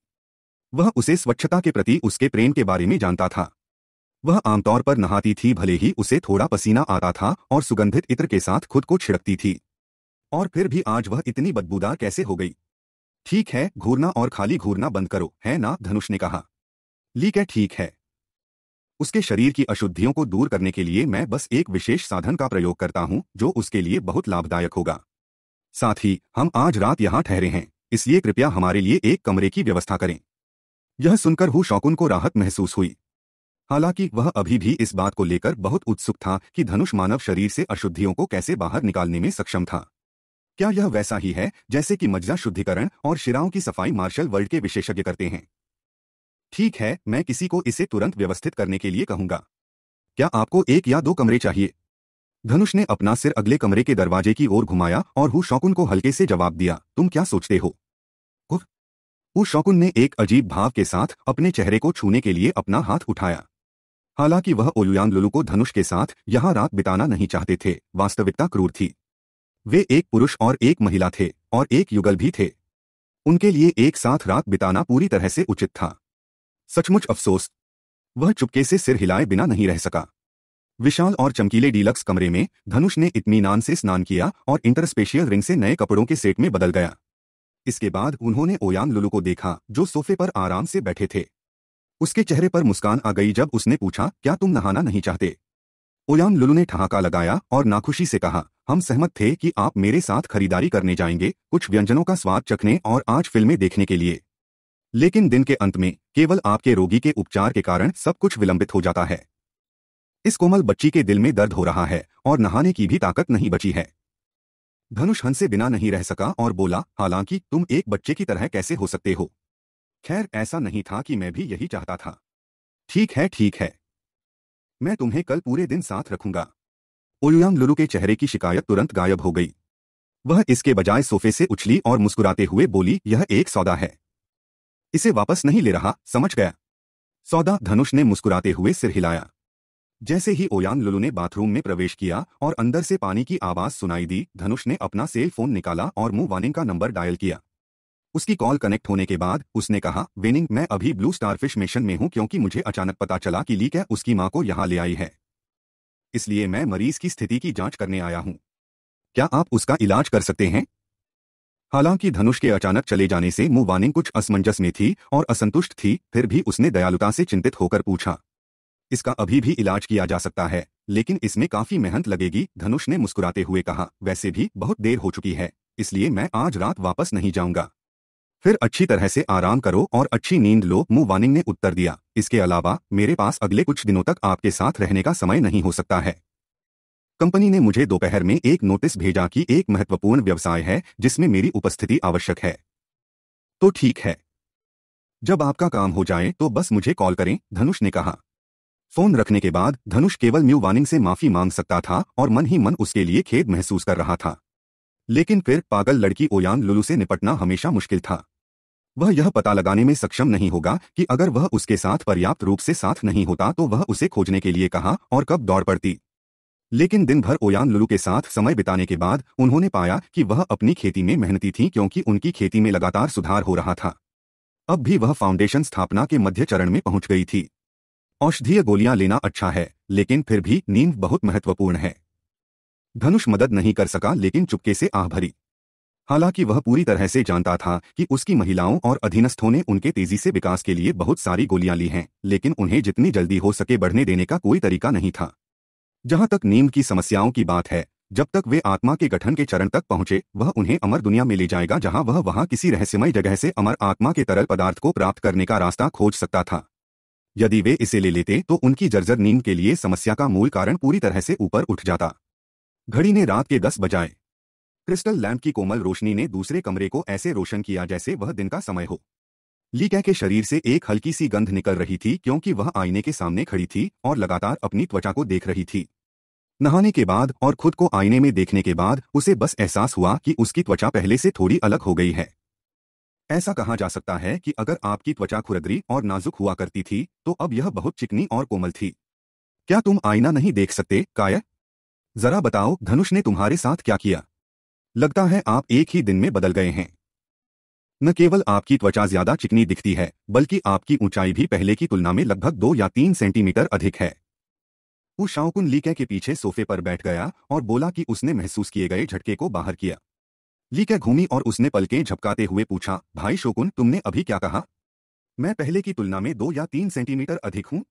वह उसे स्वच्छता के प्रति उसके प्रेम के बारे में जानता था वह आमतौर पर नहाती थी भले ही उसे थोड़ा पसीना आता था और सुगंधित इत्र के साथ खुद को छिड़कती थी और फिर भी आज वह इतनी बदबूदार कैसे हो गई ठीक है घूरना और खाली घूरना बंद करो है ना धनुष ने कहा ली कह ठीक है उसके शरीर की अशुद्धियों को दूर करने के लिए मैं बस एक विशेष साधन का प्रयोग करता हूं जो उसके लिए बहुत लाभदायक होगा साथ ही हम आज रात यहां ठहरे हैं इसलिए कृपया हमारे लिए एक कमरे की व्यवस्था करें यह सुनकर हु शौकुन को राहत महसूस हुई हालांकि वह अभी भी इस बात को लेकर बहुत उत्सुक था कि धनुष मानव शरीर से अशुद्धियों को कैसे बाहर निकालने में सक्षम था क्या यह वैसा ही है जैसे कि मज्जा शुद्धिकरण और शिराओं की सफाई मार्शल वर्ल्ड के विशेषज्ञ करते हैं ठीक है मैं किसी को इसे तुरंत व्यवस्थित करने के लिए कहूंगा क्या आपको एक या दो कमरे चाहिए धनुष ने अपना सिर अगले कमरे के दरवाजे की ओर घुमाया और हु शौकुन को हल्के से जवाब दिया तुम क्या सोचते हो हु शौकुन ने एक अजीब भाव के साथ अपने चेहरे को छूने के लिए अपना हाथ उठाया हालांकि वह ओलुयांग लुलू को धनुष के साथ यहां रात बिताना नहीं चाहते थे वास्तविकता क्रूर थी वे एक पुरुष और एक महिला थे और एक युगल भी थे उनके लिए एक साथ रात बिताना पूरी तरह से उचित था सचमुच अफसोस वह चुपके से सिर हिलाए बिना नहीं रह सका विशाल और चमकीले डीलक्स कमरे में धनुष ने नान से स्नान किया और इंटरस्पेशियल रिंग से नए कपड़ों के सेट में बदल गया इसके बाद उन्होंने ओयान लुलू को देखा जो सोफे पर आराम से बैठे थे उसके चेहरे पर मुस्कान आ गई जब उसने पूछा क्या तुम नहाना नहीं चाहते ओयान लुलू ने ठहाका लगाया और नाखुशी से कहा हम सहमत थे कि आप मेरे साथ खरीदारी करने जाएंगे कुछ व्यंजनों का स्वाद चखने और आज फिल्में देखने के लिए लेकिन दिन के अंत में केवल आपके रोगी के उपचार के कारण सब कुछ विलंबित हो जाता है इस कोमल बच्ची के दिल में दर्द हो रहा है और नहाने की भी ताकत नहीं बची है धनुष हंसे बिना नहीं रह सका और बोला हालांकि तुम एक बच्चे की तरह कैसे हो सकते हो खैर ऐसा नहीं था कि मैं भी यही चाहता था ठीक है ठीक है मैं तुम्हें कल पूरे दिन साथ रखूंगा ओयुयांग लुलू के चेहरे की शिकायत तुरंत गायब हो गई वह इसके बजाय सोफे से उछली और मुस्कुराते हुए बोली यह एक सौदा है इसे वापस नहीं ले रहा समझ गया सौदा धनुष ने मुस्कुराते हुए सिर हिलाया जैसे ही ओयांग लुलू ने बाथरूम में प्रवेश किया और अंदर से पानी की आवाज सुनाई दी धनुष ने अपना सेल फोन निकाला और मुंह वानिंग का नंबर डायल किया उसकी कॉल कनेक्ट होने के बाद उसने कहा वेनिंग मैं अभी ब्लू स्टारफिश मिशन में हूं क्योंकि मुझे अचानक पता चला कि ली क्या उसकी मां को यहां ले आई है इसलिए मैं मरीज की स्थिति की जांच करने आया हूं क्या आप उसका इलाज कर सकते हैं हालांकि धनुष के अचानक चले जाने से मुवानिंग कुछ असमंजस में थी और असंतुष्ट थी फिर भी उसने दयालुता से चिंतित होकर पूछा इसका अभी भी इलाज किया जा सकता है लेकिन इसमें काफी मेहनत लगेगी धनुष ने मुस्कुराते हुए कहा वैसे भी बहुत देर हो चुकी है इसलिए मैं आज रात वापस नहीं जाऊंगा फिर अच्छी तरह से आराम करो और अच्छी नींद लो मु वानिंग ने उत्तर दिया इसके अलावा मेरे पास अगले कुछ दिनों तक आपके साथ रहने का समय नहीं हो सकता है कंपनी ने मुझे दोपहर में एक नोटिस भेजा कि एक महत्वपूर्ण व्यवसाय है जिसमें मेरी उपस्थिति आवश्यक है तो ठीक है जब आपका काम हो जाए तो बस मुझे कॉल करें धनुष ने कहा फोन रखने के बाद धनुष केवल म्यू वानिंग से माफी मांग सकता था और मन ही मन उसके लिए खेद महसूस कर रहा था लेकिन फिर पागल लड़की ओयान लुलू से निपटना हमेशा मुश्किल था वह यह पता लगाने में सक्षम नहीं होगा कि अगर वह उसके साथ पर्याप्त रूप से साथ नहीं होता तो वह उसे खोजने के लिए कहा और कब दौड़ पड़ती लेकिन दिन भर ओयान लुलू के साथ समय बिताने के बाद उन्होंने पाया कि वह अपनी खेती में मेहनती थी क्योंकि उनकी खेती में लगातार सुधार हो रहा था अब भी वह फाउंडेशन स्थापना के मध्य चरण में पहुंच गई थी औषधीय गोलियां लेना अच्छा है लेकिन फिर भी नींद बहुत महत्वपूर्ण है धनुष मदद नहीं कर सका लेकिन चुपके से आह भरी हालांकि वह पूरी तरह से जानता था कि उसकी महिलाओं और अधीनस्थों ने उनके तेजी से विकास के लिए बहुत सारी गोलियां ली हैं लेकिन उन्हें जितनी जल्दी हो सके बढ़ने देने का कोई तरीका नहीं था जहां तक नीम की समस्याओं की बात है जब तक वे आत्मा के गठन के चरण तक पहुंचे वह उन्हें अमर दुनिया में ले जाएगा जहां वह वहां किसी रहस्यमय जगह से अमर आत्मा के तरल पदार्थ को प्राप्त करने का रास्ता खोज सकता था यदि वे इसे ले लेते तो उनकी जर्जर नींद के लिए समस्या का मूल कारण पूरी तरह से ऊपर उठ जाता घड़ी ने रात के दस बजाए क्रिस्टल लैंप की कोमल रोशनी ने दूसरे कमरे को ऐसे रोशन किया जैसे वह दिन का समय हो लीका के शरीर से एक हल्की सी गंध निकल रही थी क्योंकि वह आईने के सामने खड़ी थी और लगातार अपनी त्वचा को देख रही थी नहाने के बाद और खुद को आईने में देखने के बाद उसे बस एहसास हुआ कि उसकी त्वचा पहले से थोड़ी अलग हो गई है ऐसा कहा जा सकता है कि अगर आपकी त्वचा खुरदरी और नाजुक हुआ करती थी तो अब यह बहुत चिकनी और कोमल थी क्या तुम आईना नहीं देख सकते काय जरा बताओ धनुष ने तुम्हारे साथ क्या किया लगता है आप एक ही दिन में बदल गए हैं न केवल आपकी त्वचा ज्यादा चिकनी दिखती है बल्कि आपकी ऊंचाई भी पहले की तुलना में लगभग दो या तीन सेंटीमीटर अधिक है वो शाओकुन लीके के पीछे सोफे पर बैठ गया और बोला कि उसने महसूस किए गए झटके को बाहर किया लीके घूमी और उसने पलकें झपकाते हुए पूछा भाई शोकुन तुमने अभी क्या कहा मैं पहले की तुलना में दो या तीन सेंटीमीटर अधिक हूं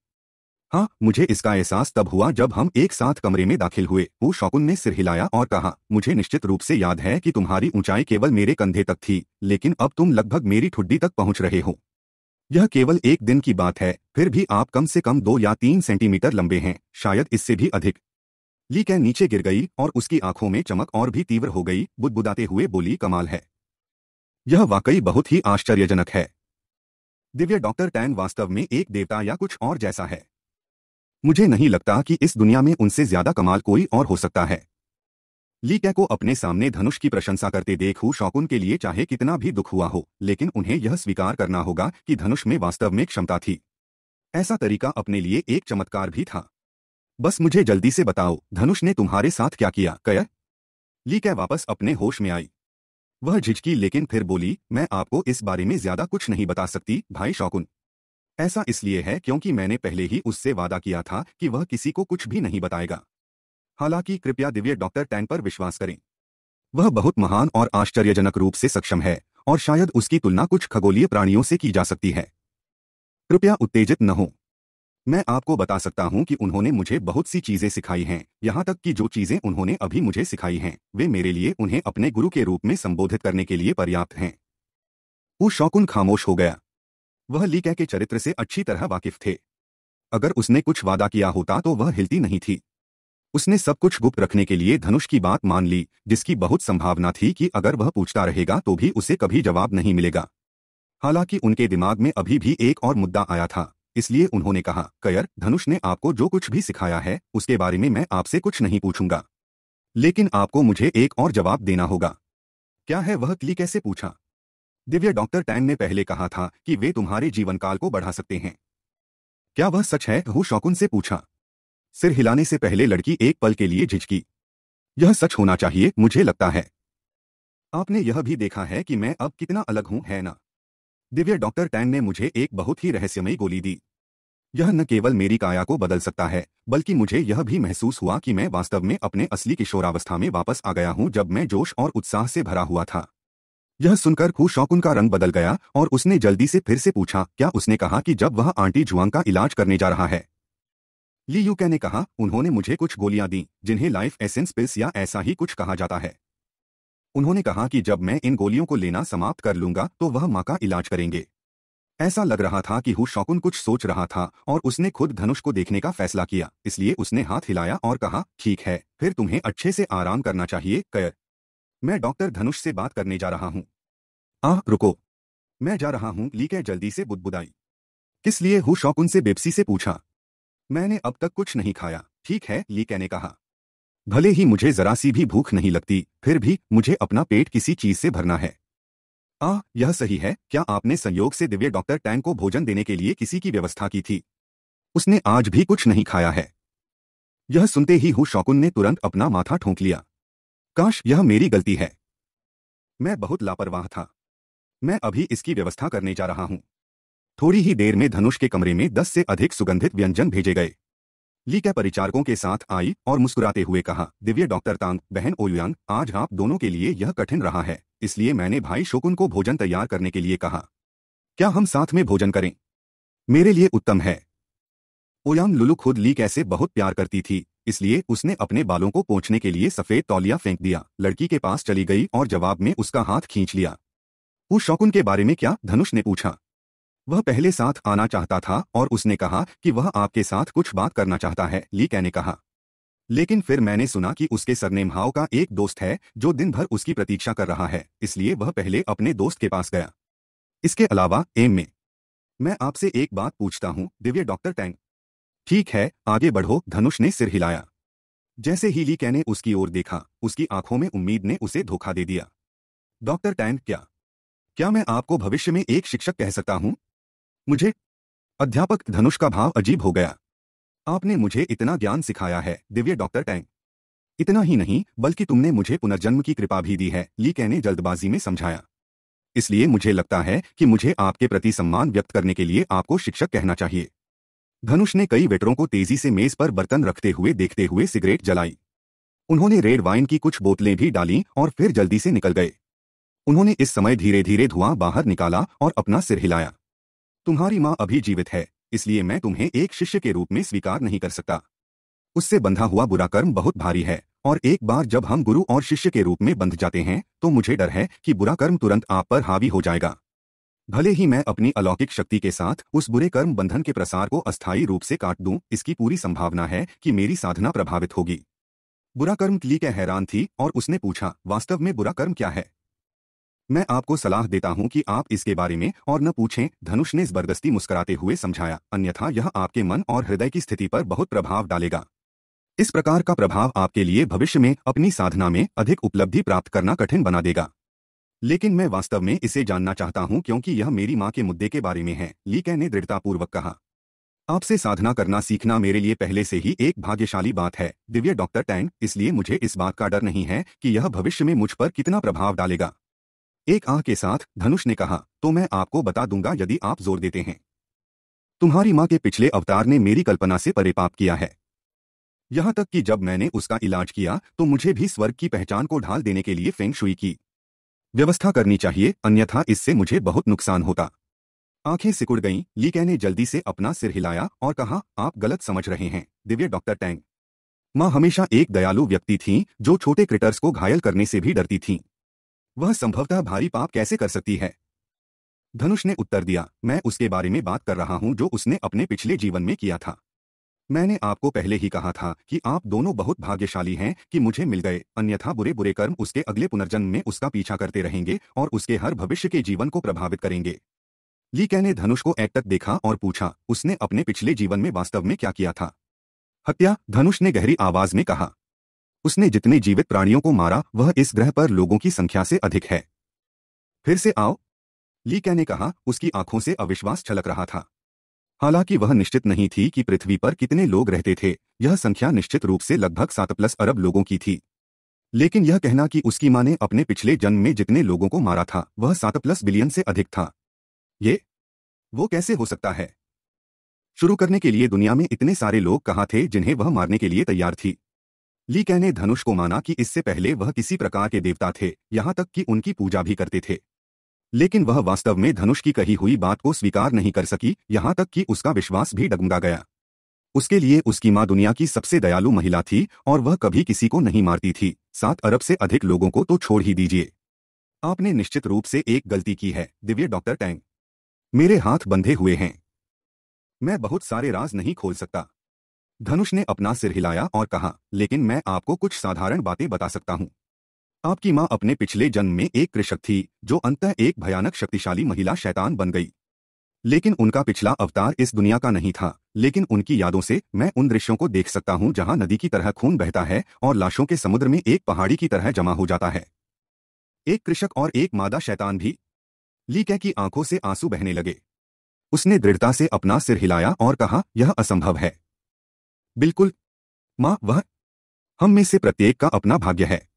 हाँ मुझे इसका एहसास तब हुआ जब हम एक साथ कमरे में दाखिल हुए वो शौकुन ने सिर हिलाया और कहा मुझे निश्चित रूप से याद है कि तुम्हारी ऊंचाई केवल मेरे कंधे तक थी लेकिन अब तुम लगभग मेरी ठुड्डी तक पहुंच रहे हो यह केवल एक दिन की बात है फिर भी आप कम से कम दो या तीन सेंटीमीटर लंबे हैं शायद इससे भी अधिक ली कह नीचे गिर गई और उसकी आंखों में चमक और भी तीव्र हो गई बुदबुदाते हुए बोली कमाल है यह वाकई बहुत ही आश्चर्यजनक है दिव्य डॉक्टर टैन वास्तव में एक देवता या कुछ और जैसा है मुझे नहीं लगता कि इस दुनिया में उनसे ज्यादा कमाल कोई और हो सकता है लीकै को अपने सामने धनुष की प्रशंसा करते देख शौकुन के लिए चाहे कितना भी दुख हुआ हो लेकिन उन्हें यह स्वीकार करना होगा कि धनुष में वास्तव में क्षमता थी ऐसा तरीका अपने लिए एक चमत्कार भी था बस मुझे जल्दी से बताओ धनुष ने तुम्हारे साथ क्या किया ली लीकै वापस अपने होश में आई वह झिझकी लेकिन फिर बोली मैं आपको इस बारे में ज्यादा कुछ नहीं बता सकती भाई शौकुन ऐसा इसलिए है क्योंकि मैंने पहले ही उससे वादा किया था कि वह किसी को कुछ भी नहीं बताएगा हालांकि कृपया दिव्य डॉक्टर टैंग पर विश्वास करें वह बहुत महान और आश्चर्यजनक रूप से सक्षम है और शायद उसकी तुलना कुछ खगोलीय प्राणियों से की जा सकती है कृपया उत्तेजित न हो मैं आपको बता सकता हूं कि उन्होंने मुझे बहुत सी चीजें सिखाई हैं यहां तक कि जो चीजें उन्होंने अभी मुझे सिखाई हैं वे मेरे लिए उन्हें अपने गुरु के रूप में संबोधित करने के लिए पर्याप्त हैं वो शौकुन खामोश हो गया वह ली कह के चरित्र से अच्छी तरह वाकिफ थे अगर उसने कुछ वादा किया होता तो वह हिलती नहीं थी उसने सब कुछ गुप्त रखने के लिए धनुष की बात मान ली जिसकी बहुत संभावना थी कि अगर वह पूछता रहेगा तो भी उसे कभी जवाब नहीं मिलेगा हालांकि उनके दिमाग में अभी भी एक और मुद्दा आया था इसलिए उन्होंने कहा कयर धनुष ने आपको जो कुछ भी सिखाया है उसके बारे में मैं आपसे कुछ नहीं पूछूंगा लेकिन आपको मुझे एक और जवाब देना होगा क्या है वह क्ली कैसे पूछा दिव्य डॉक्टर टैन ने पहले कहा था कि वे तुम्हारे जीवनकाल को बढ़ा सकते हैं क्या वह सच है हु शौकुन से पूछा सिर हिलाने से पहले लड़की एक पल के लिए झिझकी यह सच होना चाहिए मुझे लगता है आपने यह भी देखा है कि मैं अब कितना अलग हूं है ना दिव्य डॉक्टर टैन ने मुझे एक बहुत ही रहस्यमयी गोली दी यह न केवल मेरी काया को बदल सकता है बल्कि मुझे यह भी महसूस हुआ कि मैं वास्तव में अपने असली किशोरावस्था में वापस आ गया हूं जब मैं जोश और उत्साह से भरा हुआ था यह सुनकर खू शौकुन का रंग बदल गया और उसने जल्दी से फिर से पूछा क्या उसने कहा कि जब वह आंटी जुआंग का इलाज करने जा रहा है ली यू ने कहा उन्होंने मुझे कुछ गोलियां दी जिन्हें लाइफ एसेंस पिल्स या ऐसा ही कुछ कहा जाता है उन्होंने कहा कि जब मैं इन गोलियों को लेना समाप्त कर लूंगा तो वह माँ का इलाज करेंगे ऐसा लग रहा था कि हु शौकुन कुछ सोच रहा था और उसने खुद धनुष को देखने का फैसला किया इसलिए उसने हाथ हिलाया और कहा ठीक है फिर तुम्हें अच्छे से आराम करना चाहिए कयर मैं डॉक्टर धनुष से बात करने जा रहा हूँ आह रुको मैं जा रहा हूं ली जल्दी से बुदबुदाई किस लिए हु शौक उनसे बेबसी से पूछा मैंने अब तक कुछ नहीं खाया ठीक है ली ने कहा भले ही मुझे जरा सी भी भूख नहीं लगती फिर भी मुझे अपना पेट किसी चीज से भरना है आह यह सही है क्या आपने संयोग से दिव्य डॉक्टर टैंग को भोजन देने के लिए किसी की व्यवस्था की थी उसने आज भी कुछ नहीं खाया है यह सुनते ही हु शौकुन ने तुरंत अपना माथा ठोंक लिया काश यह मेरी गलती है मैं बहुत लापरवाह था मैं अभी इसकी व्यवस्था करने जा रहा हूं थोड़ी ही देर में धनुष के कमरे में दस से अधिक सुगंधित व्यंजन भेजे गए ली क्या परिचारकों के साथ आई और मुस्कुराते हुए कहा दिव्य डॉक्टर तांग बहन ओयुयांग आज आप दोनों के लिए यह कठिन रहा है इसलिए मैंने भाई शोकुन को भोजन तैयार करने के लिए कहा क्या हम साथ में भोजन करें मेरे लिए उत्तम है ओयांग लुलु खुद ली कैसे बहुत प्यार करती थी इसलिए उसने अपने बालों को पोंछने के लिए सफेद तौलिया फेंक दिया लड़की के पास चली गई और जवाब में उसका हाथ खींच लिया उस शौकुन के बारे में क्या धनुष ने पूछा वह पहले साथ आना चाहता था और उसने कहा कि वह आपके साथ कुछ बात करना चाहता है ली कैने कहा लेकिन फिर मैंने सुना कि उसके सरनेम हाव का एक दोस्त है जो दिन भर उसकी प्रतीक्षा कर रहा है इसलिए वह पहले अपने दोस्त के पास गया इसके अलावा एम में मैं आपसे एक बात पूछता हूं दिव्य डॉक्टर टैंग ठीक है आगे बढ़ो धनुष ने सिर हिलाया जैसे ही ली कैने उसकी ओर देखा उसकी आंखों में उम्मीद ने उसे धोखा दे दिया डॉक्टर टैन क्या क्या मैं आपको भविष्य में एक शिक्षक कह सकता हूं मुझे अध्यापक धनुष का भाव अजीब हो गया आपने मुझे इतना ज्ञान सिखाया है दिव्य डॉक्टर टैंग इतना ही नहीं बल्कि तुमने मुझे पुनर्जन्म की कृपा भी दी है ली कैने जल्दबाजी में समझाया इसलिए मुझे लगता है कि मुझे आपके प्रति सम्मान व्यक्त करने के लिए आपको शिक्षक कहना चाहिए धनुष ने कई वेटरों को तेजी से मेज पर बर्तन रखते हुए देखते हुए सिगरेट जलाई उन्होंने रेड वाइन की कुछ बोतलें भी डाली और फिर जल्दी से निकल गए उन्होंने इस समय धीरे धीरे धुआं बाहर निकाला और अपना सिर हिलाया तुम्हारी माँ अभी जीवित है इसलिए मैं तुम्हें एक शिष्य के रूप में स्वीकार नहीं कर सकता उससे बंधा हुआ बुरा कर्म बहुत भारी है और एक बार जब हम गुरु और शिष्य के रूप में बंध जाते हैं तो मुझे डर है कि बुरा कर्म तुरंत आप पर हावी हो जाएगा भले ही मैं अपनी अलौकिक शक्ति के साथ उस बुरे कर्म बंधन के प्रसार को अस्थायी रूप से काट दूं, इसकी पूरी संभावना है कि मेरी साधना प्रभावित होगी बुरा कर्म क्ली कह हैरान थी और उसने पूछा वास्तव में बुरा कर्म क्या है मैं आपको सलाह देता हूं कि आप इसके बारे में और न पूछें धनुष ने जबरदस्ती मुस्कुराते हुए समझाया अन्यथा यह आपके मन और हृदय की स्थिति पर बहुत प्रभाव डालेगा इस प्रकार का प्रभाव आपके लिए भविष्य में अपनी साधना में अधिक उपलब्धि प्राप्त करना कठिन बना देगा लेकिन मैं वास्तव में इसे जानना चाहता हूं क्योंकि यह मेरी माँ के मुद्दे के बारे में है लीकै ने दृढ़तापूर्वक कहा आपसे साधना करना सीखना मेरे लिए पहले से ही एक भाग्यशाली बात है दिव्य डॉक्टर टैंग इसलिए मुझे इस बात का डर नहीं है कि यह भविष्य में मुझ पर कितना प्रभाव डालेगा एक आह के साथ धनुष ने कहा तो मैं आपको बता दूंगा यदि आप जोर देते हैं तुम्हारी माँ के पिछले अवतार ने मेरी कल्पना से परेपाप किया है यहाँ तक कि जब मैंने उसका इलाज किया तो मुझे भी स्वर्ग की पहचान को ढाल देने के लिए फेंग शुई की व्यवस्था करनी चाहिए अन्यथा इससे मुझे बहुत नुकसान होता आंखें सिकुड़ गईं लीकै ने जल्दी से अपना सिर हिलाया और कहा आप गलत समझ रहे हैं दिव्य डॉक्टर टैंग माँ हमेशा एक दयालु व्यक्ति थीं जो छोटे क्रिटर्स को घायल करने से भी डरती थीं वह संभवतः भारी पाप कैसे कर सकती है धनुष ने उत्तर दिया मैं उसके बारे में बात कर रहा हूं जो उसने अपने पिछले जीवन में किया था मैंने आपको पहले ही कहा था कि आप दोनों बहुत भाग्यशाली हैं कि मुझे मिल गए अन्यथा बुरे बुरे कर्म उसके अगले पुनर्जन्म में उसका पीछा करते रहेंगे और उसके हर भविष्य के जीवन को प्रभावित करेंगे लीकै ने धनुष को एक तक देखा और पूछा उसने अपने पिछले जीवन में वास्तव में क्या किया था हत्या धनुष ने गहरी आवाज में कहा उसने जितने जीवित प्राणियों को मारा वह इस ग्रह पर लोगों की संख्या से अधिक है फिर से आओ लीकै ने कहा उसकी आंखों से अविश्वास छलक रहा था हालांकि वह निश्चित नहीं थी कि पृथ्वी पर कितने लोग रहते थे यह संख्या निश्चित रूप से लगभग सात प्लस अरब लोगों की थी लेकिन यह कहना कि उसकी मां ने अपने पिछले जन्म में जितने लोगों को मारा था वह सात प्लस बिलियन से अधिक था ये वो कैसे हो सकता है शुरू करने के लिए दुनिया में इतने सारे लोग कहाँ थे जिन्हें वह मारने के लिए तैयार थी ली कह ने धनुष को माना कि इससे पहले वह किसी प्रकार के देवता थे यहां तक कि उनकी पूजा भी करते थे लेकिन वह वास्तव में धनुष की कही हुई बात को स्वीकार नहीं कर सकी यहां तक कि उसका विश्वास भी डगमगा गया उसके लिए उसकी माँ दुनिया की सबसे दयालु महिला थी और वह कभी किसी को नहीं मारती थी सात अरब से अधिक लोगों को तो छोड़ ही दीजिए आपने निश्चित रूप से एक गलती की है दिव्य डॉक्टर टैंग मेरे हाथ बंधे हुए हैं मैं बहुत सारे राज नहीं खोल सकता धनुष ने अपना सिर हिलाया और कहा लेकिन मैं आपको कुछ साधारण बातें बता सकता हूँ आपकी माँ अपने पिछले जन्म में एक कृषक थी जो अंततः एक भयानक शक्तिशाली महिला शैतान बन गई लेकिन उनका पिछला अवतार इस दुनिया का नहीं था लेकिन उनकी यादों से मैं उन दृश्यों को देख सकता हूँ जहाँ नदी की तरह खून बहता है और लाशों के समुद्र में एक पहाड़ी की तरह जमा हो जाता है एक कृषक और एक मादा शैतान भी लीकै की आंखों से आंसू बहने लगे उसने दृढ़ता से अपना सिर हिलाया और कहा यह असंभव है बिल्कुल माँ वह हम में से प्रत्येक का अपना भाग्य है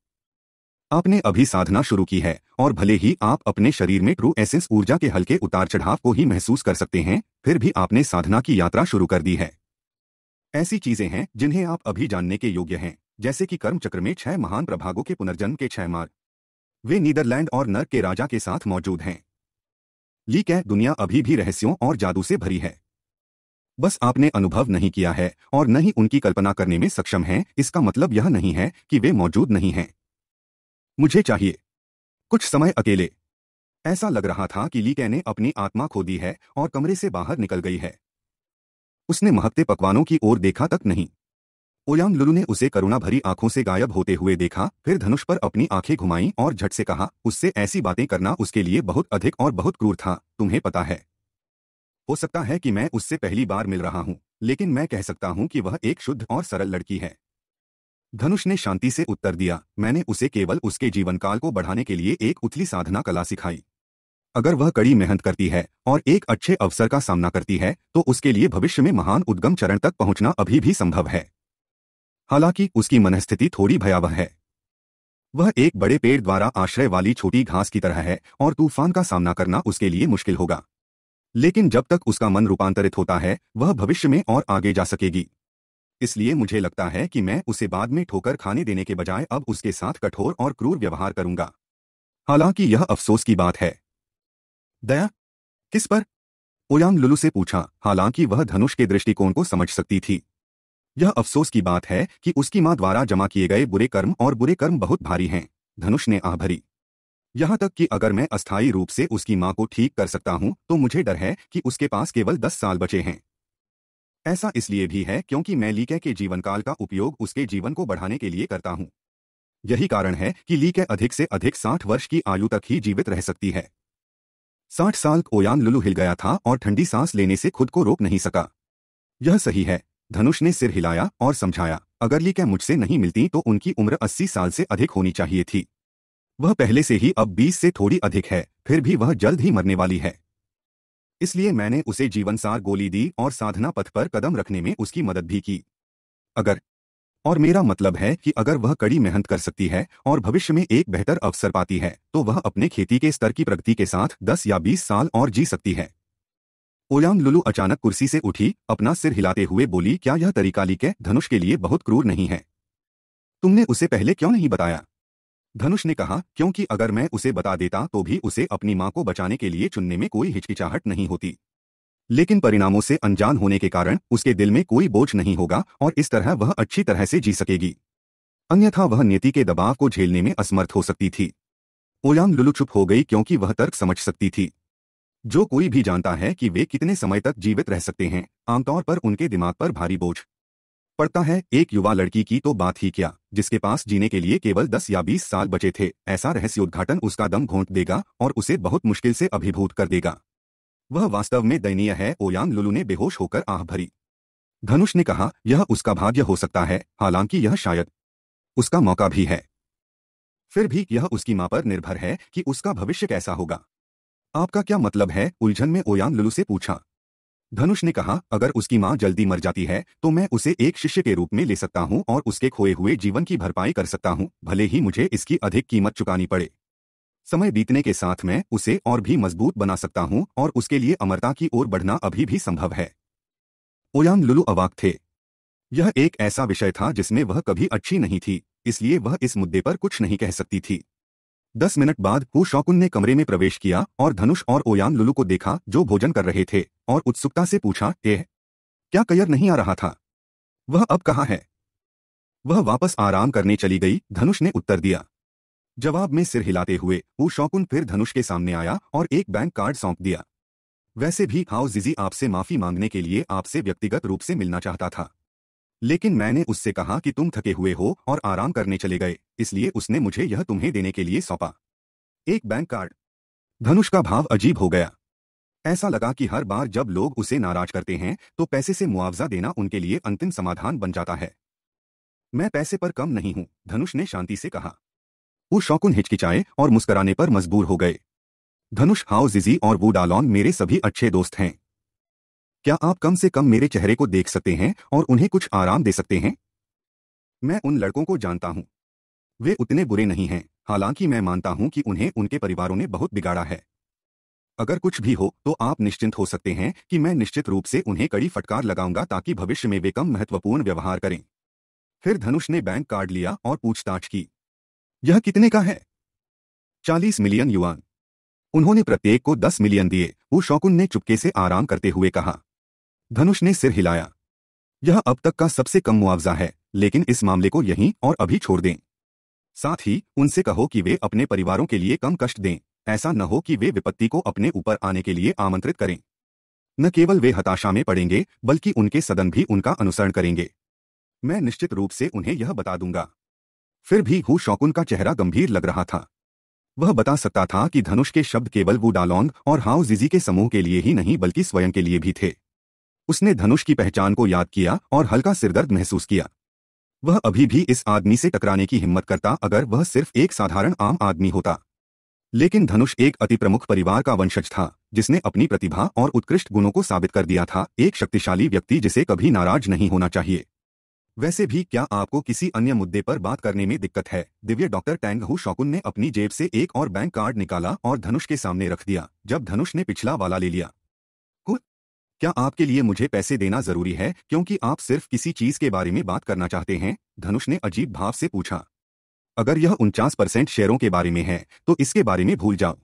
आपने अभी साधना शुरू की है और भले ही आप अपने शरीर में ट्रू एसेंस ऊर्जा के हल्के उतार चढ़ाव को ही महसूस कर सकते हैं फिर भी आपने साधना की यात्रा शुरू कर दी है ऐसी चीजें हैं जिन्हें आप अभी जानने के योग्य हैं जैसे कि कर्म चक्र में छह महान प्रभागों के पुनर्जन्म के छह मार्ग वे नीदरलैंड और नर्क के राजा के साथ मौजूद हैं ली कह दुनिया अभी भी रहस्यों और जादू से भरी है बस आपने अनुभव नहीं किया है और न ही उनकी कल्पना करने में सक्षम है इसका मतलब यह नहीं है कि वे मौजूद नहीं हैं मुझे चाहिए कुछ समय अकेले ऐसा लग रहा था कि लीकै ने अपनी आत्मा खो दी है और कमरे से बाहर निकल गई है उसने महकते पकवानों की ओर देखा तक नहीं ओयांग लुलू ने उसे करुणा भरी आंखों से गायब होते हुए देखा फिर धनुष पर अपनी आंखें घुमाई और झट से कहा उससे ऐसी बातें करना उसके लिए बहुत अधिक और बहुत क्रूर था तुम्हें पता है हो सकता है कि मैं उससे पहली बार मिल रहा हूं लेकिन मैं कह सकता हूं कि वह एक शुद्ध और सरल लड़की है धनुष ने शांति से उत्तर दिया मैंने उसे केवल उसके जीवनकाल को बढ़ाने के लिए एक उथली साधना कला सिखाई अगर वह कड़ी मेहनत करती है और एक अच्छे अवसर का सामना करती है तो उसके लिए भविष्य में महान उद्गम चरण तक पहुंचना अभी भी संभव है हालांकि उसकी मनस्थिति थोड़ी भयावह है वह एक बड़े पेड़ द्वारा आश्रय वाली छोटी घास की तरह है और तूफान का सामना करना उसके लिए मुश्किल होगा लेकिन जब तक उसका मन रूपांतरित होता है वह भविष्य में और आगे जा सकेगी इसलिए मुझे लगता है कि मैं उसे बाद में ठोकर खाने देने के बजाय अब उसके साथ कठोर और क्रूर व्यवहार करूंगा हालांकि यह अफसोस की बात है दया किस पर ओयांग लुलू से पूछा हालांकि वह धनुष के दृष्टिकोण को समझ सकती थी यह अफसोस की बात है कि उसकी मां द्वारा जमा किए गए बुरे कर्म और बुरे कर्म बहुत भारी हैं धनुष ने आह भरी यहां तक कि अगर मैं अस्थायी रूप से उसकी मां को ठीक कर सकता हूं तो मुझे डर है कि उसके पास केवल दस साल बचे हैं ऐसा इसलिए भी है क्योंकि मैं लीके के जीवनकाल का उपयोग उसके जीवन को बढ़ाने के लिए करता हूं यही कारण है कि लीके अधिक से अधिक साठ वर्ष की आयु तक ही जीवित रह सकती है साठ साल ओयान लुलु हिल गया था और ठंडी सांस लेने से खुद को रोक नहीं सका यह सही है धनुष ने सिर हिलाया और समझाया अगर लीके मुझसे नहीं मिलती तो उनकी उम्र अस्सी साल से अधिक होनी चाहिए थी वह पहले से ही अब बीस से थोड़ी अधिक है फिर भी वह जल्द ही मरने वाली है इसलिए मैंने उसे जीवनसार गोली दी और साधना पथ पर कदम रखने में उसकी मदद भी की अगर और मेरा मतलब है कि अगर वह कड़ी मेहनत कर सकती है और भविष्य में एक बेहतर अवसर पाती है तो वह अपने खेती के स्तर की प्रगति के साथ 10 या 20 साल और जी सकती है ओयाम लुलु अचानक कुर्सी से उठी अपना सिर हिलाते हुए बोली क्या यह तरीका के धनुष के लिए बहुत क्रूर नहीं है तुमने उसे पहले क्यों नहीं बताया धनुष ने कहा क्योंकि अगर मैं उसे बता देता तो भी उसे अपनी मां को बचाने के लिए चुनने में कोई हिचकिचाहट नहीं होती लेकिन परिणामों से अनजान होने के कारण उसके दिल में कोई बोझ नहीं होगा और इस तरह वह अच्छी तरह से जी सकेगी अन्यथा वह नीति के दबाव को झेलने में असमर्थ हो सकती थी ओयांग लुलु चुप हो गई क्योंकि वह तर्क समझ सकती थी जो कोई भी जानता है कि वे कितने समय तक जीवित रह सकते हैं आमतौर पर उनके दिमाग पर भारी बोझ पड़ता है एक युवा लड़की की तो बात ही क्या जिसके पास जीने के लिए केवल 10 या 20 साल बचे थे ऐसा रहस्योद्घाटन उसका दम घोंट देगा और उसे बहुत मुश्किल से अभिभूत कर देगा वह वास्तव में दयनीय है ओयांग लुलु ने बेहोश होकर आह भरी धनुष ने कहा यह उसका भाग्य हो सकता है हालांकि यह शायद उसका मौका भी है फिर भी यह उसकी मां पर निर्भर है कि उसका भविष्य कैसा होगा आपका क्या मतलब है उलझन में ओयान लुलु से पूछा धनुष ने कहा अगर उसकी माँ जल्दी मर जाती है तो मैं उसे एक शिष्य के रूप में ले सकता हूँ और उसके खोए हुए जीवन की भरपाई कर सकता हूँ भले ही मुझे इसकी अधिक कीमत चुकानी पड़े समय बीतने के साथ मैं उसे और भी मजबूत बना सकता हूँ और उसके लिए अमरता की ओर बढ़ना अभी भी संभव है ओयांग लुलु अवाक थे यह एक ऐसा विषय था जिसमें वह कभी अच्छी नहीं थी इसलिए वह इस मुद्दे पर कुछ नहीं कह सकती थी दस मिनट बाद हु शौकुन ने कमरे में प्रवेश किया और धनुष और ओयांग लुलू को देखा जो भोजन कर रहे थे और उत्सुकता से पूछा ए क्या कयर नहीं आ रहा था वह अब कहाँ है वह वापस आराम करने चली गई धनुष ने उत्तर दिया जवाब में सिर हिलाते हुए वो शौकुन फिर धनुष के सामने आया और एक बैंक कार्ड सौंप दिया वैसे भी हाउ जिजी आपसे माफी मांगने के लिए आपसे व्यक्तिगत रूप से मिलना चाहता था लेकिन मैंने उससे कहा कि तुम थके हुए हो और आराम करने चले गए इसलिए उसने मुझे यह तुम्हें देने के लिए सौंपा एक बैंक कार्ड धनुष का भाव अजीब हो गया ऐसा लगा कि हर बार जब लोग उसे नाराज करते हैं तो पैसे से मुआवजा देना उनके लिए अंतिम समाधान बन जाता है मैं पैसे पर कम नहीं हूं धनुष ने शांति से कहा वो शौकुन हिचकिचाए और मुस्कुराने पर मजबूर हो गए धनुष हाउ जिजी और वो डालॉन मेरे सभी अच्छे दोस्त हैं क्या आप कम से कम मेरे चेहरे को देख सकते हैं और उन्हें कुछ आराम दे सकते हैं मैं उन लड़कों को जानता हूं वे उतने बुरे नहीं हैं हालांकि मैं मानता हूं कि उन्हें उनके परिवारों ने बहुत बिगाड़ा है अगर कुछ भी हो तो आप निश्चिंत हो सकते हैं कि मैं निश्चित रूप से उन्हें कड़ी फटकार लगाऊंगा ताकि भविष्य में वे कम महत्वपूर्ण व्यवहार करें फिर धनुष ने बैंक कार्ड लिया और पूछताछ की यह कितने का है चालीस मिलियन युवान उन्होंने प्रत्येक को दस मिलियन दिए वो शौकुन ने चुपके से आराम करते हुए कहा धनुष ने सिर हिलाया यह अब तक का सबसे कम मुआवजा है लेकिन इस मामले को यहीं और अभी छोड़ दें साथ ही उनसे कहो कि वे अपने परिवारों के लिए कम कष्ट दें ऐसा न हो कि वे विपत्ति को अपने ऊपर आने के लिए आमंत्रित करें न केवल वे हताशा में पड़ेंगे बल्कि उनके सदन भी उनका अनुसरण करेंगे मैं निश्चित रूप से उन्हें यह बता दूंगा फिर भी हु शौकुन का चेहरा गंभीर लग रहा था वह बता सकता था कि धनुष के शब्द केवल वो डालोंग और हाउ जिजी के समूह के लिए ही नहीं बल्कि स्वयं के लिए भी थे उसने धनुष की पहचान को याद किया और हल्का सिरदर्द महसूस किया वह अभी भी इस आदमी से टकराने की हिम्मत करता अगर वह सिर्फ एक साधारण आम आदमी होता लेकिन धनुष एक अति प्रमुख परिवार का वंशज था जिसने अपनी प्रतिभा और उत्कृष्ट गुणों को साबित कर दिया था एक शक्तिशाली व्यक्ति जिसे कभी नाराज नहीं होना चाहिए वैसे भी क्या आपको किसी अन्य मुद्दे पर बात करने में दिक्कत है दिव्य डॉक्टर टैंगहू शौकुन ने अपनी जेब से एक और बैंक कार्ड निकाला और धनुष के सामने रख दिया जब धनुष ने पिछला वाला ले लिया क्या आपके लिए मुझे पैसे देना जरूरी है क्योंकि आप सिर्फ किसी चीज के बारे में बात करना चाहते हैं धनुष ने अजीब भाव से पूछा अगर यह उनचास परसेंट शेयरों के बारे में है तो इसके बारे में भूल जाओ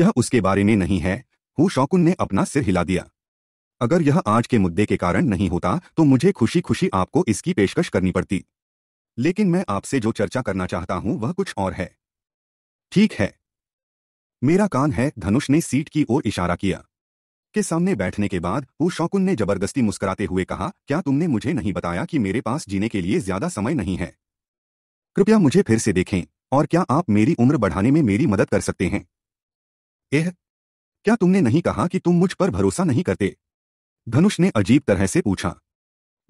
यह उसके बारे में नहीं है हु शौकुन ने अपना सिर हिला दिया अगर यह आज के मुद्दे के कारण नहीं होता तो मुझे खुशी खुशी आपको इसकी पेशकश करनी पड़ती लेकिन मैं आपसे जो चर्चा करना चाहता हूं वह कुछ और है ठीक है मेरा कान है धनुष ने सीट की ओर इशारा किया के सामने बैठने के बाद वो शौकुन ने जबरदस्ती मुस्कुराते हुए कहा क्या तुमने मुझे नहीं बताया कि मेरे पास जीने के लिए ज्यादा समय नहीं है कृपया मुझे फिर से देखें और क्या आप मेरी उम्र बढ़ाने में मेरी मदद कर सकते हैं एह क्या तुमने नहीं कहा कि तुम मुझ पर भरोसा नहीं करते धनुष ने अजीब तरह से पूछा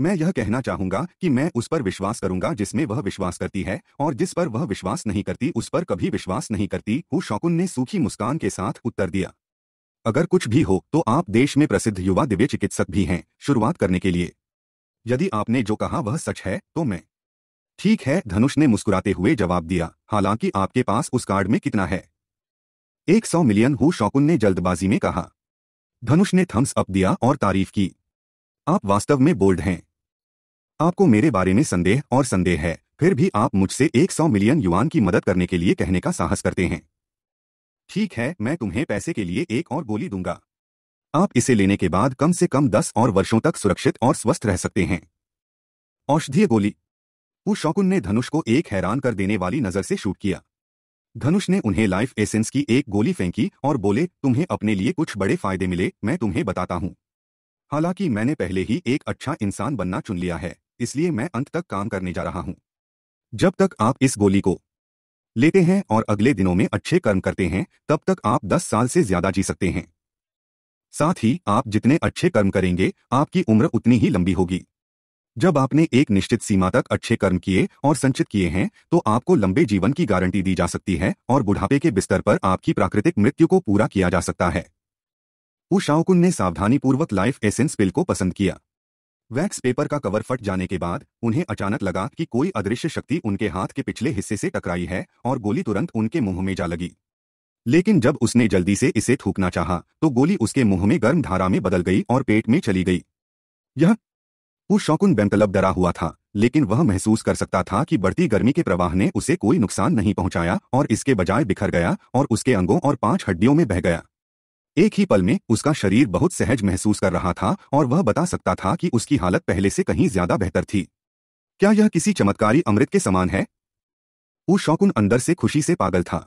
मैं यह कहना चाहूंगा कि मैं उस पर विश्वास करूंगा जिसमें वह विश्वास करती है और जिस पर वह विश्वास नहीं करती उस पर कभी विश्वास नहीं करती हु शौकुन ने सूखी मुस्कान के साथ उत्तर दिया अगर कुछ भी हो तो आप देश में प्रसिद्ध युवा दिव्य चिकित्सक भी हैं शुरुआत करने के लिए यदि आपने जो कहा वह सच है तो मैं ठीक है धनुष ने मुस्कुराते हुए जवाब दिया हालांकि आपके पास उस कार्ड में कितना है एक सौ मिलियन हु शौकुन ने जल्दबाजी में कहा धनुष ने थम्स अप दिया और तारीफ की आप वास्तव में बोल्ड हैं आपको मेरे बारे में संदेह और संदेह है फिर भी आप मुझसे एक सौ मिलियन युवान की मदद करने के लिए कहने का साहस करते हैं ठीक है मैं तुम्हें पैसे के लिए एक और गोली दूंगा आप इसे लेने के बाद कम से कम दस और वर्षों तक सुरक्षित और स्वस्थ रह सकते हैं औषधीय गोली शौकुन ने धनुष को एक हैरान कर देने वाली नजर से शूट किया धनुष ने उन्हें लाइफ एसेंस की एक गोली फेंकी और बोले तुम्हें अपने लिए कुछ बड़े फायदे मिले मैं तुम्हें बताता हूं हालांकि मैंने पहले ही एक अच्छा इंसान बनना चुन लिया है इसलिए मैं अंत तक काम करने जा रहा हूं जब तक आप इस गोली को लेते हैं और अगले दिनों में अच्छे कर्म करते हैं तब तक आप 10 साल से ज्यादा जी सकते हैं साथ ही आप जितने अच्छे कर्म करेंगे आपकी उम्र उतनी ही लंबी होगी जब आपने एक निश्चित सीमा तक अच्छे कर्म किए और संचित किए हैं तो आपको लंबे जीवन की गारंटी दी जा सकती है और बुढ़ापे के बिस्तर पर आपकी प्राकृतिक मृत्यु को पूरा किया जा सकता है उषाओकुन ने सावधानीपूर्वक लाइफ एसेंस पिल को पसंद किया वैक्स पेपर का कवर फट जाने के बाद उन्हें अचानक लगा कि कोई अदृश्य शक्ति उनके हाथ के पिछले हिस्से से टकराई है और गोली तुरंत उनके मुंह में जा लगी लेकिन जब उसने जल्दी से इसे थूकना चाहा तो गोली उसके मुंह में गर्म धारा में बदल गई और पेट में चली गई यह वो शौकुन बेमतलब डरा हुआ था लेकिन वह महसूस कर सकता था कि बढ़ती गर्मी के प्रवाह ने उसे कोई नुकसान नहीं पहुंचाया और इसके बजाय बिखर गया और उसके अंगों और पांच हड्डियों में बह गया एक ही पल में उसका शरीर बहुत सहज महसूस कर रहा था और वह बता सकता था कि उसकी हालत पहले से कहीं ज्यादा बेहतर थी क्या यह किसी चमत्कारी अमृत के समान है वो शौकुन अंदर से खुशी से पागल था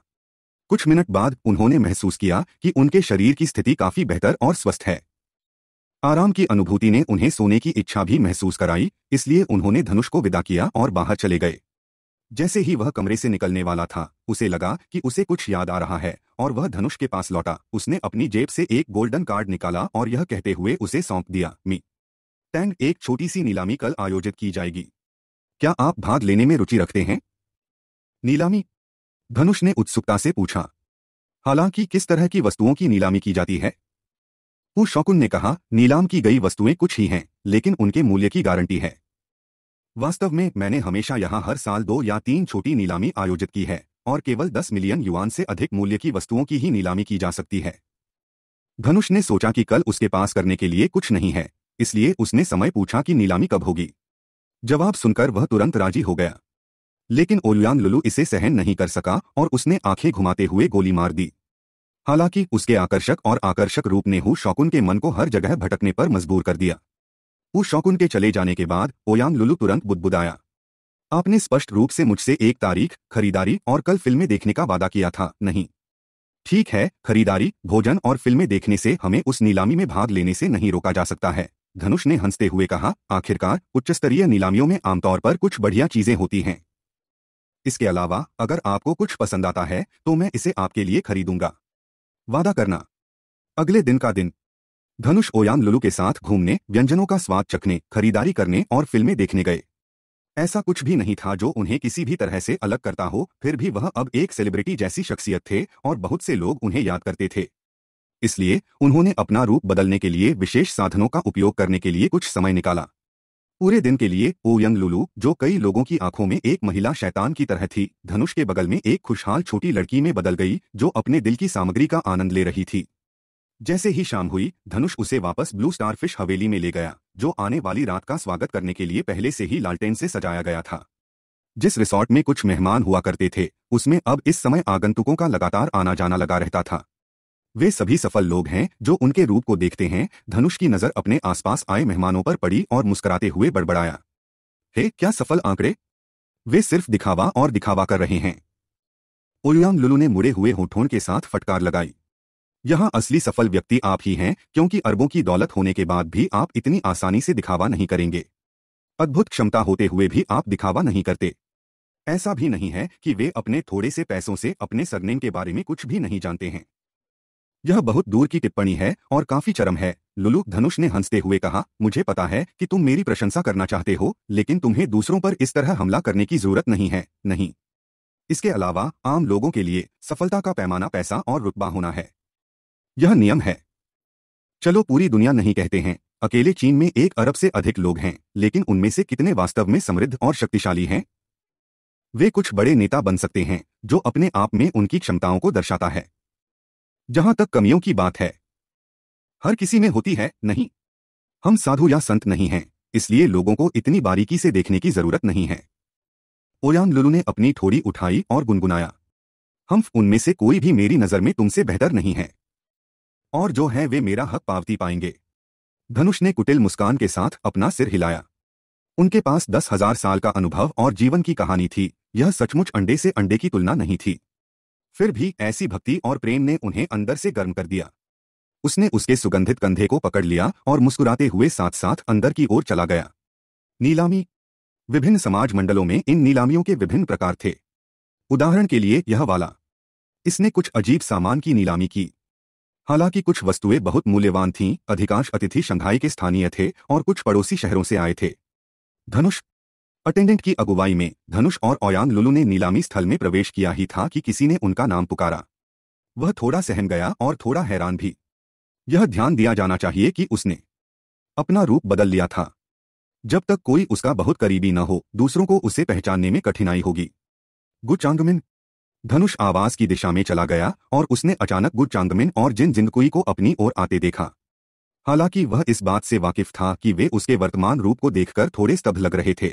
कुछ मिनट बाद उन्होंने महसूस किया कि उनके शरीर की स्थिति काफी बेहतर और स्वस्थ है आराम की अनुभूति ने उन्हें सोने की इच्छा भी महसूस कराई इसलिए उन्होंने धनुष को विदा किया और बाहर चले गए जैसे ही वह कमरे से निकलने वाला था उसे लगा कि उसे कुछ याद आ रहा है और वह धनुष के पास लौटा उसने अपनी जेब से एक गोल्डन कार्ड निकाला और यह कहते हुए उसे सौंप दिया मी टैंग एक छोटी सी नीलामी कल आयोजित की जाएगी क्या आप भाग लेने में रुचि रखते हैं नीलामी धनुष ने उत्सुकता से पूछा हालांकि किस तरह की वस्तुओं की नीलामी की जाती है शौकुन ने कहा नीलाम की गई वस्तुएं कुछ ही हैं लेकिन उनके मूल्य की गारंटी है वास्तव में मैंने हमेशा यहाँ हर साल दो या तीन छोटी नीलामी आयोजित की है और केवल दस मिलियन युवान से अधिक मूल्य की वस्तुओं की ही नीलामी की जा सकती है धनुष ने सोचा कि कल उसके पास करने के लिए कुछ नहीं है इसलिए उसने समय पूछा कि नीलामी कब होगी जवाब सुनकर वह तुरंत राजी हो गया लेकिन ओलुयांग लुलू इसे सहन नहीं कर सका और उसने आंखें घुमाते हुए गोली मार दी हालांकि उसके आकर्षक और आकर्षक रूप ने हु शौकुन के मन को हर जगह भटकने पर मजबूर कर दिया उस शौकुन के चले जाने के बाद ओयांग लुलु तुरंत बुदबुदाया आपने स्पष्ट रूप से मुझसे एक तारीख खरीदारी और कल फिल्में देखने का वादा किया था नहीं ठीक है खरीदारी भोजन और फिल्में देखने से हमें उस नीलामी में भाग लेने से नहीं रोका जा सकता है धनुष ने हंसते हुए कहा आखिरकार उच्च स्तरीय नीलामियों में आमतौर पर कुछ बढ़िया चीजें होती हैं इसके अलावा अगर आपको कुछ पसंद आता है तो मैं इसे आपके लिए खरीदूंगा वादा करना अगले दिन का दिन धनुष ओयान लुलू के साथ घूमने व्यंजनों का स्वाद चखने खरीदारी करने और फिल्में देखने गए ऐसा कुछ भी नहीं था जो उन्हें किसी भी तरह से अलग करता हो फिर भी वह अब एक सेलिब्रिटी जैसी शख्सियत थे और बहुत से लोग उन्हें याद करते थे इसलिए उन्होंने अपना रूप बदलने के लिए विशेष साधनों का उपयोग करने के लिए कुछ समय निकाला पूरे दिन के लिए ओ यंग लुलू जो कई लोगों की आंखों में एक महिला शैतान की तरह थी धनुष के बगल में एक खुशहाल छोटी लड़की में बदल गई जो अपने दिल की सामग्री का आनंद ले रही थी जैसे ही शाम हुई धनुष उसे वापस ब्लू स्टार फिश हवेली में ले गया जो आने वाली रात का स्वागत करने के लिए पहले से ही लालटेन से सजाया गया था जिस रिसॉर्ट में कुछ मेहमान हुआ करते थे उसमें अब इस समय आगंतुकों का लगातार आना जाना लगा रहता था वे सभी सफल लोग हैं जो उनके रूप को देखते हैं धनुष की नजर अपने आसपास आए मेहमानों पर पड़ी और मुस्कुराते हुए बड़बड़ाया हे क्या सफल आंकड़े वे सिर्फ दिखावा और दिखावा कर रहे हैं उलयांग लुलू ने मुड़े हुए होठों के साथ फटकार लगाई यहाँ असली सफल व्यक्ति आप ही हैं क्योंकि अरबों की दौलत होने के बाद भी आप इतनी आसानी से दिखावा नहीं करेंगे अद्भुत क्षमता होते हुए भी आप दिखावा नहीं करते ऐसा भी नहीं है कि वे अपने थोड़े से पैसों से अपने सरनेम के बारे में कुछ भी नहीं जानते हैं यह बहुत दूर की टिप्पणी है और काफी चरम है लुलु धनुष ने हंसते हुए कहा मुझे पता है कि तुम मेरी प्रशंसा करना चाहते हो लेकिन तुम्हें दूसरों पर इस तरह हमला करने की जरूरत नहीं है नहीं इसके अलावा आम लोगों के लिए सफलता का पैमाना पैसा और रुतबा होना है यह नियम है चलो पूरी दुनिया नहीं कहते हैं अकेले चीन में एक अरब से अधिक लोग हैं लेकिन उनमें से कितने वास्तव में समृद्ध और शक्तिशाली हैं वे कुछ बड़े नेता बन सकते हैं जो अपने आप में उनकी क्षमताओं को दर्शाता है जहां तक कमियों की बात है हर किसी में होती है नहीं हम साधु या संत नहीं हैं इसलिए लोगों को इतनी बारीकी से देखने की जरूरत नहीं है ओयान लुलू ने अपनी ठोड़ी उठाई और गुनगुनाया हम उनमें से कोई भी मेरी नजर में तुमसे बेहतर नहीं है और जो है वे मेरा हक पावती पाएंगे धनुष ने कुटिल मुस्कान के साथ अपना सिर हिलाया उनके पास दस हजार साल का अनुभव और जीवन की कहानी थी यह सचमुच अंडे से अंडे की तुलना नहीं थी फिर भी ऐसी भक्ति और प्रेम ने उन्हें अंदर से गर्म कर दिया उसने उसके सुगंधित कंधे को पकड़ लिया और मुस्कुराते हुए साथ साथ अंदर की ओर चला गया नीलामी विभिन्न समाज मंडलों में इन नीलामियों के विभिन्न प्रकार थे उदाहरण के लिए यह वाला इसने कुछ अजीब सामान की नीलामी की हालांकि कुछ वस्तुएं बहुत मूल्यवान थीं अधिकांश अतिथि शंघाई के स्थानीय थे और कुछ पड़ोसी शहरों से आए थे धनुष अटेंडेंट की अगुवाई में धनुष और ओयान लुलू ने नीलामी स्थल में प्रवेश किया ही था कि किसी ने उनका नाम पुकारा वह थोड़ा सहम गया और थोड़ा हैरान भी यह ध्यान दिया जाना चाहिए कि उसने अपना रूप बदल लिया था जब तक कोई उसका बहुत करीबी न हो दूसरों को उसे पहचानने में कठिनाई होगी गुचांगमिन धनुष आवास की दिशा में चला गया और उसने अचानक गुड चांदमिन और जिन जिंदकुई को अपनी ओर आते देखा हालांकि वह इस बात से वाकिफ था कि वे उसके वर्तमान रूप को देखकर थोड़े स्तब्ध लग रहे थे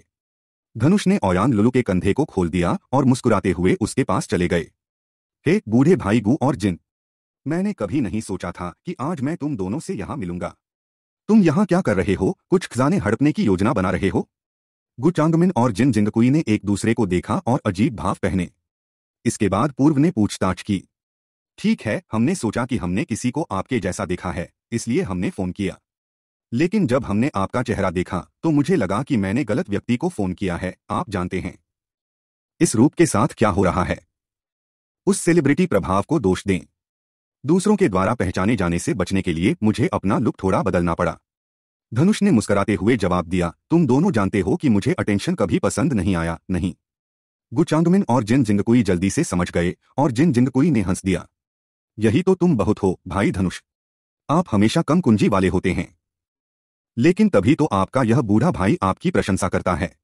धनुष ने औयान लुलू के कंधे को खोल दिया और मुस्कुराते हुए उसके पास चले गए हे बूढ़े भाई गु और जिन मैंने कभी नहीं सोचा था कि आज मैं तुम दोनों से यहां मिलूंगा तुम यहां क्या कर रहे हो कुछ खजाने हड़पने की योजना बना रहे हो गुचांगमिन और जिन जिंदकुई ने एक दूसरे को देखा और अजीब भाव पहने इसके बाद पूर्व ने पूछताछ की ठीक है हमने सोचा कि हमने किसी को आपके जैसा देखा है इसलिए हमने फोन किया लेकिन जब हमने आपका चेहरा देखा तो मुझे लगा कि मैंने गलत व्यक्ति को फोन किया है आप जानते हैं इस रूप के साथ क्या हो रहा है उस सेलिब्रिटी प्रभाव को दोष दें दूसरों के द्वारा पहचाने जाने से बचने के लिए मुझे अपना लुक थोड़ा बदलना पड़ा धनुष ने मुस्कुराते हुए जवाब दिया तुम दोनों जानते हो कि मुझे अटेंशन कभी पसंद नहीं आया नहीं गुचांगमिन और जिन जिंगकुई जल्दी से समझ गए और जिन जिंगकुई ने हंस दिया यही तो तुम बहुत हो भाई धनुष आप हमेशा कम कुंजी वाले होते हैं लेकिन तभी तो आपका यह बूढ़ा भाई आपकी प्रशंसा करता है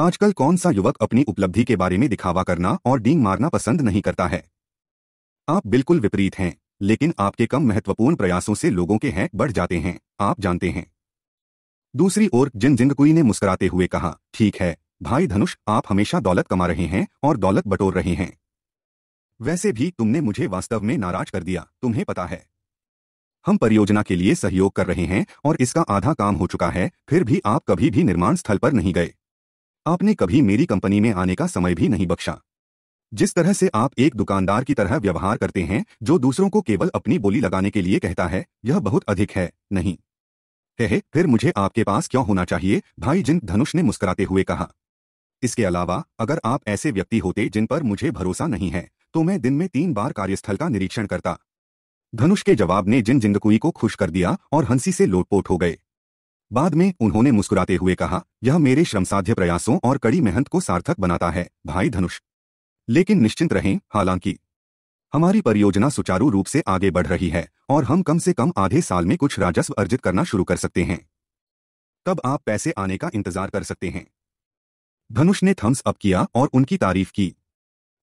आजकल कौन सा युवक अपनी उपलब्धि के बारे में दिखावा करना और डींग मारना पसंद नहीं करता है आप बिल्कुल विपरीत हैं लेकिन आपके कम महत्वपूर्ण प्रयासों से लोगों के हैं बढ़ जाते हैं आप जानते हैं दूसरी ओर जिन जिंगकुई ने मुस्कुराते हुए कहा ठीक है भाई धनुष आप हमेशा दौलत कमा रहे हैं और दौलत बटोर रहे हैं वैसे भी तुमने मुझे वास्तव में नाराज कर दिया तुम्हें पता है हम परियोजना के लिए सहयोग कर रहे हैं और इसका आधा काम हो चुका है फिर भी आप कभी भी निर्माण स्थल पर नहीं गए आपने कभी मेरी कंपनी में आने का समय भी नहीं बख्शा जिस तरह से आप एक दुकानदार की तरह व्यवहार करते हैं जो दूसरों को केवल अपनी बोली लगाने के लिए कहता है यह बहुत अधिक है नहीं है फिर मुझे आपके पास क्यों होना चाहिए भाई जिन धनुष ने मुस्कुराते हुए कहा इसके अलावा अगर आप ऐसे व्यक्ति होते जिन पर मुझे भरोसा नहीं है तो मैं दिन में तीन बार कार्यस्थल का निरीक्षण करता धनुष के जवाब ने जिन जिंदकुई को खुश कर दिया और हंसी से लोटपोट हो गए बाद में उन्होंने मुस्कुराते हुए कहा यह मेरे श्रमसाध्य प्रयासों और कड़ी मेहनत को सार्थक बनाता है भाई धनुष लेकिन निश्चिंत रहें हालांकि हमारी परियोजना सुचारू रूप से आगे बढ़ रही है और हम कम से कम आधे साल में कुछ राजस्व अर्जित करना शुरू कर सकते हैं तब आप पैसे आने का इंतजार कर सकते हैं धनुष ने थम्स अप किया और उनकी तारीफ की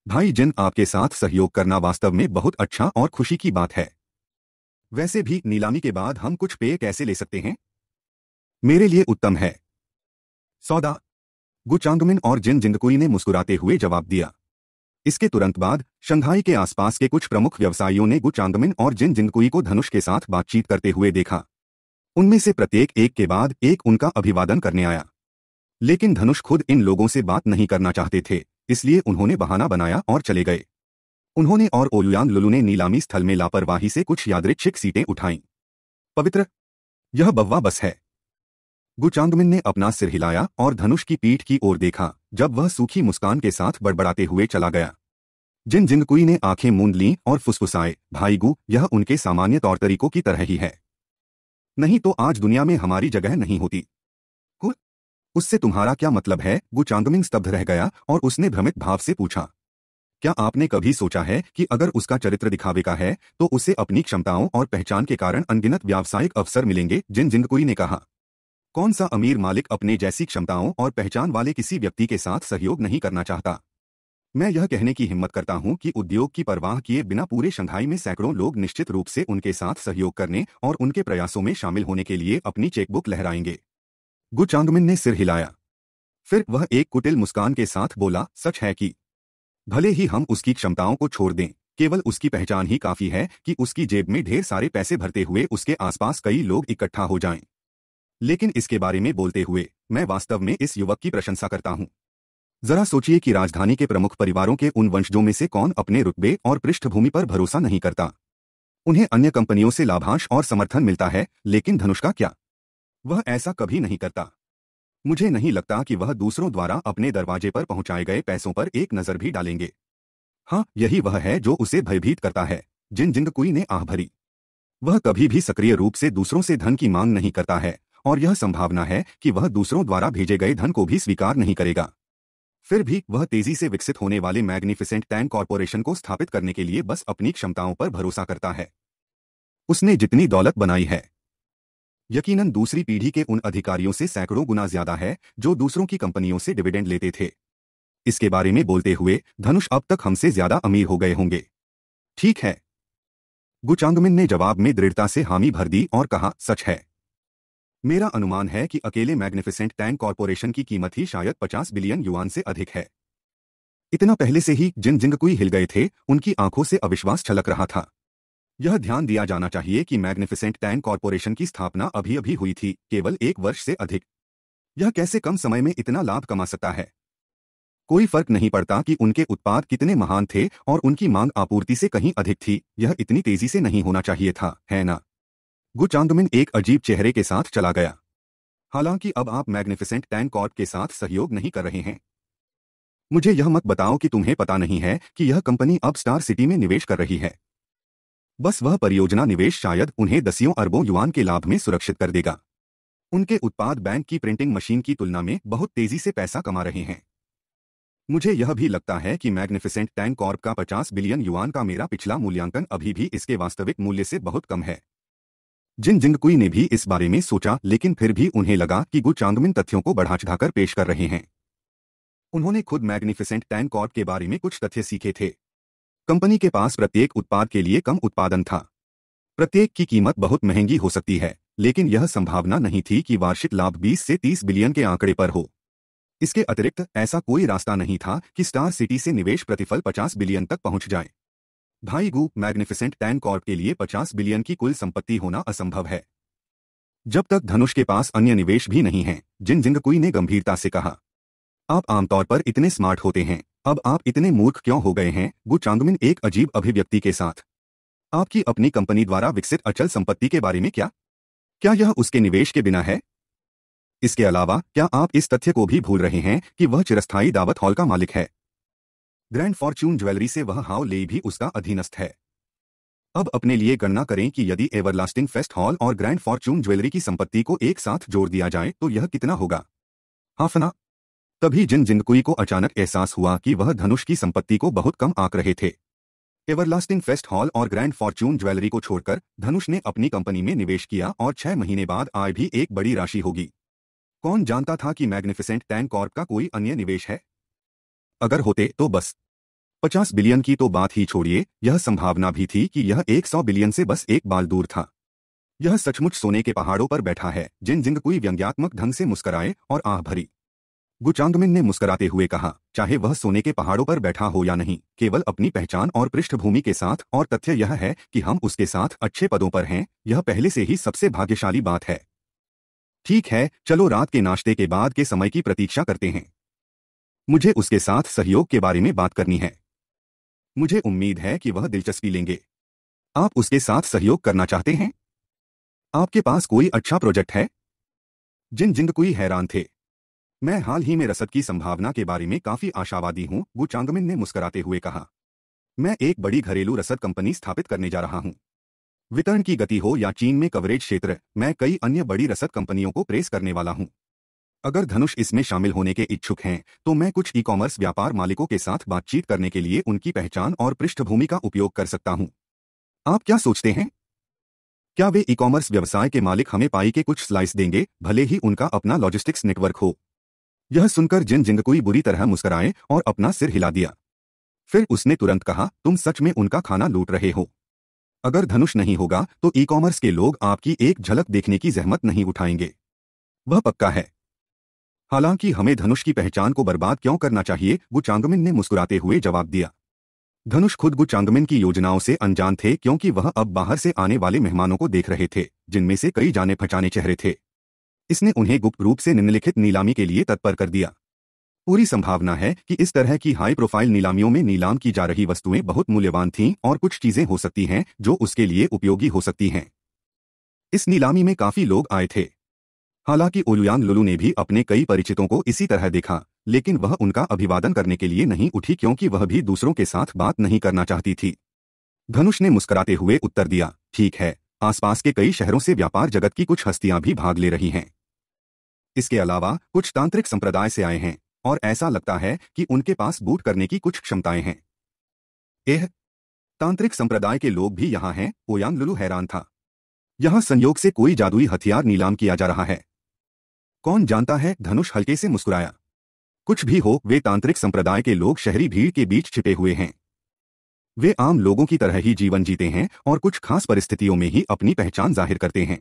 भाई जिन आपके साथ सहयोग करना वास्तव में बहुत अच्छा और खुशी की बात है वैसे भी नीलामी के बाद हम कुछ पेय कैसे ले सकते हैं मेरे लिए उत्तम है सौदा गुचांगमिन और जिन जिंदकुई ने मुस्कुराते हुए जवाब दिया इसके तुरंत बाद शंघाई के आसपास के कुछ प्रमुख व्यवसायियों ने गुचांगमिन और जिन जिंदकुई को धनुष के साथ बातचीत करते हुए देखा उनमें से प्रत्येक एक के बाद एक उनका अभिवादन करने आया लेकिन धनुष खुद इन लोगों से बात नहीं करना चाहते थे इसलिए उन्होंने बहाना बनाया और चले गए उन्होंने और ओलुयांग लुलु ने नीलामी स्थल में लापरवाही से कुछ यादृच्छिक सीटें उठाईं पवित्र यह बव्वा बस है गुचांगमिन ने अपना सिर हिलाया और धनुष की पीठ की ओर देखा जब वह सूखी मुस्कान के साथ बड़बड़ाते हुए चला गया जिन जिनकुई ने आंखें मूंद लीं और फुसफुसाए गु यह उनके सामान्य तौर तरीकों की तरह ही है नहीं तो आज दुनिया में हमारी जगह नहीं होती उससे तुम्हारा क्या मतलब है वो चांदमिंग स्तब्ध रह गया और उसने भ्रमित भाव से पूछा क्या आपने कभी सोचा है कि अगर उसका चरित्र दिखावे का है तो उसे अपनी क्षमताओं और पहचान के कारण अनगिनत व्यावसायिक अवसर मिलेंगे जिन जिंदकुरी ने कहा कौन सा अमीर मालिक अपने जैसी क्षमताओं और पहचान वाले किसी व्यक्ति के साथ सहयोग नहीं करना चाहता मैं यह कहने की हिम्मत करता हूं कि उद्योग की परवाह किए बिना पूरे शंघाई में सैकड़ों लोग निश्चित रूप से उनके साथ सहयोग करने और उनके प्रयासों में शामिल होने के लिए अपनी चेकबुक लहराएंगे गुचांगमिन ने सिर हिलाया फिर वह एक कुटिल मुस्कान के साथ बोला सच है कि भले ही हम उसकी क्षमताओं को छोड़ दें केवल उसकी पहचान ही काफी है कि उसकी जेब में ढेर सारे पैसे भरते हुए उसके आसपास कई लोग इकट्ठा हो जाएं। लेकिन इसके बारे में बोलते हुए मैं वास्तव में इस युवक की प्रशंसा करता हूं जरा सोचिए कि राजधानी के प्रमुख परिवारों के उन वंशजों में से कौन अपने रुतबे और पृष्ठभूमि पर भरोसा नहीं करता उन्हें अन्य कंपनियों से लाभांश और समर्थन मिलता है लेकिन धनुष का क्या वह ऐसा कभी नहीं करता मुझे नहीं लगता कि वह दूसरों द्वारा अपने दरवाजे पर पहुंचाए गए पैसों पर एक नजर भी डालेंगे हाँ यही वह है जो उसे भयभीत करता है जिन जिंग ने आह भरी वह कभी भी सक्रिय रूप से दूसरों से धन की मांग नहीं करता है और यह संभावना है कि वह दूसरों द्वारा भेजे गए धन को भी स्वीकार नहीं करेगा फिर भी वह तेजी से विकसित होने वाले मैग्निफिसेंट टैन कॉरपोरेशन को स्थापित करने के लिए बस अपनी क्षमताओं पर भरोसा करता है उसने जितनी दौलत बनाई है यकीनन दूसरी पीढ़ी के उन अधिकारियों से सैकड़ों गुना ज्यादा है जो दूसरों की कंपनियों से डिविडेंड लेते थे इसके बारे में बोलते हुए धनुष अब तक हमसे ज्यादा अमीर हो गए होंगे ठीक है गुचांगमिन ने जवाब में दृढ़ता से हामी भर दी और कहा सच है मेरा अनुमान है कि अकेले मैग्निफिसेंट टैंक कॉरपोरेशन की कीमत ही शायद 50 बिलियन युआन से अधिक है इतना पहले से ही जिन जिंगकुई हिल गए थे उनकी आंखों से अविश्वास छलक रहा था यह ध्यान दिया जाना चाहिए कि मैग्निफिसेंट टैन कॉरपोरेशन की स्थापना अभी अभी हुई थी केवल एक वर्ष से अधिक यह कैसे कम समय में इतना लाभ कमा सकता है कोई फर्क नहीं पड़ता कि उनके उत्पाद कितने महान थे और उनकी मांग आपूर्ति से कहीं अधिक थी यह इतनी तेजी से नहीं होना चाहिए था है ना गुचांगमिन एक अजीब चेहरे के साथ चला गया हालांकि अब आप मैग्निफिसेंट टैन कॉर्प के साथ सहयोग नहीं कर रहे हैं मुझे यह मत बताओ कि तुम्हें पता नहीं है कि यह कंपनी अब स्टार सिटी में निवेश कर रही है बस वह परियोजना निवेश शायद उन्हें दसियों अरबों युवान के लाभ में सुरक्षित कर देगा उनके उत्पाद बैंक की प्रिंटिंग मशीन की तुलना में बहुत तेजी से पैसा कमा रहे हैं मुझे यह भी लगता है कि मैग्निफिसेंट टैंक कॉर्प का 50 बिलियन युआन का मेरा पिछला मूल्यांकन अभी भी इसके वास्तविक मूल्य से बहुत कम है जिन जिंगकुई ने भी इस बारे में सोचा लेकिन फिर भी उन्हें लगा कि गुचांगमिन चांगमिन तथ्यों को बढ़ा चढ़ाकर पेश कर रहे हैं उन्होंने खुद मैग्निफिसेंट टैंक कॉर्प के बारे में कुछ तथ्य सीखे थे कंपनी के पास प्रत्येक उत्पाद के लिए कम उत्पादन था प्रत्येक की कीमत बहुत महंगी हो सकती है लेकिन यह संभावना नहीं थी कि वार्षिक लाभ 20 से 30 बिलियन के आंकड़े पर हो इसके अतिरिक्त ऐसा कोई रास्ता नहीं था कि स्टार सिटी से निवेश प्रतिफल 50 बिलियन तक पहुंच जाए भाई गू मैग्निफिसेंट टैन कॉर्प के लिए 50 बिलियन की कुल संपत्ति होना असंभव है जब तक धनुष के पास अन्य निवेश भी नहीं है जिन जिंगकुई ने गंभीरता से कहा आप आमतौर पर इतने स्मार्ट होते हैं अब आप इतने मूर्ख क्यों हो गए हैं गु चांगमिन एक अजीब अभिव्यक्ति के साथ आपकी अपनी कंपनी द्वारा विकसित अचल संपत्ति के बारे में क्या क्या यह उसके निवेश के बिना है इसके अलावा क्या आप इस तथ्य को भी भूल रहे हैं कि वह चिरस्थायी दावत हॉल का मालिक है ग्रैंड फॉर्च्यून ज्वेलरी से वह हाव ले भी उसका अधीनस्थ है अब अपने लिए गणना करें कि यदि एवरलास्टिंग फेस्ट हॉल और ग्रैंड फॉर्च्यून ज्वेलरी की संपत्ति को एक साथ जोड़ दिया जाए तो यह कितना होगा हाफना तभी जिन जिंदकुई को अचानक एहसास हुआ कि वह धनुष की संपत्ति को बहुत कम आंक रहे थे एवरलास्टिंग फेस्ट हॉल और ग्रैंड फॉर्च्यून ज्वेलरी को छोड़कर धनुष ने अपनी कंपनी में निवेश किया और छह महीने बाद आय भी एक बड़ी राशि होगी कौन जानता था कि मैग्निफिसेंट टैन कॉर्प का कोई अन्य निवेश है अगर होते तो बस पचास बिलियन की तो बात ही छोड़िए यह संभावना भी थी कि यह एक सौ बिलियन से बस एक बाल दूर था यह सचमुच सोने के पहाड़ों पर बैठा है जिन जिंग कोई व्यंग्यात्मक ढंग से मुस्कराए और आह भरी गुचांगमिन ने मुस्कुराते हुए कहा चाहे वह सोने के पहाड़ों पर बैठा हो या नहीं केवल अपनी पहचान और पृष्ठभूमि के साथ और तथ्य यह है कि हम उसके साथ अच्छे पदों पर हैं यह पहले से ही सबसे भाग्यशाली बात है ठीक है चलो रात के नाश्ते के बाद के समय की प्रतीक्षा करते हैं मुझे उसके साथ सहयोग के बारे में बात करनी है मुझे उम्मीद है कि वह दिलचस्पी लेंगे आप उसके साथ सहयोग करना चाहते हैं आपके पास कोई अच्छा प्रोजेक्ट है जिन जिंग कोई हैरान थे मैं हाल ही में रसद की संभावना के बारे में काफी आशावादी हूं वो चांगमिन ने मुस्कुराते हुए कहा मैं एक बड़ी घरेलू रसद कंपनी स्थापित करने जा रहा हूं वितरण की गति हो या चीन में कवरेज क्षेत्र मैं कई अन्य बड़ी रसद कंपनियों को प्रेस करने वाला हूं अगर धनुष इसमें शामिल होने के इच्छुक हैं तो मैं कुछ ई कॉमर्स व्यापार मालिकों के साथ बातचीत करने के लिए उनकी पहचान और पृष्ठभूमि का उपयोग कर सकता हूँ आप क्या सोचते हैं क्या वे ई कॉमर्स व्यवसाय के मालिक हमें पाई के कुछ स्लाइस देंगे भले ही उनका अपना लॉजिस्टिक्स नेटवर्क हो यह सुनकर जिन जिंगकोई बुरी तरह मुस्कराए और अपना सिर हिला दिया फिर उसने तुरंत कहा तुम सच में उनका खाना लूट रहे हो अगर धनुष नहीं होगा तो ई कॉमर्स के लोग आपकी एक झलक देखने की जहमत नहीं उठाएंगे वह पक्का है हालांकि हमें धनुष की पहचान को बर्बाद क्यों करना चाहिए गुचांगमिन चांगमिन ने मुस्कुराते हुए जवाब दिया धनुष खुद गु चांगमिन की योजनाओं से अनजान थे क्योंकि वह अब बाहर से आने वाले मेहमानों को देख रहे थे जिनमें से कई जाने पहचाने चेहरे थे इसने उन्हें गुप्त रूप से निम्नलिखित नीलामी के लिए तत्पर कर दिया पूरी संभावना है कि इस तरह की हाई प्रोफाइल नीलामियों में नीलाम की जा रही वस्तुएं बहुत मूल्यवान थीं और कुछ चीजें हो सकती हैं जो उसके लिए उपयोगी हो सकती हैं इस नीलामी में काफी लोग आए थे हालांकि ओलुयान लुलू ने भी अपने कई परिचितों को इसी तरह देखा लेकिन वह उनका अभिवादन करने के लिए नहीं उठी क्योंकि वह भी दूसरों के साथ बात नहीं करना चाहती थी धनुष ने मुस्कुराते हुए उत्तर दिया ठीक है आसपास के कई शहरों से व्यापार जगत की कुछ हस्तियां भी भाग ले रही हैं इसके अलावा कुछ तांत्रिक संप्रदाय से आए हैं और ऐसा लगता है कि उनके पास बूट करने की कुछ क्षमताएं हैं एह तांत्रिक संप्रदाय के लोग भी यहाँ हैं ओयांग लुलू हैरान था यहां संयोग से कोई जादुई हथियार नीलाम किया जा रहा है कौन जानता है धनुष हल्के से मुस्कुराया कुछ भी हो वे तांत्रिक संप्रदाय के लोग शहरी भीड़ के बीच छिपे हुए हैं वे आम लोगों की तरह ही जीवन जीते हैं और कुछ खास परिस्थितियों में ही अपनी पहचान जाहिर करते हैं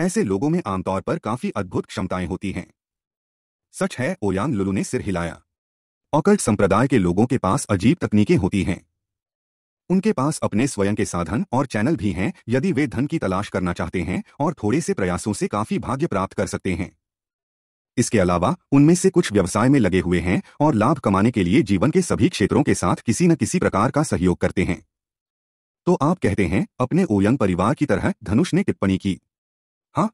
ऐसे लोगों में आमतौर पर काफी अद्भुत क्षमताएं होती हैं सच है ओयान लुलू ने सिर हिलाया ऑकल्ट संप्रदाय के लोगों के पास अजीब तकनीकें होती हैं उनके पास अपने स्वयं के साधन और चैनल भी हैं यदि वे धन की तलाश करना चाहते हैं और थोड़े से प्रयासों से काफी भाग्य प्राप्त कर सकते हैं इसके अलावा उनमें से कुछ व्यवसाय में लगे हुए हैं और लाभ कमाने के लिए जीवन के सभी क्षेत्रों के साथ किसी न किसी प्रकार का सहयोग करते हैं तो आप कहते हैं अपने ओयंग परिवार की तरह धनुष ने टिप्पणी की हाँ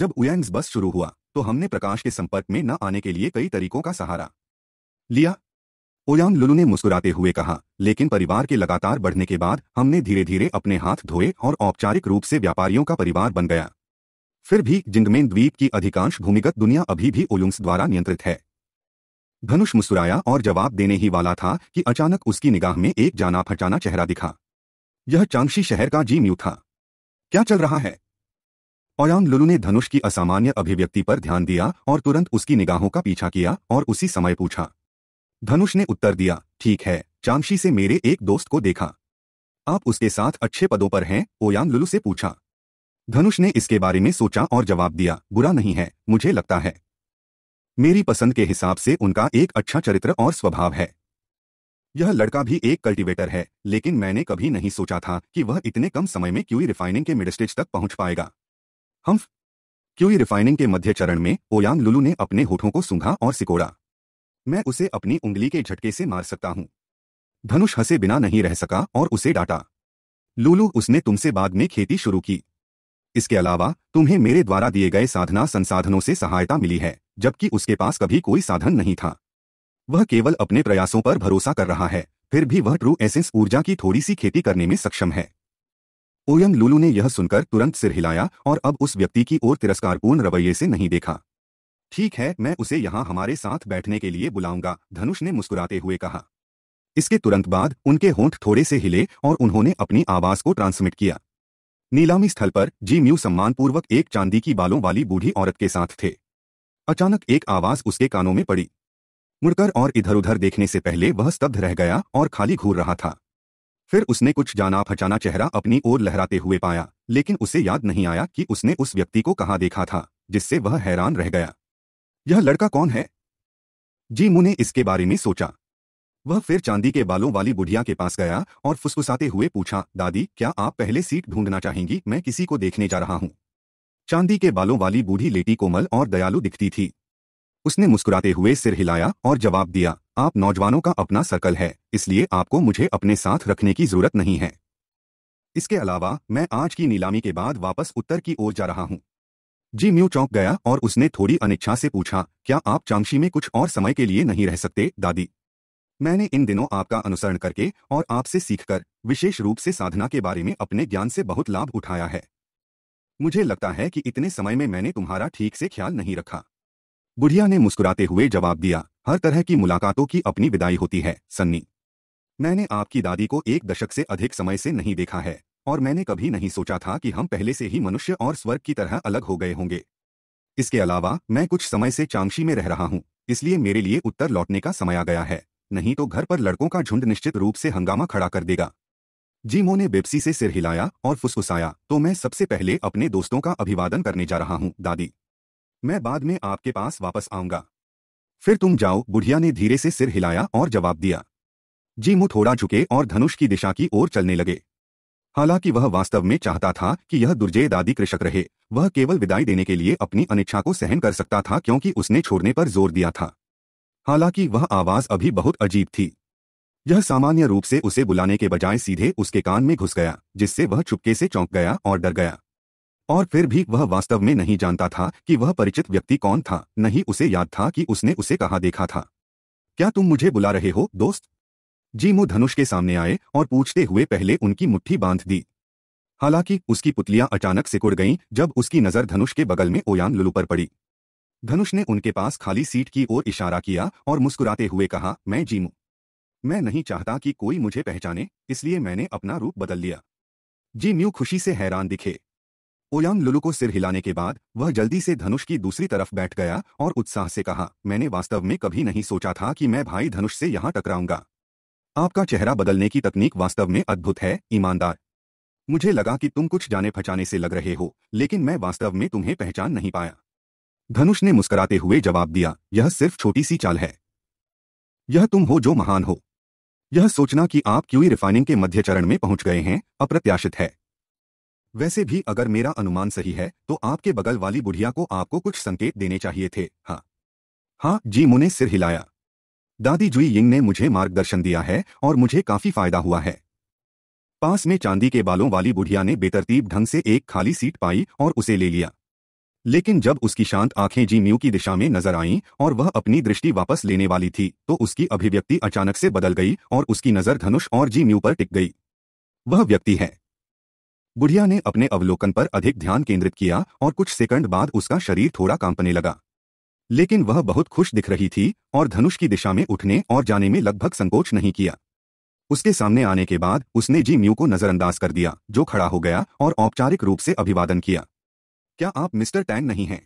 जब उयांग्स बस शुरू हुआ तो हमने प्रकाश के संपर्क में न आने के लिए कई तरीकों का सहारा लिया ओयांग लुलू ने मुस्कुराते हुए कहा लेकिन परिवार के लगातार बढ़ने के बाद हमने धीरे धीरे अपने हाथ धोए और औपचारिक रूप से व्यापारियों का परिवार बन गया फिर भी जिंगमेन द्वीप की अधिकांश भूमिगत दुनिया अभी भी ओयुंग्स द्वारा नियंत्रित है धनुष मुस्कुराया और जवाब देने ही वाला था कि अचानक उसकी निगाह में एक जाना फटाना चेहरा दिखा यह चांगशी शहर का जी म्यू था क्या चल रहा है ओयांग लुलू ने धनुष की असामान्य अभिव्यक्ति पर ध्यान दिया और तुरंत उसकी निगाहों का पीछा किया और उसी समय पूछा धनुष ने उत्तर दिया ठीक है चांगशी से मेरे एक दोस्त को देखा आप उसके साथ अच्छे पदों पर हैं ओयांग लुलू से पूछा धनुष ने इसके बारे में सोचा और जवाब दिया बुरा नहीं है मुझे लगता है मेरी पसंद के हिसाब से उनका एक अच्छा चरित्र और स्वभाव है यह लड़का भी एक कल्टीवेटर है लेकिन मैंने कभी नहीं सोचा था कि वह इतने कम समय में क्यूई रिफाइनिंग के मिडस्टेज तक पहुंच पाएगा हम क्यूई रिफाइनिंग के मध्य चरण में ओयांग लुलू ने अपने होठों को सूंघा और सिकोड़ा मैं उसे अपनी उंगली के झटके से मार सकता हूं धनुष हंसे बिना नहीं रह सका और उसे डांटा लुलू उसने तुमसे बाद में खेती शुरू की इसके अलावा तुम्हें मेरे द्वारा दिए गए साधना संसाधनों से सहायता मिली है जबकि उसके पास कभी कोई साधन नहीं था वह केवल अपने प्रयासों पर भरोसा कर रहा है फिर भी वह ट्रू एसेंस ऊर्जा की थोड़ी सी खेती करने में सक्षम है ओयंग लुलू ने यह सुनकर तुरंत सिर हिलाया और अब उस व्यक्ति की ओर तिरस्कारपूर्ण रवैये से नहीं देखा ठीक है मैं उसे यहां हमारे साथ बैठने के लिए बुलाऊंगा धनुष ने मुस्कुराते हुए कहा इसके तुरंत बाद उनके होंठ थोड़े से हिले और उन्होंने अपनी आवाज को ट्रांसमिट किया नीलामी स्थल पर जी म्यू सम्मानपूर्वक एक चांदी की बालों वाली बूढ़ी औरत के साथ थे अचानक एक आवाज उसके कानों में पड़ी मुड़कर और इधर उधर देखने से पहले वह स्तब्ध रह गया और खाली घूर रहा था फिर उसने कुछ जाना फचाना चेहरा अपनी ओर लहराते हुए पाया लेकिन उसे याद नहीं आया कि उसने उस व्यक्ति को कहाँ देखा था जिससे वह हैरान रह गया यह लड़का कौन है जीमू ने इसके बारे में सोचा वह फिर चांदी के बालों वाली बुढ़िया के पास गया और फुसफुसाते हुए पूछा दादी क्या आप पहले सीट ढूंढना चाहेंगी मैं किसी को देखने जा रहा हूं चांदी के बालों वाली बूढ़ी लेटी कोमल और दयालु दिखती थी उसने मुस्कुराते हुए सिर हिलाया और जवाब दिया आप नौजवानों का अपना सर्कल है इसलिए आपको मुझे अपने साथ रखने की जरूरत नहीं है इसके अलावा मैं आज की नीलामी के बाद वापस उत्तर की ओर जा रहा हूँ जी म्यू चौंक गया और उसने थोड़ी अनिच्छा से पूछा क्या आप चांगशी में कुछ और समय के लिए नहीं रह सकते दादी मैंने इन दिनों आपका अनुसरण करके और आपसे सीखकर विशेष रूप से साधना के बारे में अपने ज्ञान से बहुत लाभ उठाया है मुझे लगता है कि इतने समय में मैंने तुम्हारा ठीक से ख्याल नहीं रखा बुढ़िया ने मुस्कुराते हुए जवाब दिया हर तरह की मुलाकातों की अपनी विदाई होती है सन्नी मैंने आपकी दादी को एक दशक से अधिक समय से नहीं देखा है और मैंने कभी नहीं सोचा था कि हम पहले से ही मनुष्य और स्वर्ग की तरह अलग हो गए होंगे इसके अलावा मैं कुछ समय से चांगशी में रह रहा हूँ इसलिए मेरे लिए उत्तर लौटने का समय आ गया है नहीं तो घर पर लड़कों का झुंड निश्चित रूप से हंगामा खड़ा कर देगा जीमो ने बेपसी से सिर हिलाया और फुसफुसाया तो मैं सबसे पहले अपने दोस्तों का अभिवादन करने जा रहा हूँ दादी मैं बाद में आपके पास वापस आऊंगा फिर तुम जाओ बुढ़िया ने धीरे से सिर हिलाया और जवाब दिया जी मुंह थोड़ा झुके और धनुष की दिशा की ओर चलने लगे हालांकि वह वास्तव में चाहता था कि यह दुर्जय दादी कृषक रहे वह केवल विदाई देने के लिए अपनी अनिच्छा को सहन कर सकता था क्योंकि उसने छोड़ने पर जोर दिया था हालांकि वह आवाज अभी बहुत अजीब थी यह सामान्य रूप से उसे बुलाने के बजाय सीधे उसके कान में घुस गया जिससे वह चुपके से चौंक गया और डर गया और फिर भी वह वास्तव में नहीं जानता था कि वह परिचित व्यक्ति कौन था नहीं उसे याद था कि उसने उसे कहाँ देखा था क्या तुम मुझे बुला रहे हो दोस्त जीमू धनुष के सामने आए और पूछते हुए पहले उनकी मुट्ठी बांध दी हालांकि उसकी पुतलियां अचानक सिकुड़ गईं जब उसकी नज़र धनुष के बगल में ओयान लुलू पर पड़ी धनुष ने उनके पास खाली सीट की ओर इशारा किया और मुस्कुराते हुए कहा मैं जीमू मैं नहीं चाहता कि कोई मुझे पहचाने इसलिए मैंने अपना रूप बदल लिया जीम्यू खुशी से हैरान दिखे ओयांग लुलू को सिर हिलाने के बाद वह जल्दी से धनुष की दूसरी तरफ बैठ गया और उत्साह से कहा मैंने वास्तव में कभी नहीं सोचा था कि मैं भाई धनुष से यहां टकराऊंगा आपका चेहरा बदलने की तकनीक वास्तव में अद्भुत है ईमानदार मुझे लगा कि तुम कुछ जाने फचाने से लग रहे हो लेकिन मैं वास्तव में तुम्हें पहचान नहीं पाया धनुष ने मुस्कुराते हुए जवाब दिया यह सिर्फ छोटी सी चाल है यह तुम हो जो महान हो यह सोचना कि आप क्यूई रिफाइनिंग के मध्य चरण में पहुंच गए हैं अप्रत्याशित है वैसे भी अगर मेरा अनुमान सही है तो आपके बगल वाली बुढ़िया को आपको कुछ संकेत देने चाहिए थे हाँ हाँ जी मुने सिर हिलाया दादी जुई यिंग ने मुझे मार्गदर्शन दिया है और मुझे काफी फायदा हुआ है पास में चांदी के बालों वाली बुढ़िया ने बेतरतीब ढंग से एक खाली सीट पाई और उसे ले लिया लेकिन जब उसकी शांत आंखें जी म्यू की दिशा में नजर आईं और वह अपनी दृष्टि वापस लेने वाली थी तो उसकी अभिव्यक्ति अचानक से बदल गई और उसकी नजर धनुष और जी म्यू पर टिक गई वह व्यक्ति है बुढ़िया ने अपने अवलोकन पर अधिक ध्यान केंद्रित किया और कुछ सेकंड बाद उसका शरीर थोड़ा कांपने लगा लेकिन वह बहुत खुश दिख रही थी और धनुष की दिशा में उठने और जाने में लगभग संकोच नहीं किया उसके सामने आने के बाद उसने जी म्यू को नजरअंदाज कर दिया जो खड़ा हो गया और औपचारिक रूप से अभिवादन किया क्या आप मिस्टर टैंग नहीं हैं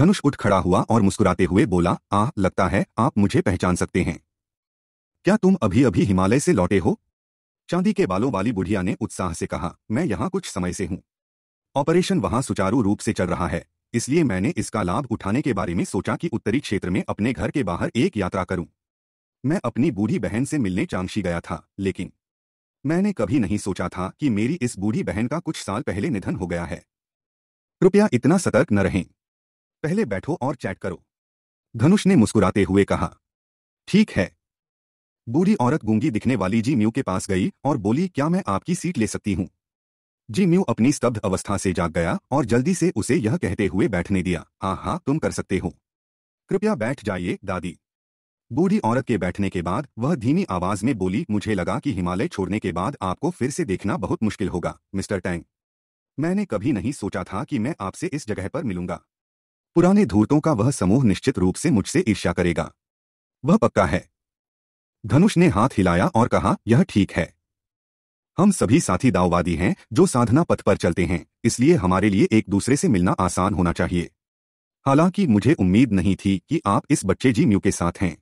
धनुष उठ खड़ा हुआ और मुस्कुराते हुए बोला आह लगता है आप मुझे पहचान सकते हैं क्या तुम अभी अभी हिमालय से लौटे हो चांदी के बालों वाली बुढ़िया ने उत्साह से कहा मैं यहां कुछ समय से हूं ऑपरेशन वहां सुचारू रूप से चल रहा है इसलिए मैंने इसका लाभ उठाने के बारे में सोचा कि उत्तरी क्षेत्र में अपने घर के बाहर एक यात्रा करूं। मैं अपनी बूढ़ी बहन से मिलने चांगशी गया था लेकिन मैंने कभी नहीं सोचा था कि मेरी इस बूढ़ी बहन का कुछ साल पहले निधन हो गया है कृपया इतना सतर्क न रहें पहले बैठो और चैट करो धनुष ने मुस्कुराते हुए कहा ठीक है बूढ़ी औरत गूंगी दिखने वाली जी म्यू के पास गई और बोली क्या मैं आपकी सीट ले सकती हूँ जी म्यू अपनी स्तब्ध अवस्था से जाग गया और जल्दी से उसे यह कहते हुए बैठने दिया हाँ हाँ तुम कर सकते हो कृपया बैठ जाइए दादी बूढ़ी औरत के बैठने के बाद वह धीमी आवाज में बोली मुझे लगा कि हिमालय छोड़ने के बाद आपको फिर से देखना बहुत मुश्किल होगा मिस्टर टैंग मैंने कभी नहीं सोचा था कि मैं आपसे इस जगह पर मिलूंगा पुराने धूर्तों का वह समूह निश्चित रूप से मुझसे ईर्ष्या करेगा वह पक्का है धनुष ने हाथ हिलाया और कहा यह ठीक है हम सभी साथी दाववादी हैं जो साधना पथ पर चलते हैं इसलिए हमारे लिए एक दूसरे से मिलना आसान होना चाहिए हालांकि मुझे उम्मीद नहीं थी कि आप इस बच्चे जीम्यू के साथ हैं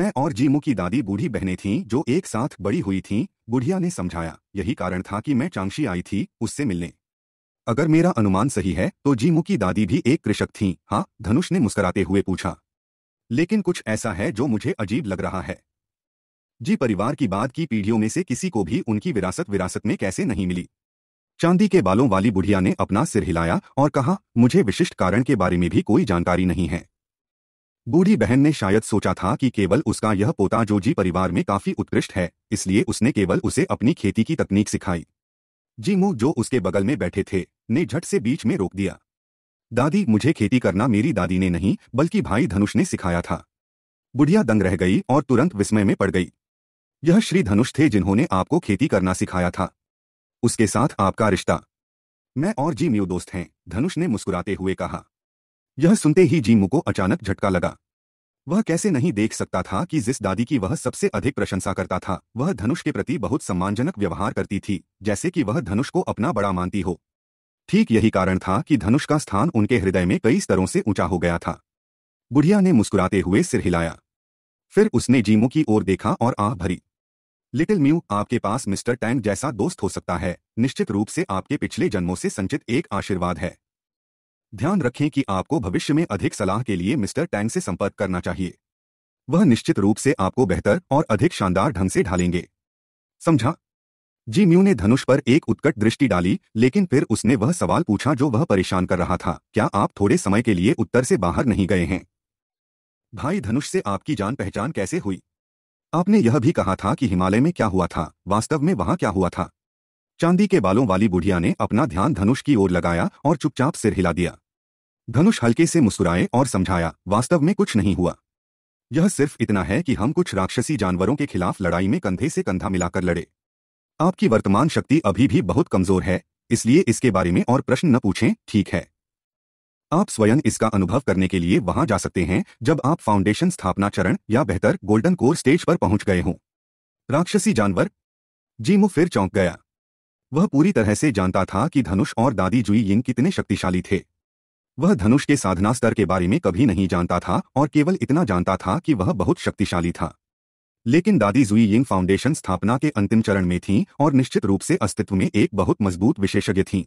मैं और जीमू की दादी बूढ़ी बहनें थीं जो एक साथ बड़ी हुई थीं बुढ़िया ने समझाया यही कारण था कि मैं चांगशी आई थी उससे मिलने अगर मेरा अनुमान सही है तो जीमू की दादी भी एक कृषक थीं हाँ धनुष ने मुस्कुराते हुए पूछा लेकिन कुछ ऐसा है जो मुझे अजीब लग रहा है जी परिवार की बाद की पीढ़ियों में से किसी को भी उनकी विरासत विरासत में कैसे नहीं मिली चांदी के बालों वाली बुढ़िया ने अपना सिर हिलाया और कहा मुझे विशिष्ट कारण के बारे में भी कोई जानकारी नहीं है बूढ़ी बहन ने शायद सोचा था कि केवल उसका यह पोता जो जी परिवार में काफी उत्कृष्ट है इसलिए उसने केवल उसे अपनी खेती की तकनीक सिखाई जी मुंह जो उसके बगल में बैठे थे ने झट से बीच में रोक दिया दादी मुझे खेती करना मेरी दादी ने नहीं बल्कि भाई धनुष ने सिखाया था बुढ़िया दंग रह गई और तुरंत विस्मय में पड़ गई यह श्री धनुष थे जिन्होंने आपको खेती करना सिखाया था उसके साथ आपका रिश्ता मैं और जी म्यू दोस्त हैं धनुष ने मुस्कुराते हुए कहा यह सुनते ही जीमू को अचानक झटका लगा वह कैसे नहीं देख सकता था कि जिस दादी की वह सबसे अधिक प्रशंसा करता था वह धनुष के प्रति बहुत सम्मानजनक व्यवहार करती थी जैसे कि वह धनुष को अपना बड़ा मानती हो ठीक यही कारण था कि धनुष का स्थान उनके हृदय में कई स्तरों से ऊंचा हो गया था बुढ़िया ने मुस्कुराते हुए सिर हिलाया फिर उसने जीमू की ओर देखा और आ भरी लिटिल म्यू आपके पास मिस्टर टैंग जैसा दोस्त हो सकता है निश्चित रूप से आपके पिछले जन्मों से संचित एक आशीर्वाद है ध्यान रखें कि आपको भविष्य में अधिक सलाह के लिए मिस्टर टैंग से संपर्क करना चाहिए वह निश्चित रूप से आपको बेहतर और अधिक शानदार ढंग से ढालेंगे समझा जी म्यू ने धनुष पर एक उत्कट दृष्टि डाली लेकिन फिर उसने वह सवाल पूछा जो वह परेशान कर रहा था क्या आप थोड़े समय के लिए उत्तर से बाहर नहीं गए हैं भाई धनुष से आपकी जान पहचान कैसे हुई आपने यह भी कहा था कि हिमालय में क्या हुआ था वास्तव में वहां क्या हुआ था चांदी के बालों वाली बुढ़िया ने अपना ध्यान धनुष की ओर लगाया और चुपचाप सिर हिला दिया धनुष हल्के से मुस्कुराए और समझाया वास्तव में कुछ नहीं हुआ यह सिर्फ इतना है कि हम कुछ राक्षसी जानवरों के खिलाफ लड़ाई में कंधे से कंधा मिलाकर लड़े आपकी वर्तमान शक्ति अभी भी बहुत कमजोर है इसलिए इसके बारे में और प्रश्न न पूछें ठीक है आप स्वयं इसका अनुभव करने के लिए वहां जा सकते हैं जब आप फाउंडेशन स्थापना चरण या बेहतर गोल्डन कोर स्टेज पर पहुंच गए हों राक्षसी जानवर जीमू फिर चौंक गया वह पूरी तरह से जानता था कि धनुष और दादी जुई यिंग कितने शक्तिशाली थे वह धनुष के साधना स्तर के बारे में कभी नहीं जानता था और केवल इतना जानता था कि वह बहुत शक्तिशाली था लेकिन दादी जुई यिंग फाउंडेशन स्थापना के अंतिम चरण में थीं और निश्चित रूप से अस्तित्व में एक बहुत मजबूत विशेषज्ञ थीं